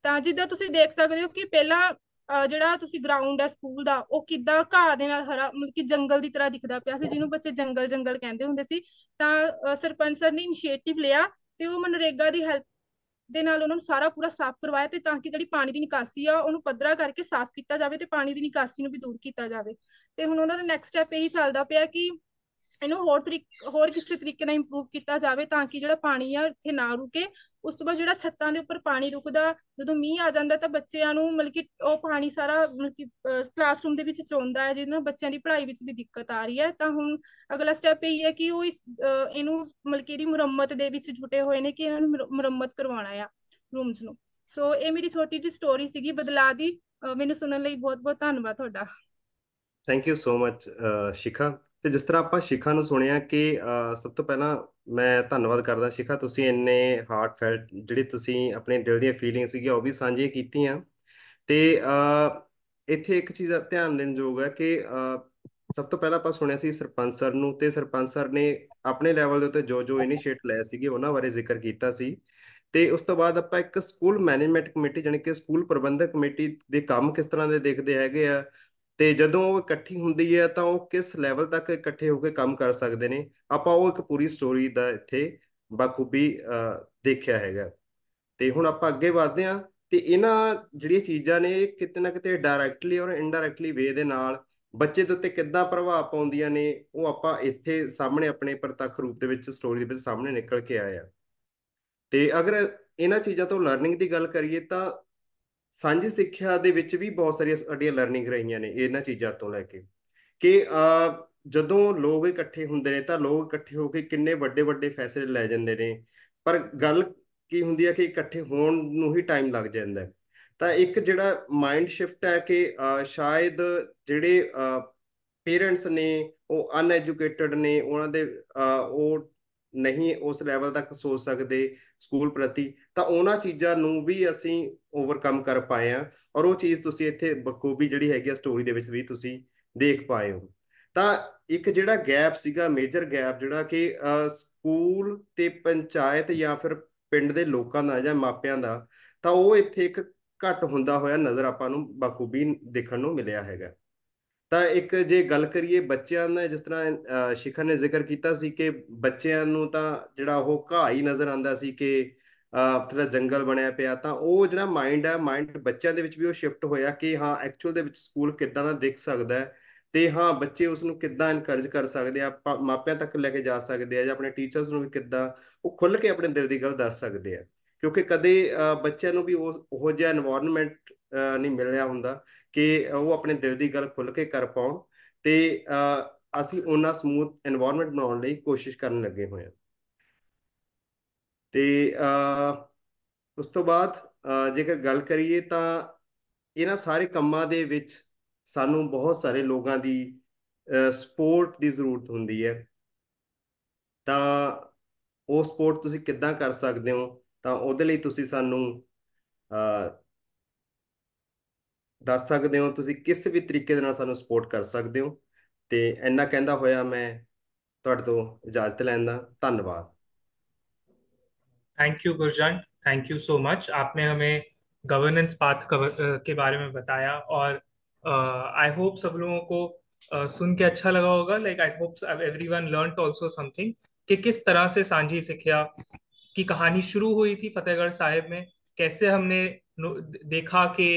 ਤਾਂ ਜਿੱਦਾਂ ਤੁਸੀਂ ਦੇਖ ਸਕਦੇ ਹੋ ਕਿ ਪਹਿਲਾਂ ਜਿਹੜਾ ਤੁਸੀਂ ਗਰਾਊਂਡ ਹੈ ਸਕੂਲ ਦਾ ਉਹ ਕਿੱਦਾਂ ਘਾਹ ਦੇ ਨਾਲ ਹਰਾ ਮਤਲਬ ਕਿ ਜੰਗਲ ਦੀ ਤਰ੍ਹਾਂ ਦਿਖਦਾ ਪਿਆ ਸੀ ਜਿਹਨੂੰ ਬੱਚੇ ਜੰਗਲ ਜੰਗਲ ਕਹਿੰਦੇ ਹੁੰਦੇ ਸੀ ਤਾਂ ਸਰਪੰਚ ਸਰ ਨੇ ਇਨੀਸ਼ੀਏਟਿਵ ਲਿਆ ਤੇ ਉਹ ਮਨਰੇਗਾ ਦੀ ਹੈਲਪ ਦੇ ਨਾਲ ਉਹਨਾਂ ਨੂੰ ਸਾਰਾ ਪੂਰਾ ਸਾਫ਼ ਕਰਵਾਇਆ ਤੇ ਤਾਂ ਕਿ ਜਿਹੜੀ ਪਾਣੀ ਦੀ ਨਿਕਾਸੀ ਆ ਉਹਨੂੰ ਪੱਧਰਾ ਕਰਕੇ ਸਾਫ਼ ਕੀਤਾ ਜਾਵੇ ਤੇ ਪਾਣੀ ਦੀ ਨਿਕਾਸੀ ਨੂੰ ਵੀ ਦੂਰ ਕੀਤਾ ਜਾਵੇ ਤੇ ਹੁਣ ਉਹਨਾਂ ਦਾ ਨੈਕਸਟ ਸਟੈਪ ਇਹੀ ਚੱਲਦਾ ਪਿਆ ਕਿ ਇਹਨੂੰ ਹੋਰ ਤਰੀਕੇ ਹੋਰ ਕਿਸੇ ਤਰੀਕੇ ਨਾਲ ਇੰਪਰੂਵ ਕੀਤਾ ਜਾਵੇ ਤਾਂ ਕਿ ਜਿਹੜਾ ਪਾਣੀ ਆ ਇੱਥੇ ਨਾ ਰੁਕੇ ਉਸ ਤੋਂ ਬਾਅਦ ਜਿਹੜਾ ਛੱਤਾਂ ਦੇ ਉੱਪਰ ਪਾਣੀ ਰੁਕਦਾ ਜਦੋਂ ਮੀਂਹ ਆ ਜਾਂਦਾ ਤਾਂ ਬੱਚਿਆਂ ਨੂੰ ਮਤਲਬ ਕਿ ਉਹ ਪਾਣੀ ਸਾਰਾ ਮਤਲਬ ਕਿ ਕਲਾਸਰੂਮ ਦੇ ਵਿੱਚ ਚੋਂਦਾ ਹੈ ਜਿਹਦੇ ਨਾਲ ਬੱਚਿਆਂ ਦੀ ਪੜ੍ਹਾਈ ਵਿੱਚ ਵੀ ਦਿੱਕਤ ਆ ਰਹੀ ਹੈ ਤਾਂ ਹੁਣ ਅਗਲਾ ਸਟੈਪ ਇਹ ਹੈ ਕਿ ਉਹ ਇਸ ਇਹਨੂੰ ਮਤਲਬ ਕਿ ਦੀ ਮੁਰੰਮਤ ਦੇ ਵਿੱਚ ਜੁਟੇ ਹੋਏ ਨੇ ਕਿ ਇਹਨਾਂ ਨੂੰ ਮੁਰੰਮਤ ਕਰਵਾਉਣਾ ਆ ਰੂਮਸ ਨੂੰ ਸੋ ਇਹ ਮੇਰੀ ਛੋਟੀ ਜਿਹੀ ਸਟੋਰੀ ਸੀਗੀ ਬਦਲਾ ਦੀ ਮੈਨੂੰ ਸੁਣਨ ਲਈ ਬਹੁਤ ਬਹੁਤ ਧੰਨਵਾਦ ਤੁਹਾਡਾ thank you so much Shikha ਤੇ ਜਿਸ ਤਰ੍ਹਾਂ ਆਪਾਂ ਸ਼ਿਖਾ ਨੂੰ ਸੁਣਿਆ ਕਿ ਸਭ ਤੋਂ ਪਹਿਲਾਂ ਮੈਂ ਧੰਨਵਾਦ ਕਰਦਾ ਸ਼ਿਖਾ ਤੁਸੀਂ ਇੰਨੇ ਹਾਰਟ ਫੈਲਟ ਜਿਹੜੀ ਤੁਸੀਂ ਆਪਣੇ ਦਿਲ ਦੀਆਂ ਫੀਲਿੰਗ ਸੀਗੀ ਉਹ ਵੀ ਸਾਂਝੇ ਕੀਤੀਆਂ ਤੇ ਇੱਥੇ ਇੱਕ ਚੀਜ਼ ਧਿਆਨ ਦੇਣ ਯੋਗ ਹੈ ਕਿ ਸਭ ਤੋਂ ਪਹਿਲਾਂ ਆਪਾਂ ਸੁਣਿਆ ਸੀ ਸਰਪੰਚ ਸਰ ਨੂੰ ਤੇ ਸਰਪੰਚ ਸਰ ਨੇ ਆਪਣੇ ਲੈਵਲ ਦੇ ਉੱਤੇ ਜੋ ਜੋ ਇਨੀਸ਼ੀਏਟ ਲਏ ਸੀਗੇ ਉਹਨਾਂ ਬਾਰੇ ਜ਼ਿਕਰ ਕੀਤਾ ਸੀ ਤੇ ਉਸ ਤੋਂ ਬਾਅਦ ਆਪਾਂ ਇੱਕ ਸਕੂਲ ਮੈਨੇਜਮੈਂਟ ਕਮੇਟੀ ਜਾਨੀ ਕਿ ਸਕੂਲ ਪ੍ਰਬੰਧਕ ਕਮੇਟੀ ਦੇ ਕੰਮ ਕਿਸ ਤਰ੍ਹਾਂ ਦੇ ਦੇਖਦੇ ਹੈਗੇ ਆ ਤੇ ਜਦੋਂ ਉਹ ਇਕੱਠੀ ਹੁੰਦੀ ਹੈ ਤਾਂ ਉਹ ਕਿਸ ਲੈਵਲ ਤੱਕ ਇਕੱਠੇ ਹੋ ਕੇ ਕੰਮ ਕਰ ਸਕਦੇ ਨੇ ਆਪਾਂ ਉਹ ਇੱਕ ਪੂਰੀ ਸਟੋਰੀ ਦਾ ਇੱਥੇ ਬਾਕੂਬੀ ਦੇਖਿਆ ਹੈਗਾ ਤੇ ਹੁਣ ਆਪਾਂ ਅੱਗੇ ਵਧਦੇ ਹਾਂ ਤੇ ਇਹਨਾਂ ਜਿਹੜੀਆਂ ਚੀਜ਼ਾਂ ਨੇ ਕਿਤੇ ਨਾ ਕਿਤੇ ਡਾਇਰੈਕਟਲੀ ਔਰ ਇਨਡਾਇਰੈਕਟਲੀ ਵੇ ਦੇ ਨਾਲ ਬੱਚੇ ਦੇ ਉੱਤੇ ਕਿੱਦਾਂ ਪ੍ਰਭਾਵ ਪਾਉਂਦੀਆਂ ਨੇ ਉਹ ਆਪਾਂ ਇੱਥੇ ਸਾਹਮਣੇ ਆਪਣੇ ਪ੍ਰਤੱਖ ਰੂਪ ਦੇ ਵਿੱਚ ਸਟੋਰੀ ਦੇ ਵਿੱਚ ਸਾਹਮਣੇ ਨਿਕਲ ਕੇ ਆਇਆ ਤੇ ਅਗਰ ਇਹਨਾਂ ਚੀਜ਼ਾਂ ਤੋਂ ਲਰਨਿੰਗ ਦੀ ਗੱਲ ਕਰੀਏ ਤਾਂ ਸਾਂਝੀ ਸਿੱਖਿਆ ਦੇ ਵਿੱਚ ਵੀ ਬਹੁਤ ਸਾਰੀਆਂ ਸਾਡੀਆਂ ਲਰਨਿੰਗ ਰਹੀਆਂ ਨੇ ਇਹਨਾਂ ਚੀਜ਼ਾਂ ਤੋਂ ਲੈ ਕੇ ਕਿ ਜਦੋਂ ਲੋਕ ਇਕੱਠੇ ਹੁੰਦੇ ਨੇ ਤਾਂ ਲੋਕ ਇਕੱਠੇ ਹੋ ਕੇ ਕਿੰਨੇ ਵੱਡੇ ਵੱਡੇ ਫੈਸਲੇ ਲੈ ਜਾਂਦੇ ਨੇ ਪਰ ਗੱਲ ਕੀ ਹੁੰਦੀ ਹੈ ਕਿ ਇਕੱਠੇ ਹੋਣ ਨੂੰ ਹੀ ਟਾਈਮ ਲੱਗ ਜਾਂਦਾ ਹੈ ਤਾਂ ਇੱਕ ਜਿਹੜਾ ਮਾਈਂਡ ਸ਼ਿਫਟ ਹੈ ਕਿ ਸ਼ਾਇਦ ਜਿਹੜੇ ਪੇਰੈਂਟਸ ਨੇ ਉਹ ਅਨਐਜੂਕੇਟਿਡ ਨੇ ਉਹਨਾਂ ਦੇ ਉਹ ਨਹੀਂ ਉਸ ਲੈਵਲ ਤੱਕ ਸੋਚ ਸਕਦੇ ਸਕੂਲ ਪ੍ਰਤੀ ਤਾਂ ਉਹਨਾਂ ਚੀਜ਼ਾਂ ਨੂੰ ਵੀ ਅਸੀਂ ਓਵਰਕਮ ਕਰ ਪਾਏ ਆ ਔਰ ਉਹ ਚੀਜ਼ ਤੁਸੀਂ ਇੱਥੇ ਬਖੂਬੀ ਜਿਹੜੀ ਹੈਗੀ ਆ ਸਟੋਰੀ ਦੇ ਵਿੱਚ ਵੀ ਤੁਸੀਂ ਦੇਖ ਪਾਏ ਹੋ ਤਾਂ ਇੱਕ ਜਿਹੜਾ ਗੈਪ ਸੀਗਾ ਮੇਜਰ ਗੈਪ ਜਿਹੜਾ ਕਿ ਸਕੂਲ ਤੇ ਪੰਚਾਇਤ ਜਾਂ ਫਿਰ ਪਿੰਡ ਦੇ ਲੋਕਾਂ ਦਾ ਜਾਂ ਮਾਪਿਆਂ ਦਾ ਤਾਂ ਉਹ ਇੱਥੇ ਇੱਕ ਘਟ ਹੁੰਦਾ ਹੋਇਆ ਨਜ਼ਰ ਆਪਾਂ ਨੂੰ ਬਖੂਬੀ ਦੇਖਣ ਨੂੰ ਮਿਲਿਆ ਹੈਗਾ ਤਾਂ ਇੱਕ ਜੇ ਗੱਲ ਕਰੀਏ ਬੱਚਿਆਂ ਦਾ ਜਿਸ ਤਰ੍ਹਾਂ ਸ਼ਿਖਰ ਨੇ ਜ਼ਿਕਰ ਕੀਤਾ ਸੀ ਕਿ ਬੱਚਿਆਂ ਨੂੰ ਤਾਂ ਜਿਹੜਾ ਉਹ ਘਾਈ ਹੀ ਨਜ਼ਰ ਆਉਂਦਾ ਸੀ ਕਿ ਥੋੜਾ ਜੰਗਲ ਬਣਿਆ ਪਿਆ ਤਾਂ ਉਹ ਜਿਹੜਾ ਮਾਈਂਡ ਹੈ ਮਾਈਂਡ ਬੱਚਿਆਂ ਦੇ ਵਿੱਚ ਵੀ ਉਹ ਸ਼ਿਫਟ ਹੋਇਆ ਕਿ ਹਾਂ ਐਕਚੁਅਲ ਦੇ ਵਿੱਚ ਸਕੂਲ ਕਿੱਦਾਂ ਦਾ ਦਿਖ ਸਕਦਾ ਹੈ ਤੇ ਹਾਂ ਬੱਚੇ ਉਸ ਨੂੰ ਕਿੱਦਾਂ ਇਨਕਰੇਜ ਕਰ ਸਕਦੇ ਆ ਮਾਪਿਆਂ ਤੱਕ ਲੈ ਕੇ ਜਾ ਸਕਦੇ ਆ ਜਾਂ ਆਪਣੇ ਟੀਚਰਸ ਨੂੰ ਵੀ ਕਿੱਦਾਂ ਉਹ ਖੁੱਲ ਕੇ ਆਪਣੇ ਦਿਲ ਦੀ ਗੱਲ ਦੱਸ ਸਕਦੇ ਆ ਕਿਉਂਕਿ ਕਦੇ ਬੱਚਿਆਂ ਨੂੰ ਵੀ ਉਹ ਉਹ ਜਿਹਾ এনवायरमेंट ਨਹੀਂ ਮਿਲ ਰਿਹਾ ਹੁੰਦਾ ਕਿ ਉਹ ਆਪਣੇ ਦਿਲ ਦੀ ਗੱਲ ਖੁੱਲ ਕੇ ਕਰ ਪਾਉਣ ਤੇ ਅਸੀਂ ਉਹਨਾਂ ਸਮੂਥ এনवायरमेंट ਬਣਾਉਣ ਲਈ ਕੋਸ਼ਿਸ਼ ਕਰਨ ਲੱਗੇ ਹੋਏ ਹਾਂ ਤੇ ਉਸ ਤੋਂ ਬਾਅਦ ਜੇਕਰ ਗੱਲ ਕਰੀਏ ਤਾਂ ਇਹਨਾਂ ਸਾਰੇ ਕੰਮਾਂ ਦੇ ਵਿੱਚ ਸਾਨੂੰ ਬਹੁਤ ਸਾਰੇ ਲੋਕਾਂ ਦੀ ਸਪੋਰਟ ਦੀ ਜ਼ਰੂਰਤ ਹੁੰਦੀ ਹੈ ਤਾਂ ਉਹ ਸਪੋਰਟ ਤੁਸੀਂ ਕਿੱਦਾਂ ਕਰ ਸਕਦੇ ਹੋ ਤਾਂ ਉਹਦੇ ਲਈ ਤੁਸੀਂ ਸਾਨੂੰ दस सकते हो ਤੁਸੀਂ किस भी तरीके सपोर्ट कर सकते हो तो इन्ना कहता ਤੇ मैं थोड़े तो इजाजत ਤੁਹਾਡੇ धन्यवाद thank you Gurjan thank you so much आपने हमें गवर्नेंस पाथ के बारे में बताया और आई होप सब लोगों को uh, सुन के अच्छा लगा होगा like I hope everyone learn also something कि किस तरह से सांझी सिखिया की कहानी शुरू हुई थी फतेहगढ़ साहिब में कैसे हमने देखा कि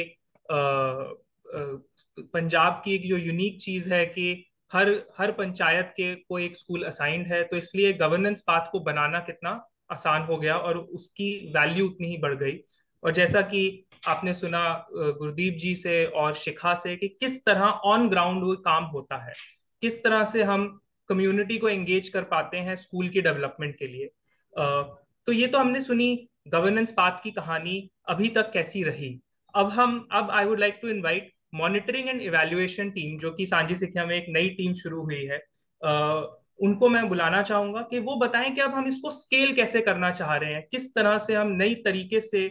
पंजाब की एक जो यूनिक चीज है कि हर हर पंचायत के को एक स्कूल असाइंड है तो इसलिए गवर्नेंस पाथ को बनाना कितना आसान हो गया और उसकी वैल्यू उतनी ही बढ़ गई और जैसा कि आपने सुना गुरुदीप जी से और शिखा से कि किस तरह ऑन ग्राउंड काम होता है किस तरह से हम कम्युनिटी को एंगेज कर पाते हैं स्कूल के डेवलपमेंट के लिए तो ये तो हमने सुनी गवर्नेंस पाथ की कहानी अभी तक कैसी रही अब हम अब I would like to invite monitoring and evaluation team जो कि सांझी सिक्ख्या में एक नई टीम शुरू हुई है uh, उनको मैं बुलाना चाहूंगा कि वो बताएं कि अब हम इसको स्केल कैसे करना चाह रहे हैं किस तरह से हम नई तरीके से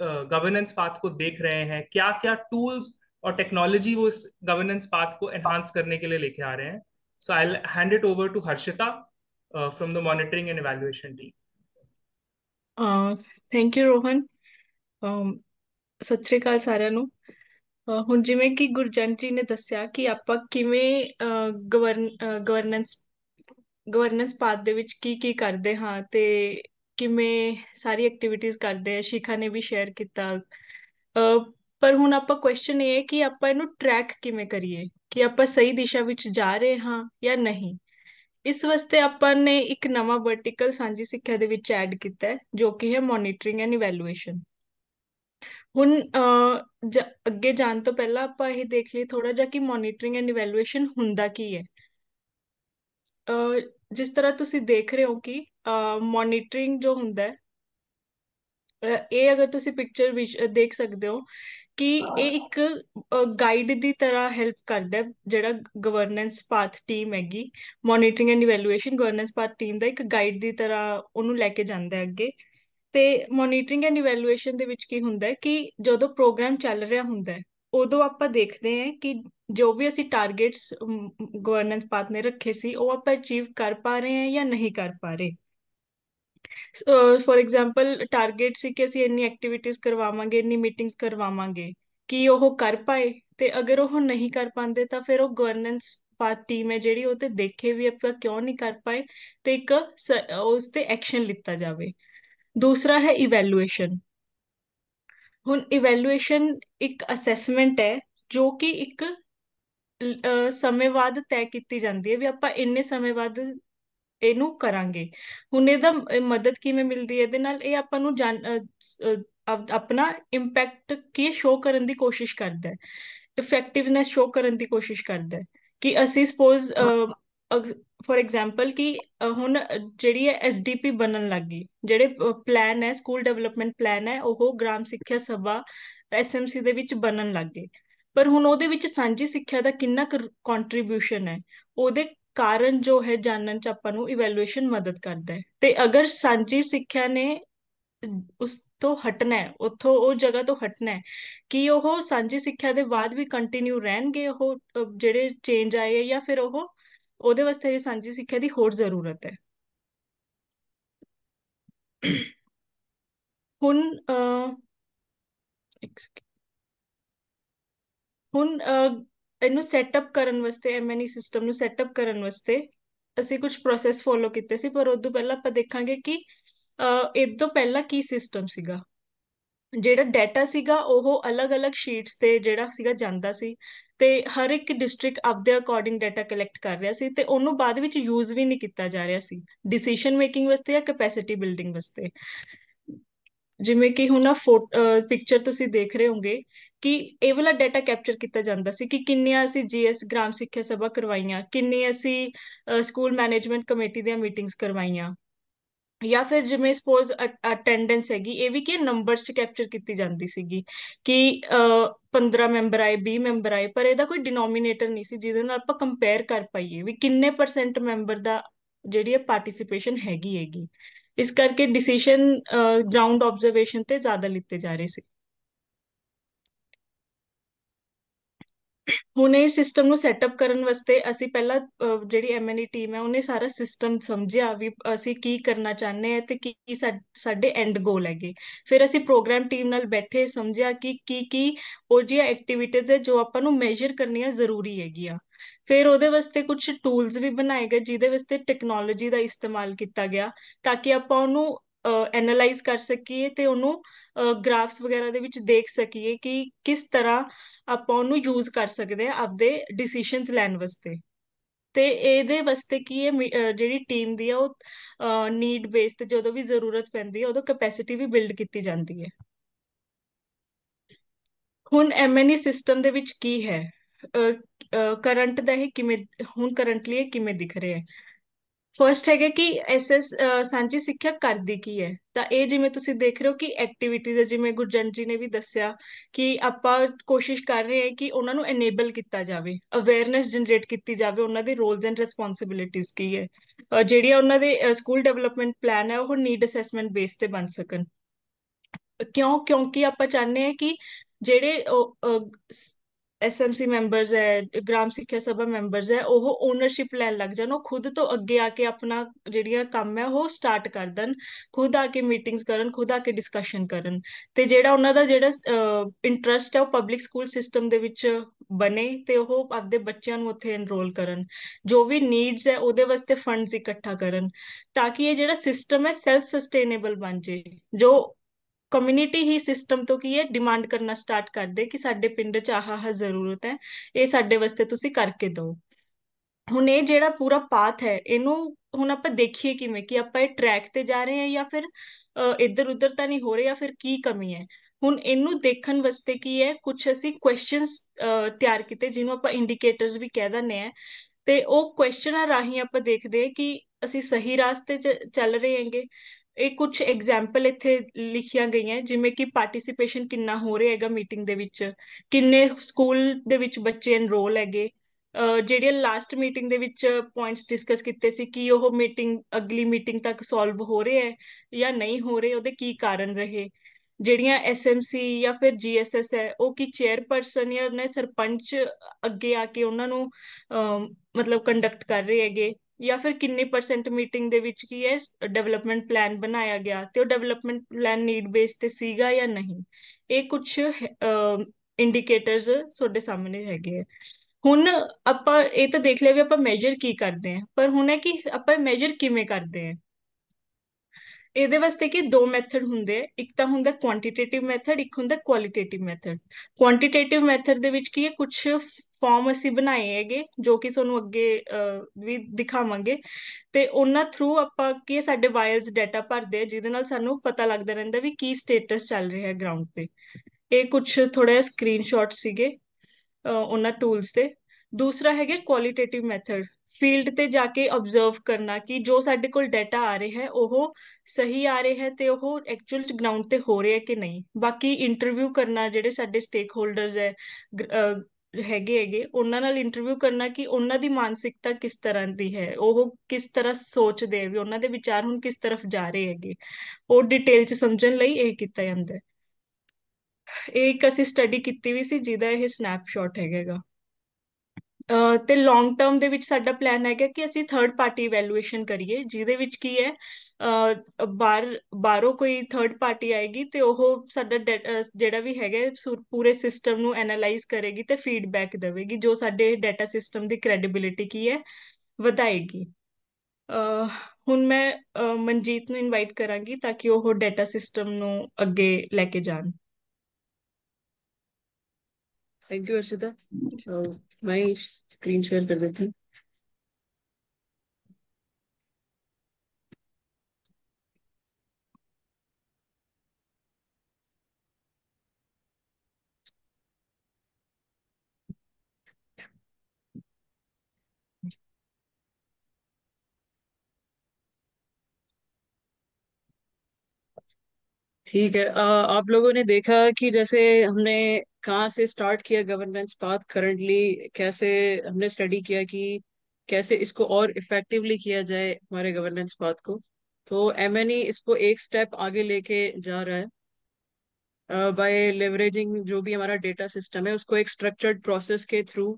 गवर्नेंस uh, पाथ uh, को देख रहे हैं क्या क्या टूल्स और टेक्नोलॉजी वो इस गवर्नेंस पाथ को एनहांस करने के लिए लेके आ रहे हैं so I hand it over to Harshita from the monitoring and evaluation team thank you Rohan ਸਤਿ ਸ੍ਰੀ ਅਕਾਲ ਸਾਰਿਆਂ ਨੂੰ ਹੁਣ ਜਿਵੇਂ ਕਿ ਗੁਰਜਨ ਜੀ ਨੇ ਦੱਸਿਆ ਕਿ ਆਪਾਂ ਕਿਵੇਂ ਗਵਰਨੈਂਸ ਗਵਰਨੈਂਸ ਪਾਰਟ ਦੇ ਵਿੱਚ ਕੀ ਕੀ ਕਰਦੇ ਹਾਂ ਤੇ ਕਿਵੇਂ ਸਾਰੀ ਐਕਟੀਵਿਟੀਆਂ ਕਰਦੇ ਆ ਸ਼ਿਖਾ ਨੇ ਵੀ ਸ਼ੇਅਰ ਕੀਤਾ ਪਰ ਹੁਣ ਆਪਾਂ ਕੁਐਸਚਨ ਇਹ ਹੈ ਕਿ ਆਪਾਂ ਇਹਨੂੰ ਟਰੈਕ ਕਿਵੇਂ ਕਰੀਏ ਕਿ ਆਪਾਂ ਸਹੀ ਦਿਸ਼ਾ ਵਿੱਚ ਜਾ ਰਹੇ ਹਾਂ ਜਾਂ ਨਹੀਂ ਇਸ ਵਾਸਤੇ ਆਪਾਂ ਨੇ ਇੱਕ ਨਵਾਂ ਵਰਟੀਕਲ ਸਾਂਝੀ ਸਿੱਖਿਆ ਦੇ ਵਿੱਚ ਐਡ ਕੀਤਾ ਹੈ ਜੋ ਕਿ ਹੈ ਮੋਨਿਟਰਿੰਗ ਐਂਡ ਇਵੈਲੂਏਸ਼ਨ ਹੁਣ ਅੱਗੇ ਜਾਣ ਤੋਂ ਪਹਿਲਾਂ ਆਪਾਂ ਇਹ ਦੇਖ ਲਈ ਥੋੜਾ ਜਿਹਾ ਕਿ ਮੋਨੀਟਰਿੰਗ ਐਂਡ ਇਵੈਲੂਏਸ਼ਨ ਹੁੰਦਾ ਕੀ ਹੈ ਜਿਸ ਤਰ੍ਹਾਂ ਤੁਸੀਂ ਦੇਖ ਰਹੇ ਹੋ ਕਿ ਮੋਨੀਟਰਿੰਗ ਜੋ ਹੁੰਦਾ ਹੈ ਇਹ ਅਗਰ ਤੁਸੀਂ ਪਿਕਚਰ ਵਿੱਚ ਦੇਖ ਸਕਦੇ ਹੋ ਕਿ ਇਹ ਇੱਕ ਗਾਈਡ ਦੀ ਤਰ੍ਹਾਂ ਹੈਲਪ ਕਰਦਾ ਹੈ ਜਿਹੜਾ ਗਵਰਨੈਂਸ ਪਾਥ ਟੀਮ ਹੈਗੀ monitoring and evaluation governance path team ਦਾ ਇੱਕ ਗਾਈਡ ਦੀ ਤਰ੍ਹਾਂ ਉਹਨੂੰ ਲੈ ਕੇ ਜਾਂਦਾ ਹੈ ਅੱਗੇ ਤੇ ਮੋਨੀਟਰਿੰਗ ਐਂਡ ਇਵੈਲੂਏਸ਼ਨ ਦੇ ਵਿੱਚ ਕੀ ਹੁੰਦਾ ਹੈ ਕਿ ਜਦੋਂ ਪ੍ਰੋਗਰਾਮ ਚੱਲ ਰਿਹਾ ਹੁੰਦਾ ਹੈ ਉਦੋਂ ਆਪਾਂ ਦੇਖਦੇ ਹਾਂ ਕਿ ਜੋ ਵੀ ਅਸੀਂ ਟਾਰਗੇਟਸ ਗਵਰਨੈਂਸ ਪਾਥ ਨੇ ਰੱਖੇ ਸੀ ਉਹ ਆਪਾਂ ਅਚੀਵ ਕਰ ਪਾ ਰਹੇ ਹਾਂ ਜਾਂ ਨਹੀਂ ਕਰ ਪਾ ਰਹੇ ਫੋਰ ਐਗਜ਼ਾਮਪਲ ਟਾਰਗੇਟ ਸੀ ਕਿ ਅਸੀਂ ਇੰਨੀ ਐਕਟੀਵਿਟੀਜ਼ ਕਰਵਾਵਾਂਗੇ ਇੰਨੀ ਮੀਟਿੰਗਸ ਕਰਵਾਵਾਂਗੇ ਕੀ ਉਹ ਕਰ ਪਾਏ ਤੇ ਅਗਰ ਉਹ ਨਹੀਂ ਕਰ ਪਾਉਂਦੇ ਤਾਂ ਫਿਰ ਉਹ ਗਵਰਨੈਂਸ ਪਾਰਟੀ ਟੀਮ ਹੈ ਜਿਹੜੀ ਉਹ ਤੇ ਦੇਖੇ ਵੀ ਆਪਾਂ ਕਿਉਂ ਨਹੀਂ ਕਰ ਪਾਏ ਤੇ ਇੱਕ ਉਸ ਤੇ ਐਕਸ਼ਨ ਲਿੱਤਾ ਜਾਵੇ ਦੂਸਰਾ ਹੈ ਇਵੈਲੂਏਸ਼ਨ ਹੁਣ ਇਵੈਲੂਏਸ਼ਨ ਇੱਕ ਅਸੈਸਮੈਂਟ ਹੈ ਜੋ ਕਿ ਇੱਕ ਸਮੇਂ ਬਾਅਦ ਤੈਅ ਕੀਤੀ ਜਾਂਦੀ ਹੈ ਵੀ ਆਪਾਂ ਇੰਨੇ ਸਮੇਂ ਬਾਅਦ ਇਹਨੂੰ ਕਰਾਂਗੇ ਹੁਣ ਇਹਦਾ ਮਦਦ ਕਿਵੇਂ ਮਿਲਦੀ ਹੈ ਇਹਦੇ ਨਾਲ ਇਹ ਆਪਾਂ ਨੂੰ ਆਪਣਾ ਇੰਪੈਕਟ ਕੀ ਸ਼ੋ ਕਰਨ ਦੀ ਕੋਸ਼ਿਸ਼ ਕਰਦਾ ਹੈ ਇਫੈਕਟਿਵਨੈਸ ਸ਼ੋ ਕਰਨ ਦੀ ਕੋਸ਼ਿਸ਼ ਕਰਦਾ ਹੈ ਕਿ ਅਸੀਂ ਸਪੋਜ਼ ਫੋਰ ਐਗਜ਼ਾਮਪਲ ਕਿ ਹੁਣ ਜਿਹੜੀ ਹੈ ਐਸਡੀਪੀ ਬਣਨ ਲੱਗੀ ਜਿਹੜੇ ਪਲਾਨ ਹੈ ਸਕੂਲ ਡਿਵੈਲਪਮੈਂਟ ਪਲਾਨ ਹੈ ਉਹ ਗ੍ਰਾਮ ਸਿੱਖਿਆ ਸਭਾ ਐਸਐਮਸੀ ਦੇ ਵਿੱਚ ਬਣਨ ਲੱਗੇ ਪਰ ਹੁਣ ਉਹਦੇ ਵਿੱਚ ਸਾਂਝੀ ਸਿੱਖਿਆ ਦਾ ਕਿੰਨਾ ਕੰਟਰੀਬਿਊਸ਼ਨ ਹੈ ਉਹਦੇ ਕਾਰਨ ਜੋ ਹੈ ਜਾਣਨ ਚ ਆਪਾਂ ਨੂੰ ਇਵੈਲੂਏਸ਼ਨ ਮਦਦ ਕਰਦਾ ਹੈ ਤੇ ਅਗਰ ਸਾਂਝੀ ਸਿੱਖਿਆ ਨੇ ਉਸ ਤੋਂ ਹਟਣਾ ਹੈ ਉੱਥੋਂ ਉਹ ਜਗ੍ਹਾ ਤੋਂ ਹਟਣਾ ਹੈ ਕਿ ਉਹ ਸਾਂਝੀ ਸਿੱਖਿਆ ਦੇ ਬਾਅਦ ਵੀ ਕੰਟੀਨਿਊ ਰਹਿਣਗੇ ਉਹ ਜਿਹੜੇ ਚੇਂਜ ਆਏ ਆ ਜਾਂ ਫਿਰ ਉਹ ਉਹਦੇ ਵਾਸਤੇ ਇਹ ਸਾਂਝੀ ਸਿੱਖਿਆ ਦੀ ਹੋਰ ਜ਼ਰੂਰਤ ਹੈ ਹੁਣ ਹੁਣ ਇਹਨੂੰ ਸੈਟਅਪ ਕਰਨ ਵਾਸਤੇ ਐਮਐਨਈ ਸਿਸਟਮ e ਨੂੰ ਸੈਟਅਪ ਕਰਨ ਵਾਸਤੇ ਅਸੀਂ ਕੁਝ ਪ੍ਰੋਸੈਸ ਫੋਲੋ ਕੀਤੇ ਸੀ ਪਰ ਉਸ ਤੋਂ ਪਹਿਲਾਂ ਆਪਾਂ ਦੇਖਾਂਗੇ ਕਿ ਇਹ ਤੋਂ ਪਹਿਲਾਂ ਕੀ ਸਿਸਟਮ ਸੀਗਾ ਜਿਹੜਾ ਡਾਟਾ ਸੀਗਾ ਉਹ ਅਲੱਗ-ਅਲੱਗ ਸ਼ੀਟਸ ਤੇ ਜਿਹੜਾ ਸੀਗਾ ਜਾਂਦਾ ਸੀ ਤੇ ਹਰ ਇੱਕ ਡਿਸਟ੍ਰਿਕਟ ਆਪਦੇ ਅਕੋਰਡਿੰਗ ਡਾਟਾ ਕਲੈਕਟ ਕਰ ਰਿਹਾ ਸੀ ਤੇ ਉਹਨੂੰ ਬਾਅਦ ਵਿੱਚ ਯੂਜ਼ ਵੀ ਨਹੀਂ ਕੀਤਾ ਜਾ ਰਿਹਾ ਸੀ ਡਿਸੀਜਨ ਮੇਕਿੰਗ ਵਾਸਤੇ ਜਾਂ ਕੈਪੈਸਿਟੀ ਬਿਲਡਿੰਗ ਵਾਸਤੇ ਜਿਵੇਂ ਕਿ ਹੁਣ ਆ ਪਿਕਚਰ ਤੁਸੀਂ ਦੇਖ ਰਹੇ ਹੋਗੇ ਕਿ ਇਹ ਵਾਲਾ ਡਾਟਾ ਕੈਪਚਰ ਕੀਤਾ ਜਾਂਦਾ ਸੀ ਕਿ ਕਿੰਨੀਆਂ ਅਸੀਂ ਜੀਐਸ ਗ੍ਰਾਮ ਸਿੱਖਿਆ ਸਭਾ ਕਰਵਾਈਆਂ ਕਿੰਨੀ ਅਸੀਂ ਸਕੂਲ ਮੈਨੇਜਮੈਂਟ ਕਮੇਟੀ ਦੀਆਂ ਮੀਟਿੰਗਸ ਕਰਵਾਈਆਂ ਜਾਂ ਫਿਰ ਜਿਵੇਂ ਸਪੋਜ਼ ਅਟੈਂਡੈਂਸ ਹੈਗੀ ਇਹ ਵੀ ਕਿ ਨੰਬਰਸ ਚ ਕੈਪਚਰ ਕੀਤੀ ਜਾਂਦੀ ਸੀਗੀ ਕਿ 15 ਮੈਂਬਰ ਆਏ 20 ਮੈਂਬਰ ਆਏ ਪਰ ਇਹਦਾ ਕੋਈ ਡਿਨੋਮੀਨੇਟਰ ਨਹੀਂ ਸੀ ਜਿਹਦੇ ਨਾਲ ਆਪਾਂ ਕੰਪੇਅਰ ਕਰ ਪਾਈਏ ਵੀ ਕਿੰਨੇ ਪਰਸੈਂਟ ਮੈਂਬਰ ਦਾ ਜਿਹੜੀ ਹੈ ਪਾਰਟਿਸਿਪੇਸ਼ਨ ਹੈਗੀ ਹੈਗੀ ਇਸ ਕਰਕੇ ਡਿਸੀਜਨ ਗਰਾਊਂਡ ਆਬਜ਼ਰਵੇਸ਼ਨ ਤੇ ਜ਼ਿਆਦਾ ਲਿੱਤੇ ਜਾ ਰਹੇ ਸੀ ਹੁਣ ਇਹ ਸਿਸਟਮ ਨੂੰ ਸੈਟਅਪ ਕਰਨ ਵਾਸਤੇ ਅਸੀਂ ਪਹਿਲਾਂ ਜਿਹੜੀ ਐਮਐਨਈ ਟੀਮ e ਹੈ ਉਹਨੇ ਸਾਰਾ ਸਿਸਟਮ ਸਮਝਿਆ ਵੀ ਅਸੀਂ ਕੀ ਕਰਨਾ ਚਾਹੁੰਦੇ ਹਾਂ ਤੇ ਕੀ ਸਾਡੇ ਐਂਡ ਗੋਲ ਹੈਗੇ ਫਿਰ ਅਸੀਂ ਪ੍ਰੋਗਰਾਮ ਟੀਮ ਨਾਲ ਬੈਠੇ ਸਮਝਿਆ ਕਿ ਕੀ ਕੀ ਉਹ ਜੀ ਐਕਟੀਵਿਟੀਜ਼ ਹੈ ਜੋ ਆਪਾਂ ਨੂੰ ਮੈਜ਼ਰ ਕਰਨੀਆਂ ਜ਼ਰੂਰੀ ਹੈਗੀਆਂ ਫਿਰ ਉਹਦੇ ਵਾਸਤੇ ਕੁਝ ਟੂਲਸ ਵੀ ਬਣਾਏ ਗਏ ਜਿਹਦੇ ਵਾਸਤੇ ਟੈਕਨੋਲੋਜੀ ਦਾ ਇਸਤੇਮਾਲ ਕੀਤਾ ਗਿਆ ਤਾਂ ਕਿ ਆਪਾਂ ਉਹਨੂੰ ਐਨਾਲਾਈਜ਼ ਕਰ ਸਕੀਏ ਤੇ ਉਹਨੂੰ ਗ੍ਰਾਫਸ ਵਗੈਰਾ ਦੇ ਵਿੱਚ ਦੇਖ ਸਕੀਏ ਕਿ ਕਿਸ ਤਰ੍ਹਾਂ ਆਪਾਂ ਉਹਨੂੰ ਯੂਜ਼ ਕਰ ਸਕਦੇ ਆ ਆਪਦੇ ਡਿਸੀਜਨਸ ਲੈਣ ਵਾਸਤੇ ਤੇ ਇਹਦੇ ਵਾਸਤੇ ਕੀ ਹੈ ਜਿਹੜੀ ਟੀਮ ਦੀ ਆ ਉਹ ਨੀਡ ਬੇਸ ਤੇ ਜਦੋਂ ਵੀ ਜ਼ਰੂਰਤ ਪੈਂਦੀ ਹੈ ਉਦੋਂ ਕੈਪੈਸਿਟੀ ਵੀ ਬਿਲਡ ਕੀਤੀ ਜਾਂਦੀ ਹੈ ਹੁਣ ਐਮਐਨਈ ਸਿਸਟਮ e ਦੇ ਵਿੱਚ ਕੀ ਹੈ ਕਰੰਟ ਦਾ ਇਹ ਕਿਵੇਂ ਹੁਣ ਕਰੰਟਲੀ ਇਹ ਕਿਵੇਂ ਦਿਖ ਰਿਹਾ ਹੈ ਫਰਸਟ ਹੈਗਾ ਕਿ ਐਸਐਸ ਸਾਂਝੀ ਸਿੱਖਿਆ ਕਰਦੀ ਕੀ ਹੈ ਤਾਂ ਇਹ ਜਿਵੇਂ ਤੁਸੀਂ ਦੇਖ ਰਹੇ ਹੋ ਕਿ ਐਕਟੀਵਿਟੀਜ਼ ਹੈ ਜਿਵੇਂ ਗੁਰਜੰਤ ਜੀ ਨੇ ਵੀ ਦੱਸਿਆ ਕਿ ਆਪਾਂ ਕੋਸ਼ਿਸ਼ ਕਰ ਰਹੇ ਹਾਂ ਕਿ ਉਹਨਾਂ ਨੂੰ ਇਨੇਬਲ ਕੀਤਾ ਜਾਵੇ ਅਵੇਅਰਨੈਸ ਜਨਰੇਟ ਕੀਤੀ ਜਾਵੇ ਉਹਨਾਂ ਦੇ ਰੋਲਸ ਐਂਡ ਰਿਸਪੌਂਸਿਬਿਲਿਟੀਜ਼ ਕੀ ਹੈ ਜਿਹੜੀਆਂ ਉਹਨਾਂ ਦੇ ਸਕੂਲ ਡਿਵੈਲਪਮੈਂਟ ਪਲਾਨ ਹੈ ਉਹ ਨੀਡ ਅਸੈਸਮੈਂਟ ਬੇਸ ਤੇ ਬਣ ਸਕਣ ਕਿਉਂ ਕਿਉਂਕਿ ਆਪਾਂ ਚਾਹੁੰਦੇ ਹਾਂ ਕਿ ਜਿਹੜੇ ਐਸਐਮਸੀ ਮੈਂਬਰਸ ਹੈ ਗ੍ਰਾਮ ਸਿੱਖਿਆ ਸਭਾ ਮੈਂਬਰਸ ਹੈ ਉਹ ਓਨਰਸ਼ਿਪ ਲੈਣ ਲੱਗ ਜਾਣ ਉਹ ਖੁਦ ਤੋਂ ਅੱਗੇ ਆ ਕੇ ਆਪਣਾ ਜਿਹੜੀਆਂ ਕੰਮ ਹੈ ਉਹ ਸਟਾਰਟ ਕਰ ਦੇਣ ਖੁਦ ਆ ਕੇ ਮੀਟਿੰਗਸ ਕਰਨ ਖੁਦ ਆ ਕੇ ਡਿਸਕਸ਼ਨ ਕਰਨ ਤੇ ਜਿਹੜਾ ਉਹਨਾਂ ਦਾ ਜਿਹੜਾ ਇੰਟਰਸਟ ਹੈ ਉਹ ਪਬਲਿਕ ਸਕੂਲ ਸਿਸਟਮ ਦੇ ਵਿੱਚ ਬਣੇ ਤੇ ਉਹ ਆਪਦੇ ਬੱਚਿਆਂ ਨੂੰ ਉੱਥੇ ਐਨਰੋਲ ਕਰਨ ਜੋ ਵੀ ਨੀਡਸ ਹੈ ਉਹਦੇ ਵਾਸਤੇ ਫੰਡਸ ਇਕੱਠਾ ਕਰਨ ਤਾਂ ਕਿ ਇਹ ਜਿਹੜਾ ਸਿਸਟਮ ਹੈ ਸੈਲਫ ਸਸਟੇਨੇਬਲ ਬਣ ਜੇ ਜੋ ਕਮਿਊਨਿਟੀ ਹੀ ਸਿਸਟਮ ਤੋਂ ਕੀ ਹੈ ਡਿਮਾਂਡ ਕਰਨਾ ਸਟਾਰਟ ਕਰਦੇ ਕਿ ਸਾਡੇ ਪਿੰਡ 'ਚ ਆਹ ਆਹ ਜ਼ਰੂਰਤ ਹੈ ਇਹ ਸਾਡੇ ਵਾਸਤੇ ਤੁਸੀਂ ਕਰਕੇ ਦਿਓ ਹੁਣ ਇਹ ਜਿਹੜਾ ਪੂਰਾ ਪਾਥ ਹੈ ਇਹਨੂੰ ਹੁਣ ਆਪਾਂ ਦੇਖੀਏ ਕਿਵੇਂ ਕਿ ਆਪਾਂ ਇਹ ਟਰੈਕ ਤੇ ਜਾ ਰਹੇ ਹਾਂ ਜਾਂ ਫਿਰ ਇੱਧਰ ਉੱਧਰ ਤਾਂ ਨਹੀਂ ਹੋ ਰਿਹਾ ਫਿਰ ਕੀ ਕਮੀ ਹੈ ਹੁਣ ਇਹਨੂੰ ਦੇਖਣ ਵਾਸਤੇ ਕੀ ਹੈ ਕੁਝ ਅਸੀਂ ਕੁਐਸਚਨਸ ਤਿਆਰ ਕੀਤੇ ਜਿਹਨੂੰ ਆਪਾਂ ਇੰਡੀਕੇਟਰਸ ਵੀ ਕਹਿ ਦਿੰਦੇ ਆ ਤੇ ਉਹ ਕੁਐਸਚਨਾਂ ਰਾਹੀਂ ਆਪਾਂ ਦੇਖਦੇ ਆ ਕਿ ਅਸੀਂ ਸਹੀ ਰਾਸਤੇ 'ਚ ਚੱਲ ਰਹੇ ਹਾਂਗੇ ਇਹ ਕੁਝ ਐਗਜ਼ਾਮਪਲ ਇੱਥੇ ਲਿਖੀਆਂ ਗਈਆਂ ਜਿਵੇਂ ਕਿ ਪਾਰਟਿਸਿਪੇਸ਼ਨ ਕਿੰਨਾ ਹੋ ਰਿਹਾ ਹੈਗਾ ਮੀਟਿੰਗ ਦੇ ਵਿੱਚ ਕਿੰਨੇ ਸਕੂਲ ਦੇ ਵਿੱਚ ਬੱਚੇ ਐਨਰੋਲ ਹੈਗੇ ਜਿਹੜੀਆਂ ਲਾਸਟ ਮੀਟਿੰਗ ਦੇ ਵਿੱਚ ਪੁਆਇੰਟਸ ਡਿਸਕਸ ਕੀਤੇ ਸੀ ਕਿ ਉਹ ਮੀਟਿੰਗ ਅਗਲੀ ਮੀਟਿੰਗ ਤੱਕ ਸੋਲਵ ਹੋ ਰਿਹਾ ਹੈ ਜਾਂ ਨਹੀਂ ਹੋ ਰਿਹਾ ਉਹਦੇ ਕੀ ਕਾਰਨ ਰਹੇ ਜਿਹੜੀਆਂ ਐਸਐਮਸੀ ਜਾਂ ਫਿਰ ਜੀਐਸਐਸ ਹੈ ਉਹ ਕੀ ਚੇਅਰਪਰਸਨ ਜਾਂ ਨੇ ਸਰਪੰਚ ਅੱਗੇ ਆ ਕੇ ਉਹਨਾਂ ਨੂੰ ਮਤਲਬ ਕੰਡਕਟ ਕਰ ਰਹੇ ਹੈਗੇ ਜਾਂ ਫਿਰ ਕਿੰਨੇ ਪਰਸੈਂਟ ਮੀਟਿੰਗ ਦੇ ਵਿੱਚ ਕੀ ਹੈ ਡਿਵੈਲਪਮੈਂਟ ਪਲਾਨ ਬਣਾਇਆ ਗਿਆ ਤੇ ਉਹ ਡਿਵੈਲਪਮੈਂਟ ਪਲਾਨ ਨੀਡ ਬੇਸ ਤੇ ਸੀਗਾ ਜਾਂ ਨਹੀਂ ਇਹ ਕੁਝ ਇੰਡੀਕੇਟਰਸ ਤੁਹਾਡੇ ਸਾਹਮਣੇ ਹੈਗੇ ਆ ਹੁਣ ਆਪਾਂ ਇਹ ਤਾਂ ਦੇਖ ਲਿਆ ਵੀ ਆਪਾਂ ਮੈਜਰ ਕੀ ਕਰਦੇ ਆ ਪਰ ਹੁਣ ਹੈ ਕਿ ਆਪਾਂ ਮੈਜਰ ਕਿਵੇਂ ਕਰਦੇ ਆ ਇਹਦੇ ਵਾਸਤੇ ਕਿ ਦੋ ਮੈਥਡ ਹੁੰਦੇ ਆ ਇੱਕ ਤਾਂ ਹੁੰਦਾ ਕੁਆਂਟੀਟੇਟਿਵ ਮੈਥਡ ਇੱਕ ਹੁੰਦਾ ਕੁਆਲਿਟੇਟਿਵ ਮੈਥਡ ਕੁਆਂਟੀਟੇਟਿਵ ਮੈਥਡ ਦੇ ਵਿੱਚ ਕੀ ਹੈ ਕੁਝ ਫਾਰਮ ਅਸੀਂ ਬਣਾਏ ਹੈਗੇ ਜੋ ਕਿ ਤੁਹਾਨੂੰ ਅੱਗੇ ਵੀ ਦਿਖਾਵਾਂਗੇ ਤੇ ਉਹਨਾਂ ਥਰੂ ਆਪਾਂ ਕੀ ਸਾਡੇ ਵਾਇਲਸ ਡਾਟਾ ਭਰਦੇ ਆ ਜਿਹਦੇ ਨਾਲ ਸਾਨੂੰ ਪਤਾ ਲੱਗਦਾ ਰਹਿੰਦਾ ਵੀ ਕੀ ਸਟੇਟਸ ਚੱਲ ਰਿਹਾ ਹੈ ਗਰਾਊਂਡ ਤੇ ਇਹ ਕੁਝ ਥੋੜਾ ਸਕਰੀਨਸ਼ਾਟ ਸੀਗੇ ਉਹਨਾਂ ਟੂਲਸ ਤੇ ਦੂਸਰਾ ਹੈਗਾ ਕੁਆਲਿਟੇਟਿਵ ਮੈਥਡ ਫੀਲਡ ਤੇ ਜਾ ਕੇ ਆਬਜ਼ਰਵ ਕਰਨਾ ਕਿ ਜੋ ਸਾਡੇ ਕੋਲ ਡਾਟਾ ਆ ਰਿਹਾ ਹੈ ਉਹ ਸਹੀ ਆ ਰਿਹਾ ਹੈ ਤੇ ਉਹ ਐਕਚੁਅਲ ਚ ਗਰਾਊਂਡ ਤੇ ਹੋ ਰਿਹਾ ਕਿ ਨਹੀਂ ਬਾਕੀ ਇੰਟਰਵਿਊ ਕਰਨਾ ਜਿਹੜੇ ਸਾਡੇ ਸਟੇਕ ਹੋਲਡਰਸ ਹੈ ਹੈਗੇ ਹੈਗੇ ਉਹਨਾਂ ਨਾਲ ਇੰਟਰਵਿਊ ਕਰਨਾ ਕਿ ਉਹਨਾਂ ਦੀ ਮਾਨਸਿਕਤਾ ਕਿਸ ਤਰ੍ਹਾਂ ਦੀ ਹੈ ਉਹ ਕਿਸ ਤਰ੍ਹਾਂ ਸੋਚਦੇ ਵੀ ਉਹਨਾਂ ਦੇ ਵਿਚਾਰ ਹੁਣ ਕਿਸ ਤਰਫ ਜਾ ਰਹੇ ਹੈਗੇ ਉਹ ਡਿਟੇਲ ਚ ਸਮਝਣ ਲਈ ਇਹ ਕੀਤਾ ਜਾਂਦਾ ਹੈ ਇੱਕ ਅਸੀਂ ਸਟੱਡੀ ਕੀਤੀ ਵੀ ਸੀ ਜਿਹਦਾ ਇਹ ਸਨੈਪਸ਼ਾਟ ਹੈਗਾਗਾ ਤੇ ਲੌਂਗ ਟਰਮ ਦੇ ਵਿੱਚ ਸਾਡਾ ਪਲਾਨ ਹੈਗਾ ਕਿ ਅਸੀਂ ਥਰਡ ਪਾਰਟੀ ਇਵੈਲੂਏਸ਼ਨ ਕਰੀਏ ਜਿਹਦੇ ਵਿੱਚ ਕੀ ਹੈ ਬਾਹਰ ਬਾਹਰੋਂ ਕੋਈ ਥਰਡ ਪਾਰਟੀ ਆਏਗੀ ਤੇ ਉਹ ਸਾਡਾ ਜਿਹੜਾ ਵੀ ਹੈਗਾ ਪੂਰੇ ਸਿਸਟਮ ਨੂੰ ਐਨਾਲਾਈਜ਼ ਕਰੇਗੀ ਤੇ ਫੀਡਬੈਕ ਦੇਵੇਗੀ ਜੋ ਸਾਡੇ ਡਾਟਾ ਸਿਸਟਮ ਦੀ ਕ੍ਰੈਡੀਬਿਲਿਟੀ ਕੀ ਹੈ ਵਧਾਏਗੀ ਹੁਣ ਮੈਂ ਮਨਜੀਤ ਨੂੰ ਇਨਵਾਈਟ ਕਰਾਂਗੀ ਤਾਂ ਕਿ ਉਹ ਡਾਟਾ ਸਿਸਟਮ ਨੂੰ ਅੱਗੇ ਲੈ ਕੇ ਜਾਣ thank you Arshita My screen share कर देते हैं ठीक है आ, आप लोगों ने देखा कि जैसे हमने कहाँ से स्टार्ट किया गवर्नेंस पाथ करंटली कैसे हमने स्टडी किया कि कैसे इसको और इफेक्टिवली किया जाए हमारे गवर्नेंस पाथ को तो एम e इसको एक स्टेप आगे लेके जा रहा है बाय लेवरेजिंग जो भी हमारा डेटा सिस्टम है उसको एक स्ट्रक्चर्ड प्रोसेस के थ्रू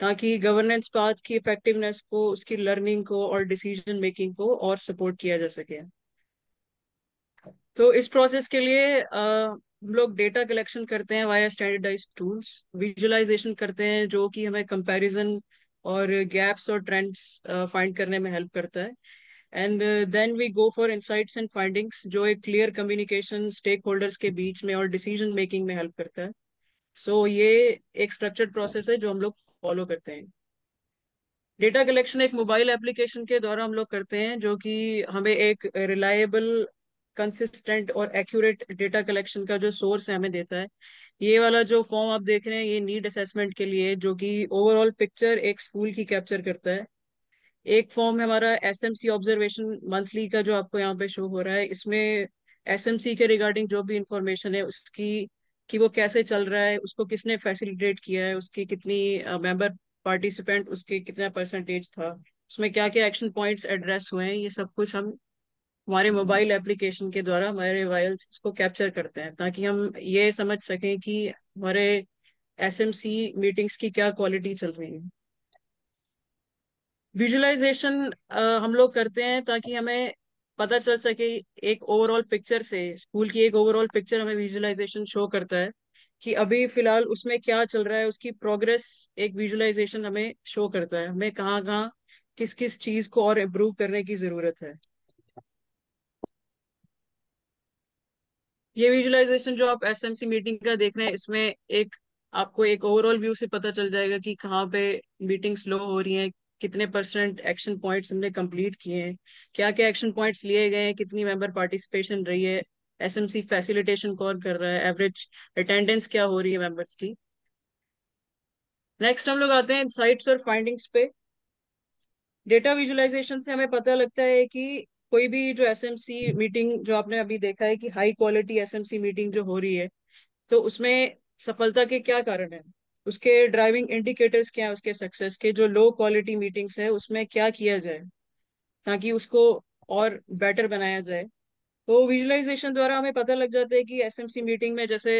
ताकि गवर्नेंस पाथ की इफेक्टिवनेस को उसकी लर्निंग को और डिसीजन मेकिंग को और सपोर्ट किया जा सके तो इस प्रोसेस के लिए हम लोग डेटा कलेक्शन करते हैं वाया स्टैंडर्डाइज टूल्स विजुअलाइजेशन करते हैं जो कि हमें कंपैरिजन और गैप्स और ट्रेंड्स फाइंड करने में हेल्प करता है and then we go for insight and findings जो एक क्लियर कम्युनिकेशन स्टेक होल्डर्स के बीच में और डिसीजन मेकिंग में हेल्प करता है सो so, ये एक स्ट्रक्चर्ड प्रोसेस है जो हम लोग फॉलो करते हैं डेटा कलेक्शन एक मोबाइल एप्लीकेशन के द्वारा हम लोग करते हैं जो कि हमें एक रिलायबल कंसिस्टेंट और एक्यूरेट डेटा कलेक्शन का जो सोर्स है हमें देता है ये वाला जो फॉर्म आप देख रहे हैं ये नीड असेसमेंट के लिए जो कि ओवरऑल पिक्चर एक स्कूल की कैप्चर करता है एक फॉर्म है हमारा एसएमसी ऑब्जर्वेशन मंथली का जो आपको यहाँ पे शो हो रहा है इसमें एस एम सी के रिगार्डिंग जो भी इंफॉर्मेशन है उसकी कि वो कैसे चल रहा है उसको किसने फैसिलिटेट किया है उसकी कितनी मेंबर पार्टिसिपेंट उसके कितना परसेंटेज था उसमें क्या क्या एक्शन पॉइंट्स एड्रेस हुए हैं ये सब कुछ हम हमारे हम्म, हम्म। मोबाइल एप्लीकेशन के द्वारा हमारे वायल्स को कैप्चर करते हैं ताकि हम ये समझ सकें कि हमारे एसएमसी मीटिंग्स की क्या क्वालिटी चल रही है विजुअलाइजेशन हम लोग करते हैं ताकि हमें पता चल सके एक ओवरऑल पिक्चर से स्कूल की एक ओवरऑल पिक्चर हमें विजुअलाइजेशन शो करता है कि अभी फिलहाल उसमें क्या चल रहा है उसकी प्रोग्रेस एक विजुअलाइजेशन हमें शो करता है हमें कहाँ कहाँ किस किस चीज को और इम्प्रूव करने की जरूरत है ये विजुअलाइजेशन जो आप एसएमसी मीटिंग का देख रहे हैं इसमें एक आपको एक ओवरऑल व्यू से पता चल जाएगा कि कहाँ पे मीटिंग स्लो हो रही हैं कितने परसेंट एक्शन पॉइंट्स हमने कंप्लीट किए हैं क्या क्या एक्शन पॉइंट्स लिए गए हैं कितनी मेंबर पार्टिसिपेशन रही है एसएमसी फैसिलिटेशन कौन कर रहा है एवरेज अटेंडेंस क्या हो रही है मेंबर्स की नेक्स्ट हम लोग आते हैं इन और फाइंडिंग्स पे डेटा विजुअलाइजेशन से हमें पता लगता है कि कोई भी जो एसएमसी मीटिंग जो आपने अभी देखा है कि हाई क्वालिटी एसएमसी मीटिंग जो हो रही है तो उसमें सफलता के क्या कारण है उसके ड्राइविंग इंडिकेटर्स क्या है उसके सक्सेस के जो लो क्वालिटी मीटिंग्स है उसमें क्या किया जाए ताकि उसको और बेटर बनाया जाए तो विजुअलाइजेशन द्वारा हमें पता लग जाता है कि एसएमसी मीटिंग में जैसे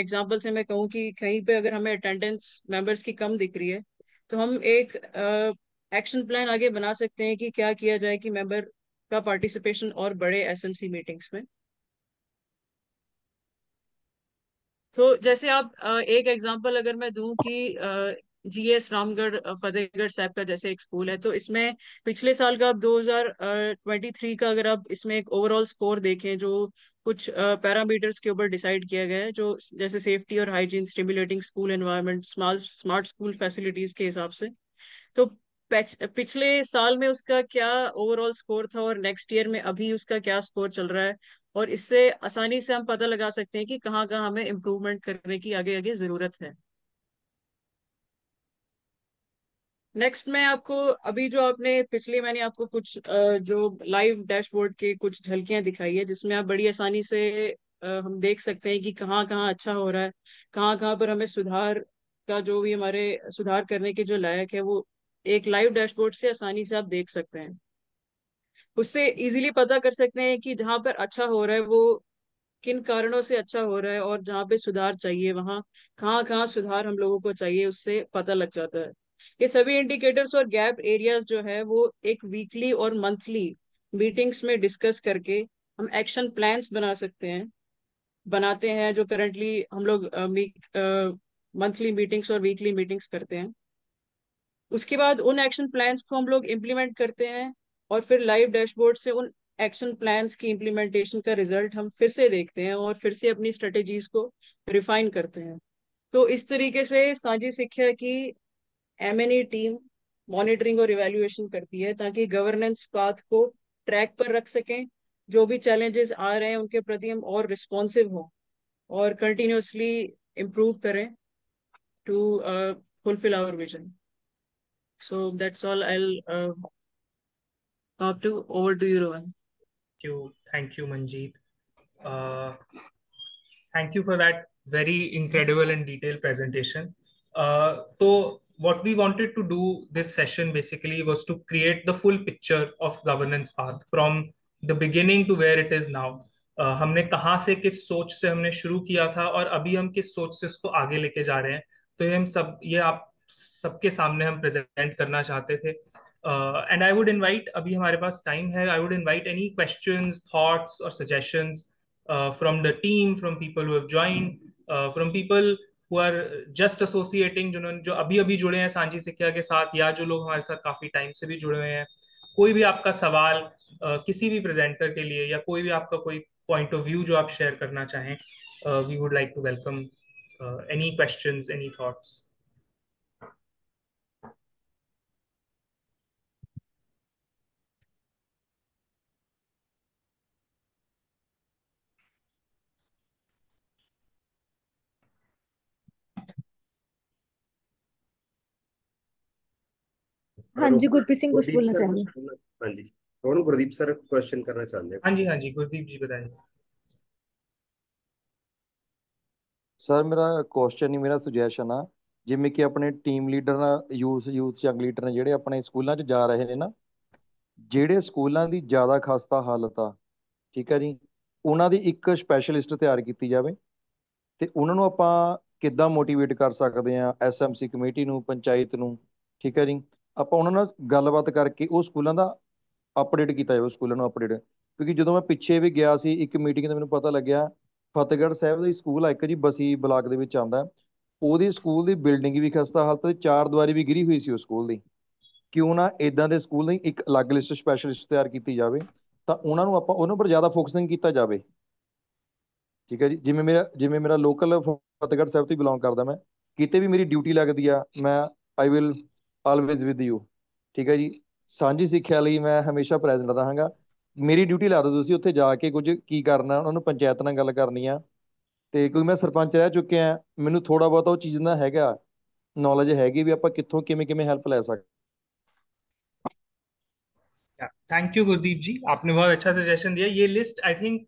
एग्जांपल uh, से मैं कहूँ कि कहीं पे अगर हमें अटेंडेंस मेंबर्स की कम दिख रही है तो हम एक एक्शन uh, प्लान आगे बना सकते हैं कि क्या किया जाए कि मेंबर का पार्टिसिपेशन और बड़े एसएमसी मीटिंग्स में तो जैसे आप एक एग्जांपल अगर मैं दूं कि जीएस रामगढ़ फतेहगढ़ साहब का जैसे एक स्कूल है तो इसमें पिछले साल का आप 2023 का अगर आप इसमें एक ओवरऑल स्कोर देखें जो कुछ पैरामीटर्स के ऊपर डिसाइड किया गया है जो जैसे सेफ्टी और hygiene stimulating school environment smart smart school facilities के हिसाब से तो पिछले साल में उसका क्या ओवरऑल स्कोर था और नेक्स्ट ईयर में अभी उसका क्या स्कोर चल रहा है और इससे आसानी से हम पता लगा सकते हैं कि कहाँ कहाँ हमें इम्प्रूवमेंट करने की आगे आगे जरूरत है नेक्स्ट मैं आपको अभी जो आपने पिछले मैंने आपको कुछ जो लाइव डैशबोर्ड के कुछ झलकियां दिखाई है जिसमें आप बड़ी आसानी से हम देख सकते हैं कि कहाँ कहाँ अच्छा हो रहा है कहाँ कहाँ पर हमें सुधार का जो भी हमारे सुधार करने के जो लायक है वो एक लाइव डैशबोर्ड से आसानी से आप देख सकते हैं उससे इजीली पता कर सकते हैं कि जहां पर अच्छा हो रहा है वो किन कारणों से अच्छा हो रहा है और जहाँ पे सुधार चाहिए वहाँ कहाँ कहाँ सुधार हम लोगों को चाहिए उससे पता लग जाता है ये सभी इंडिकेटर्स और गैप एरियाज जो है वो एक वीकली और मंथली मीटिंग्स में डिस्कस करके हम एक्शन प्लान्स बना सकते हैं बनाते हैं जो करंटली हम लोग मंथली मीटिंग्स और वीकली मीटिंग्स करते हैं उसके बाद उन एक्शन प्लान्स को हम लोग इम्प्लीमेंट करते हैं और फिर लाइव डैशबोर्ड से उन एक्शन प्लान्स की इम्प्लीमेंटेशन का रिजल्ट हम फिर से देखते हैं और फिर से अपनी स्ट्रेटेजीज को रिफाइन करते हैं तो इस तरीके से साझी शिक्षा की एम टीम मॉनिटरिंग और इवेल्युएशन करती है ताकि गवर्नेंस पाथ को ट्रैक पर रख सकें जो भी चैलेंजेस आ रहे हैं उनके प्रति हम और रिस्पॉन्सिव हों और कंटिन्यूसली इम्प्रूव करें to fulfil our vision So that's all. I'll uh, talk to over to you, Rohan. Thank you, thank you, Manjeet. Uh, thank you for that very incredible and detailed presentation. Uh, so what we wanted to do this session basically was to create the full picture of governance path from the beginning to where it is now. Uh, हमने कहाँ से किस सोच से हमने शुरू किया था और अभी हम किस सोच से इसको आगे लेके जा रहे हैं तो ये हम सब ये आप सबके सामने हम प्रेजेंट करना चाहते थे एंड आई वुड इनवाइट अभी हमारे पास टाइम है I would invite any questions thoughts और suggestions from the team from people who have joined from people who are just associating जिन्होंने जो अभी अभी जुड़े हैं सांझी सिक्ख्या के साथ या जो लोग हमारे साथ काफी टाइम से भी जुड़े हुए हैं कोई भी आपका सवाल uh, किसी भी प्रेजेंटर के लिए या कोई भी आपका कोई पॉइंट ऑफ व्यू जो आप शेयर करना चाहें we would like to welcome any questions any thoughts ਹਾਂਜੀ ਗੁਰਪ੍ਰੀਤ ਸਿੰਘ ਕੁਝ ਬੋਲਣਾ ਚਾਹੁੰਦੇ ਹਾਂਜੀ ਕੌਣ ਗੁਰਦੀਪ ਸਰ ਕੁਐਸਚਨ ਕਰਨਾ ਚਾਹੁੰਦੇ ਆ ਹਾਂਜੀ ਹਾਂਜੀ ਗੁਰਦੀਪ ਜੀ ਬਤਾਈਏ ਸਰ ਮੇਰਾ ਕੁਐਸਚਨ ਨਹੀਂ ਮੇਰਾ ਸੁਜੈਸ਼ਨ ਆ ਜਿਵੇਂ ਕਿ ਆਪਣੇ team leader youth youth young leader ਨੇ ਜਿਹੜੇ ਆਪਣੇ ਸਕੂਲਾਂ 'ਚ ਜਾ ਰਹੇ ਨੇ ਨਾ ਜਿਹੜੇ ਸਕੂਲਾਂ ਦੀ ਜ਼ਿਆਦਾ ਖਸਤਾ ਹਾਲਤ ਆ ਠੀਕ ਹੈ ਜੀ ਉਹਨਾਂ ਦੀ ਇੱਕ ਸਪੈਸ਼ਲਿਸਟ ਤਿਆਰ ਕੀਤੀ ਜਾਵੇ ਤੇ ਉਹਨਾਂ ਨੂੰ ਆਪਾਂ ਕਿੱਦਾਂ ਮੋਟੀਵੇਟ ਕਰ ਸਕਦੇ ਆ ਐਸਐਮਸੀ ਕਮੇਟੀ ਨੂੰ ਪੰਚਾਇਤ ਨੂੰ ਠੀਕ ਹੈ ਜੀ ਆਪਾਂ ਉਹਨਾਂ ਨਾਲ ਗੱਲਬਾਤ ਕਰਕੇ ਉਹ ਸਕੂਲਾਂ ਦਾ ਅਪਡੇਟ ਕੀਤਾ ਜਾਵੇ ਸਕੂਲਾਂ ਨੂੰ ਅਪਡੇਟ ਕਿਉਂਕਿ ਜਦੋਂ ਮੈਂ ਪਿੱਛੇ ਵੀ ਗਿਆ ਸੀ ਇੱਕ ਮੀਟਿੰਗ ਤੇ ਮੈਨੂੰ ਪਤਾ ਲੱਗਿਆ ਫਤਿਹਗੜ੍ਹ ਸਾਹਿਬ ਦਾ ਸਕੂਲ ਆ ਇੱਕ ਜੀ ਬਸੀ ਬਲਾਕ ਦੇ ਵਿੱਚ ਆਂਦਾ ਉਹਦੀ ਸਕੂਲ ਦੀ ਬਿਲਡਿੰਗ ਵੀ ਖਸਤਾ ਹਾਲਤ ਤੇ ਚਾਰ ਦੀਵਾਰੀ ਵੀ ਗਿਰੀ ਹੋਈ ਸੀ ਉਸ ਸਕੂਲ ਦੀ ਕਿਉਂ ਨਾ ਇਦਾਂ ਦੇ ਸਕੂਲ ਨਹੀਂ ਇੱਕ ਅਲੱਗ ਲਿਸਟ ਸਪੈਸ਼ਲਿਸਟ ਤਿਆਰ ਕੀਤੀ ਜਾਵੇ ਤਾਂ ਉਹਨਾਂ ਨੂੰ ਆਪਾਂ ਉਹਨਾਂ ਉੱਪਰ ਜ਼ਿਆਦਾ ਫੋਕਸਿੰਗ ਕੀਤਾ ਜਾਵੇ ਠੀਕ ਹੈ ਜੀ ਜਿਵੇਂ ਮੇਰਾ ਜਿਵੇਂ ਮੇਰਾ ਲੋਕਲ ਫਤਿਹਗੜ੍ਹ ਸਾਹਿਬ ਤੋਂ ਬਿਲੋਂਗ ਕਰਦਾ ਮੈਂ ਕਿਤੇ ਵੀ ਮੇਰੀ ਡਿਊਟੀ ਲੱਗਦੀ ਆ ਮੈਂ I will always with you ਠੀਕ ਹੈ ਜੀ ਸਾਂਝੀ ਸਿੱਖਿਆ ਲਈ ਮੈਂ ਹਮੇਸ਼ਾ ਪ੍ਰੈਜ਼ੈਂਟ ਰਹਾਂਗਾ ਮੇਰੀ ਡਿਊਟੀ ਲਾ ਦਿਓ ਤੁਸੀਂ ਉੱਥੇ ਜਾ ਕੇ ਕੁਝ ਕੀ ਕਰਨਾ ਉਹਨਾਂ ਨੂੰ ਪੰਚਾਇਤ ਨਾਲ ਗੱਲ ਕਰਨੀ ਆ ਤੇ ਕੋਈ ਮੈਂ ਸਰਪੰਚ ਰਹਿ ਚੁੱਕਿਆ ਮੈਨੂੰ ਥੋੜਾ ਬਹੁਤਾ ਉਹ ਚੀਜ਼ ਦਾ ਹੈਗਾ ਨੌਲੇਜ ਹੈਗੀ ਵੀ ਆਪਾਂ ਕਿੱਥੋਂ ਕਿਵੇਂ ਕਿਵੇਂ ਹੈਲਪ ਲੈ ਸਕਦੇ ਥੈਂਕ ਯੂ ਗੁਰਦੀਪ ਜੀ ਆਪਨੇ ਬਹੁਤ ਅੱਛਾ ਸੁਜੈਸ਼ਨ ਦਿਆ ਇਹ ਲਿਸਟ ਆਈ ਥਿੰਕ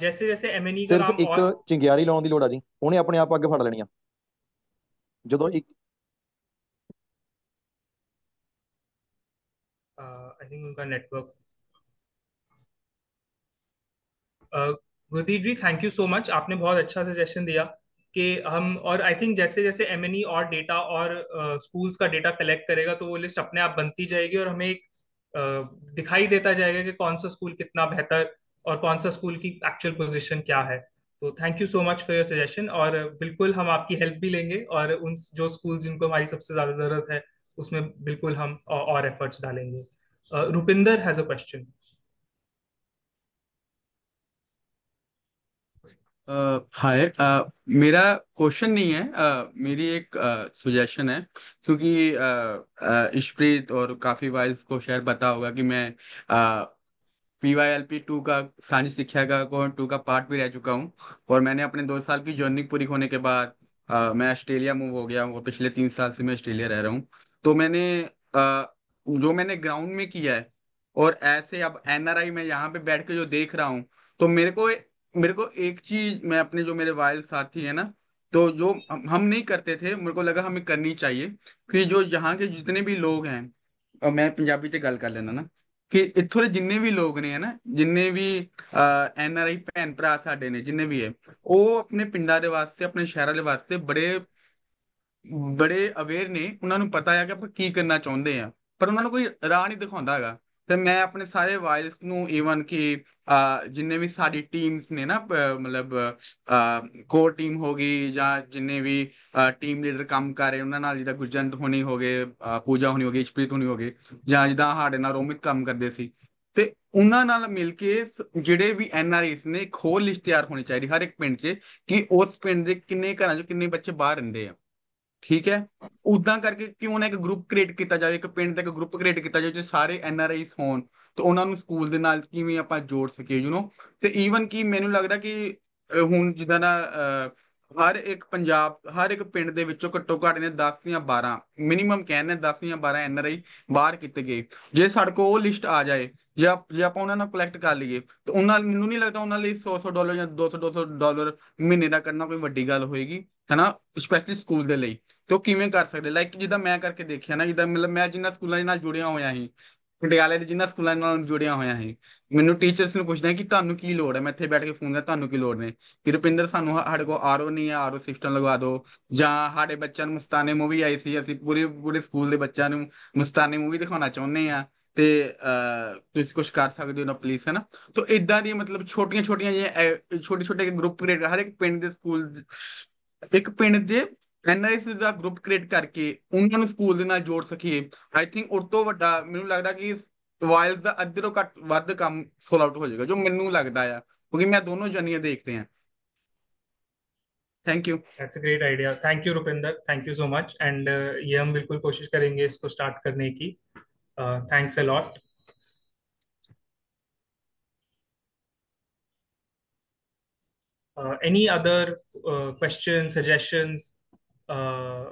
ਜੈਸੇ ਜੈਸੇ ਐਮਐਨਈ का सिर्फ एक ਇੱਕ चिंगियारी ਲਾਉਣ ਦੀ ਲੋੜ ਆ ਜੀ ਉਹਨੇ ਆਪਣੇ ਆਪ अगे ਫੜ ਲੈਣੀ ਆ ਜਦੋਂ ਇੱਕ आई थिंक उनका network Gurdeep ji thank you so much आपने बहुत अच्छा सजेशन दिया कि हम और आई थिंक जैसे जैसे एम e और डेटा और स्कूल्स uh, का डेटा कलेक्ट करेगा तो वो लिस्ट अपने आप बनती जाएगी और हमें एक uh, दिखाई देता जाएगा कि कौन सा स्कूल कितना बेहतर और कौन सा स्कूल की एक्चुअल पोजीशन क्या है तो thank you so much for your suggestion और बिल्कुल हम आपकी हेल्प भी लेंगे और उन जो स्कूल जिनको हमारी सबसे ज़्यादा ज़रूरत है उसमें बिल्कुल हम और, और एफर्ट्स डालेंगे Uh, Rupinder has a question. Hi uh, uh, मेरा क्वेश्चन नहीं है uh, मेरी एक सुजेशन uh, है क्योंकि इशप्रीत uh, uh, और काफी बार इसको शायद पता होगा कि मैं P Y L P two का सांझी शिक्षा का को टू का पार्ट भी रह चुका हूँ और मैंने अपने दो साल की जर्नी पूरी होने के बाद मैं ऑस्ट्रेलिया मूव हो गया हूँ और पिछले तीन साल से मैं ऑस्ट्रेलिया रह रहा हूँ तो मैंने जो मैंने ग्राउंड में किया है और ऐसे अब एनआरआई में यहाँ पे बैठ के जो देख रहा हूँ तो मेरे को मेरे को एक चीज मैं अपने जो मेरे वायल साथी है ना तो जो हम नहीं करते थे मेरे को लगा हमें करनी चाहिए कि जो यहाँ के जितने भी लोग हैं और मैं पंजाबी से गल कर लेना ना कि इतने जिन्ने भी लोग ने है ना जिन्ने भी एन आर आई भैन भरा ਨੇ ਜਿੰਨੇ ਵੀ ਹੈ ਉਹ ਆਪਣੇ ਪਿੰਡਾਂ ਦੇ ਵਾਸਤੇ ਆਪਣੇ ਸ਼ਹਿਰਾਂ ਦੇ ਵਾਸਤੇ ਬੜੇ बड़े ਅਵੇਅਰ ਨੇ ਉਹਨਾਂ ਨੂੰ ਪਤਾ ਹੈ ਕਿ ਆਪਾਂ ਕੀ ਕਰਨਾ ਚਾਹੁੰਦੇ ਆ ਪਰ ਉਹਨਾਂ ਨੂੰ ਕੋਈ ਰਾਹ ਨਹੀਂ ਦਿਖਾਉਂਦਾ ਹੈਗਾ ਤੇ ਮੈਂ ਆਪਣੇ ਸਾਰੇ ਵਾਇਲਸ ਨੂੰ ਈਵਨ ਕਿ ਜਿੰਨੇ ਵੀ ਸਾਡੀ ਟੀਮਸ ਨੇ ਨਾ ਮਤਲਬ ਕੋਰ ਟੀਮ ਹੋ ਗਈ ਜਾਂ ਜਿੰਨੇ ਵੀ ਟੀਮ ਲੀਡਰ ਕੰਮ ਕਰ ਰਹੇ ਉਹਨਾਂ ਨਾਲ ਜਿਹਦਾ ਗੁਰਜੰਤ ਹੋਣੀ ਹੋ ਗਏ ਪੂਜਾ ਹੋਣੀ ਹੋ ਗਈ ਇਸ਼ਪ੍ਰੀਤ ਹੋਣੀ ਹੋ ਜਾਂ ਜਿਹਦਾ ਸਾਡੇ ਨਾਲ ਰੋਮਿਤ ਕੰਮ ਕਰਦੇ ਸੀ ਤੇ ਉਹਨਾਂ ਨਾਲ ਮਿਲ ਕੇ ਜਿਹੜੇ ਵੀ ਐਨਆਰਆਈਸ ਨੇ ਖੋਲ ਲਿਸਟ ਤਿਆਰ ਹੋਣੀ ਚਾਹੀਦੀ ਹਰ ਇੱਕ ਪਿੰਡ 'ਚ ਕਿ ਉਸ ਪਿੰਡ ਦੇ ਕਿੰਨੇ ਘਰਾਂ 'ਚ ਕਿੰਨੇ ਬੱਚੇ ਬਾਹਰ ਰਹਿੰਦੇ ਆ ਠੀਕ ਹੈ ਉਦਾਂ ਕਰਕੇ ਕਿਉਂ ਨਾ ਇੱਕ ਗਰੁੱਪ ਕ੍ਰੀਏਟ ਕੀਤਾ ਜਾਵੇ ਇੱਕ ਪਿੰਡ ਦਾ ਇੱਕ ਗਰੁੱਪ ਕ੍ਰੀਏਟ ਕੀਤਾ ਜਾਵੇ ਜੋ ਸਾਰੇ ਐਨ ਆਰ ਆਈਸ ਹੋਣ ਤੇ ਉਹਨਾਂ ਨੂੰ ਸਕੂਲ ਦੇ ਨਾਲ ਕਿਵੇਂ ਆਪਾਂ ਜੋੜ ਸਕੀਏ ਯੂ نو ਤੇ ਈਵਨ ਕਿ ਮੈਨੂੰ ਲੱਗਦਾ ਕਿ ਹੁਣ ਜਿੱਦਾਂ ਨਾ ਹਰ ਇੱਕ ਪੰਜਾਬ ਹਰ ਇੱਕ ਪਿੰਡ ਦੇ ਵਿੱਚੋਂ ਘੱਟੋ ਘੱਟ ਨੇ 10 ਜਾਂ 12 ਮਿਨੀਮਮ ਕਹਿੰਦੇ 10 ਜਾਂ 12 ਐਨ ਆਰ ਆਈ ਬਾਹਰ ਕੀਤੇ ਗਏ ਜੇ ਸਾਡੇ ਕੋਲ ਉਹ ਲਿਸਟ ਆ ਜਾਏ ਜੇ ਜੇ ਆਪਾਂ ਉਹਨਾਂ ਨਾਲ ਕਲੈਕਟ ਕਰ ਲਈਏ ਤੇ ਉਹਨਾਂ ਮੈਨੂੰ ਨਹੀਂ ਲੱਗਦਾ ਉਹਨਾਂ ਲਈ 100 100 ਡਾਲਰ ਜਾਂ 200 200 ਡਾਲਰ ਮਹੀਨੇ ਦਾ ਕਰਨਾ ਕੋਈ ਵੱਡੀ ਗੱਲ ਹੋਏਗੀ ਹੈਨਾ ਸਪੈਸ਼ਲੀ ਸਕੂਲ ਦੇ ਲਈ ਤੇ ਉਹ ਕਿਵੇਂ ਕਰ ਸਕਦੇ ਲਾਈਕ ਜਿੱਦਾਂ ਮੈਂ ਕਰਕੇ ਦੇਖਿਆ ਨਾ ਜਿੱਦਾਂ ਮਤਲਬ ਮੈਂ ਜਿੰਨਾ ਸਕੂਲਾਂ ਦੇ ਨਾਲ ਜੁੜਿਆ ਹੋਇਆ ਸੀ ਪਟਿਆਲੇ ਦੇ ਜਿੰਨਾ ਸਕੂਲਾਂ ਨਾਲ ਜੁੜਿਆ ਹੋਇਆ ਸੀ ਮੈਨੂੰ ਟੀਚਰਸ ਨੂੰ ਪੁੱਛਦੇ ਕਿ ਤੁਹਾਨੂੰ ਕੀ ਲੋੜ ਹੈ ਮੈਂ ਇੱਥੇ ਬੈਠ ਕੇ ਫੋਨ ਦਾ ਤੁਹਾਨੂੰ ਕੀ ਲੋੜ ਨੇ ਕਿ ਰੁਪਿੰਦਰ ਸਾਨੂੰ ਸਾਡੇ ਕੋ ਆਰਓ ਨਹੀਂ ਹੈ ਆਰਓ ਸਿਸਟਮ ਲਗਵਾ ਦਿਓ ਜਾਂ ਸਾਡੇ ਬੱਚਿਆਂ ਨੂੰ ਮਸਤਾਨੇ ਮੂਵੀ ਆਈ ਸੀ ਅਸੀਂ ਪੂਰੇ ਪੂਰੇ ਸਕੂਲ ਦੇ ਬੱਚਿਆਂ ਨੂੰ ਮਸਤਾਨੇ ਮੂਵੀ ਦਿਖਾਉਣਾ ਚਾਹੁੰਦੇ ਆ ਤੇ ਤੁਸੀਂ ਕੁਝ ਕਰ ਸਕਦੇ ਹੋ ਨਾ ਪਲੀਜ਼ ਹੈ ਨਾ ਤੋਂ ਇਦਾਂ ਦੀ ਮਤਲਬ ਛੋਟੀਆਂ ਛੋਟੀਆਂ ਜਿਹੜੀਆਂ ਛੋਟੇ ਛੋਟੇ ਗਰੁੱਪ ਕ੍ਰੀਏਟ ਹਰ ਇੱਕ ਪਿੰਡ ਦੇ ਸਕੂਲ ਇੱਕ ਪਿੰਡ ਦੇ ਐਨਆਰਐਸ ਦਾ ਗਰੁੱਪ ਕ੍ਰੀਏਟ ਕਰਕੇ ਉਹਨਾਂ ਨੂੰ ਸਕੂਲ ਦੇ ਨਾਲ ਜੋੜ ਸਕੀਏ ਆਈ ਥਿੰਕ ਉਸ ਤੋਂ ਵੱਡਾ ਮੈਨੂੰ ਲੱਗਦਾ ਕਿ ਵਾਇਲਸ ਦਾ ਅੱਧੇ ਘੱਟ ਵੱਧ ਕੰਮ ਸੋਲ ਆਊਟ ਹੋ ਜਾਏਗਾ ਜੋ ਮੈਨੂੰ ਲੱਗਦਾ ਆ ਕਿਉਂਕਿ ਮੈਂ ਦੋਨੋਂ ਜਨੀਆਂ ਦੇਖ ਰਿਹਾ thank you that's a great idea thank you Rupinder thank you so much and ये हम बिल्कुल कोशिश करेंगे इसको स्टार्ट करने की thanks a lot Uh, any other uh, questions, suggestions? Uh,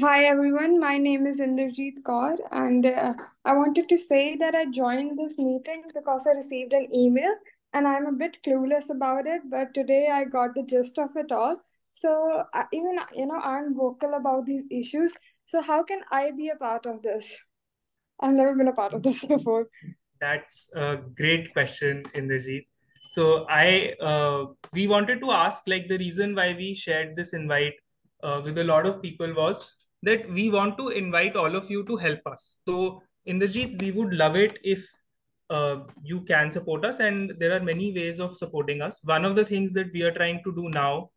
Hi everyone, my name is Inderjeet Kaur and uh, I wanted to say that I joined this meeting because I received an email and I'm a bit clueless about it, but today I got the gist of it all. So uh, even, you know, I'm vocal about these issues. So how can I be a part of this? I've never been a part of this *laughs* before. That's a great question, Indrajit. So I uh, we wanted to ask like the reason why we shared this invite uh, with a lot of people was that we want to invite all of you to help us. So Indrajit, we would love it if uh, you can support us, and there are many ways of supporting us. One of the things that we are trying to do now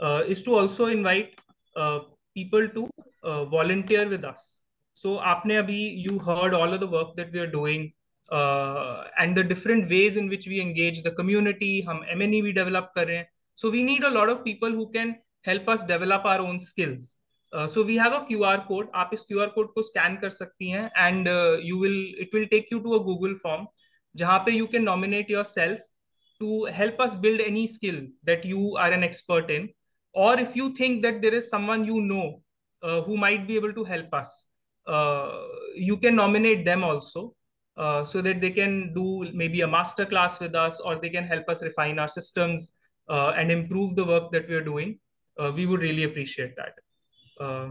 uh, is to also invite uh, people to uh, volunteer with us so aapne abhi, you heard all of the work that we are doing uh, and the different ways in which we engage the community. Hum MNE bhi develop kar So we need a lot of people who can help us develop our own skills. Uh, so we have a QR code. आप इस QR code को scan कर and uh, it will take you to a Google form जहाँ you can nominate yourself to help us build any skill that you are an expert in or if you think that there is someone you know who might be able to help us uh, you can nominate them also uh, so that they can do maybe a master class with us or they can help us refine our systems uh, and improve the work that we're doing. we would really appreciate that. Um,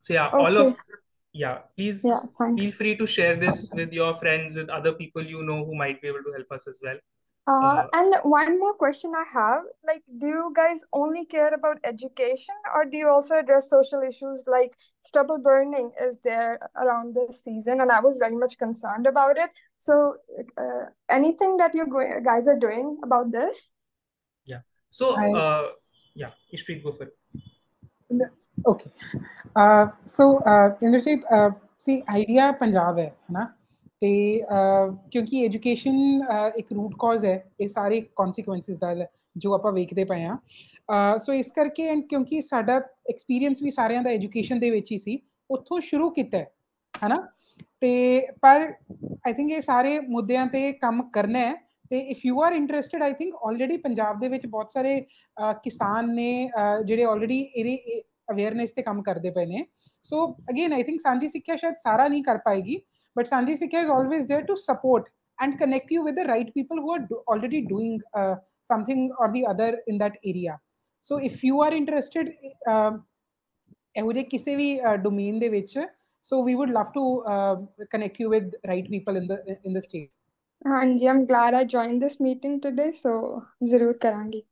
so yeah, okay. all of yeah please yeah, feel free to share this with your friends with other people you know who might be able to help us as well uh, uh-huh. and one more question I have like, do you guys only care about education or do you also address social issues like stubble burning is there around this season? And I was very much concerned about it. So, uh, anything that you guys are doing about this? Yeah. So, I... uh, yeah, Ishpreet, go for it. Okay. Uh, so, uh, Indrajit, uh, see, idea Punjab hai, na? ਤੇ ਕਿਉਂਕਿ ਐਜੂਕੇਸ਼ਨ ਇੱਕ ਰੂਟ ਕਾਜ਼ ਹੈ ਇਹ ਸਾਰੇ ਕਨਸੀਕਵੈਂਸਿਸ ਦਾ ਜੋ ਆਪਾਂ ਵੇਖਦੇ ਪਏ ਆ ਸੋ ਇਸ ਕਰਕੇ ਐਂਡ ਕਿਉਂਕਿ ਸਾਡਾ ਐਕਸਪੀਰੀਅੰਸ ਵੀ ਸਾਰਿਆਂ ਦਾ ਐਜੂਕੇਸ਼ਨ ਦੇ ਵਿੱਚ ਹੀ ਸੀ ਉੱਥੋਂ ਸ਼ੁਰੂ ਕੀਤਾ ਹੈ ਤੇ ਪਰ ਆਈ ਥਿੰਕ ਇਹ ਸਾਰੇ ਮੁੱਦਿਆਂ ਤੇ ਕੰਮ ਕਰਨਾ ਹੈ ਤੇ if you are interested I think already Punjab ਦੇ ਵਿੱਚ ਬਹੁਤ ਸਾਰੇ ਕਿਸਾਨ ਨੇ ਜਿਹੜੇ ਆਲਰੇਡੀ ਇਹਦੀ ਅਵੇਅਰਨੈਸ ਤੇ ਕੰਮ ਕਰਦੇ ਪਏ ਨੇ ਸੋ ਅਗੇਨ ਆਈ ਥਿੰਕ ਸਾਂਝੀ ਸਿੱਖਿਆ ਸ਼ਾਇਦ ਸਾਰਾ ਨਹੀਂ ਕਰ ਪਾਏਗੀ But Sanjay Sikha is always there to support and connect you with the right people who are do- already doing uh, something or the other in that area. So if you are interested, would say, ਕਿਸੇ ਵੀ ਡੋਮੇਨ ਦੇ ਵਿੱਚ so we would love to uh, connect you with right people in the in the state ਹਾਂਜੀ ਆਮ i ਆ join this meeting today so ਜ਼ਰੂਰ ਕਰਾਂਗੀ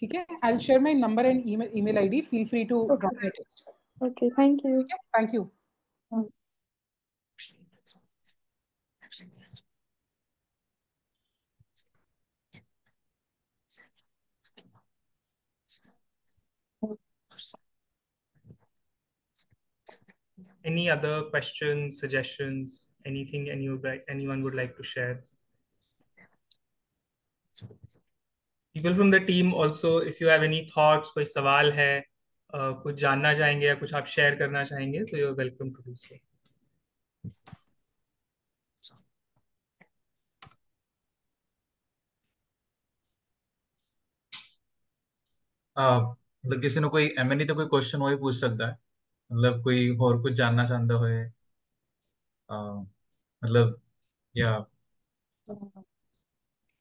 ਠੀਕ ਹੈ I'll share my number and email email ID feel free to drop me text okay thank Thank you. any other questions, suggestions, anything any, anyone would like to share? People from the team also, if you have any thoughts, koi sawal hai uh, कुछ जानना चाहेंगे या कुछ आप share करना चाहेंगे, तो you're welcome to do so. Uh, किसी ने कोई एमएनई तो कोई क्वेश्चन वो ही पूछ सकता है मतलब कोई और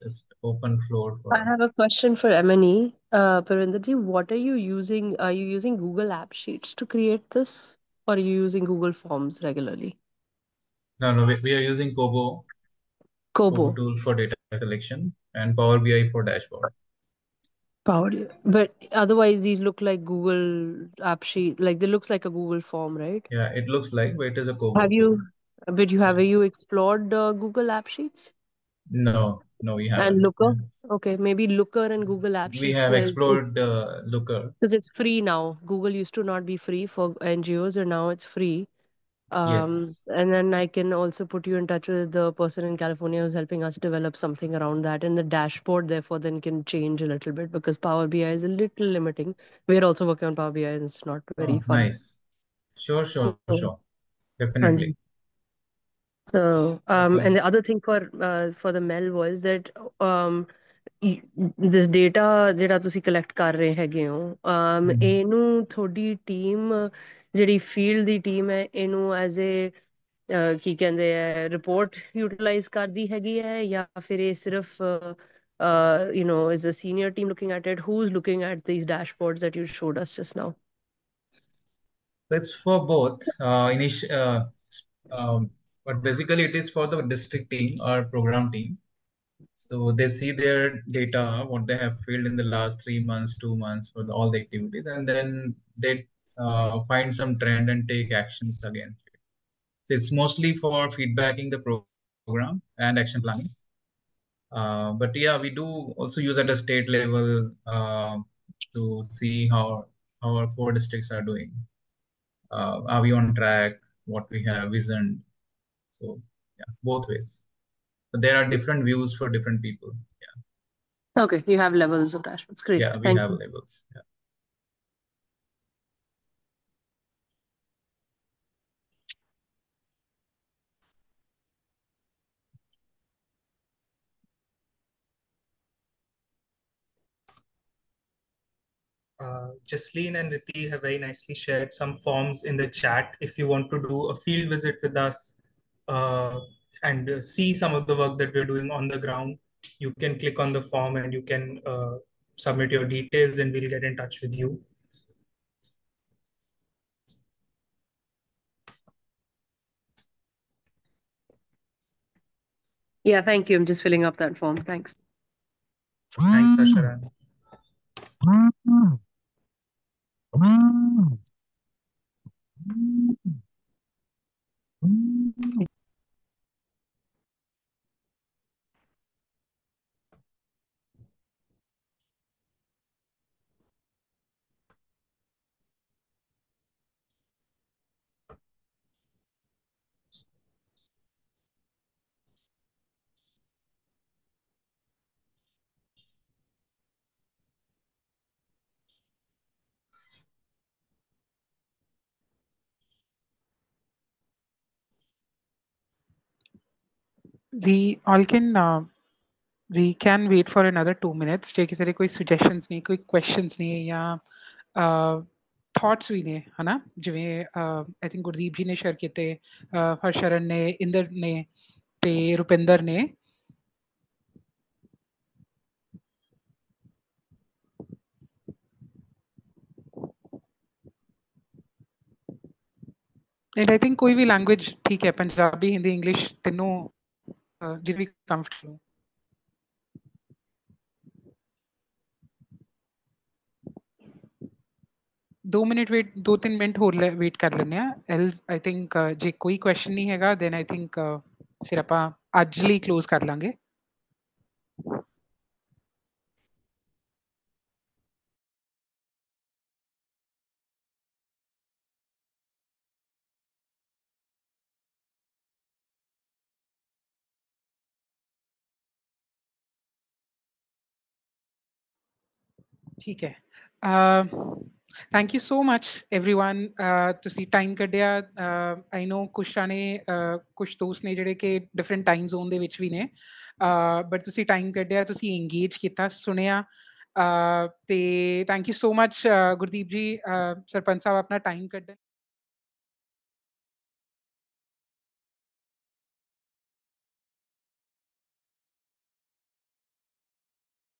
just open floor I have a question for Emily. Uh, Parinderji, what are you using? Are you using Google App Sheets to create this, or are you using Google Forms regularly? no no we, are using Cobo, Cobo tool for data collection and Power BI for dashboard Power BI. But otherwise, these look like Google app sheet. Like they looks like a Google form, right? Yeah, it looks like, but it is a Google. Have you? But you have you explored uh, Google app sheets? No, no, we haven't. And Looker? Okay, maybe Looker and Google app sheets. We have explored uh, Looker. Because it's free now. Google used to not be free for NGOs, and now it's free um, yes and then i can also put you in touch with the person in california who's helping us develop something around that and the dashboard therefore then can change a little bit because power bi is a little limiting we're also working on power bi and it's not very oh, fun nice sure sure so, sure definitely so um, and the other thing for uh, for the mel was that um, this data to ਤੁਸੀਂ collect, ਕਰ ਰਹੇ ਹੈਗੇ ਹੋ ਅਮ ਇਹਨੂੰ team ਟੀਮ ਜਿਹੜੀ ਫੀਲਡ ਦੀ ਟੀਮ ਹੈ ਇਹਨੂੰ ਐਜ਼ ਅ ਕੀ ਕਹਿੰਦੇ ਆ ਰਿਪੋਰਟ ਯੂਟਿਲਾਈਜ਼ ਕਰਦੀ ਹੈਗੀ ਹੈ ਜਾਂ ਫਿਰ ਇਹ ਸਿਰਫ you know is a senior team looking at it who's looking at these dashboards that you showed us just now That's for both uh, initial uh, um, but basically it is for the district team or program team so they see their data, what they have filled in the last three months, two months for all the activities, and then they uh, find some trend and take actions again. So it's mostly for feedbacking the program and action planning. Uh, but yeah, we do also use at a state level uh, to see how, how our four districts are doing. Uh, are we on track? What we have visioned? So yeah, both ways. But there are different views for different people. Yeah. Okay, you have levels of dashboards. Great. Yeah, we Thank have you. levels. Yeah. uh, Jasleen and Riti have very nicely shared some forms in the chat. If you want to do a field visit with us uh, and uh, see some of the work that we're doing on the ground, you can click on the form and you can uh, submit your details and we'll get in touch with you. Yeah, thank you. I'm just filling up that form. Thanks. Thanks, Asharan. Mm-hmm. うーん。we all can uh, we can wait for another 2 minutes ਜੇ ਕਿਸੇ ਦੇ ਕੋਈ ਸੁਜੈਸ਼ਨਸ ਨੇ ਕੋਈ ਕੁਐਸਚਨਸ ਨੇ ਜਾਂ ਥਾਟਸ ਵੀ ਨੇ ਹਨਾ ਜਿਵੇਂ ਆਈ ਥਿੰਕ ਗੁਰਦੀਪ ਜੀ ਨੇ ਸ਼ੇਅਰ ਕੀਤੇ ਹਰਸ਼ਰਨ ਨੇ ਇੰਦਰ ਨੇ ਤੇ ਰੁਪਿੰਦਰ ਨੇ ਐਂਡ ਆਈ ਥਿੰਕ ਕੋਈ ਵੀ ਲੈਂਗੁਏਜ ਠੀਕ ਹੈ ਪੰਜਾਬੀ ਹਿੰਦੀ ਇੰਗਲਿਸ਼ ਤਿੰਨੋਂ जिस भी कंफर्टेबल हो ਦੋ ਮਿੰਟ ਵੇਟ ਦੋ ਤਿੰਨ ਮਿੰਟ ਹੋਰ ਵੇਟ ਕਰ ਲੈਣੇ ਆ ਐਲਸ ਆਈ ਥਿੰਕ ਜੇ ਕੋਈ ਕੁਐਸਚਨ ਨਹੀਂ ਹੈਗਾ ਦੈਨ ਆਈ ਥਿੰਕ ਫਿਰ ਆਪਾਂ ਅੱਜ ਲਈ ਕਲੋਜ਼ ਕਰ ਲਾਂਗੇ ਠੀਕ ਹੈ thank you so much everyone ਤੁਸੀਂ ਟਾਈਮ ਕੱਢਿਆ ਆਈ نو ਕੁਛ ਨੇ ਕੁਝ ਦੋਸਤ ਨੇ ਜਿਹੜੇ ਕਿ ਡਿਫਰੈਂਟ ਟਾਈਮ ਜ਼ੋਨ ਦੇ ਵਿੱਚ ਵੀ ਨੇ ਬਟ ਤੁਸੀਂ ਟਾਈਮ ਕੱਢਿਆ ਤੁਸੀਂ ਇੰਗੇਜ ਕੀਤਾ ਸੁਣਿਆ ਤੇ thank you so much Gurdeep ji sarpanch ਸਾਹਿਬ ਆਪਣਾ ਟਾਈਮ ਕੱਢਣ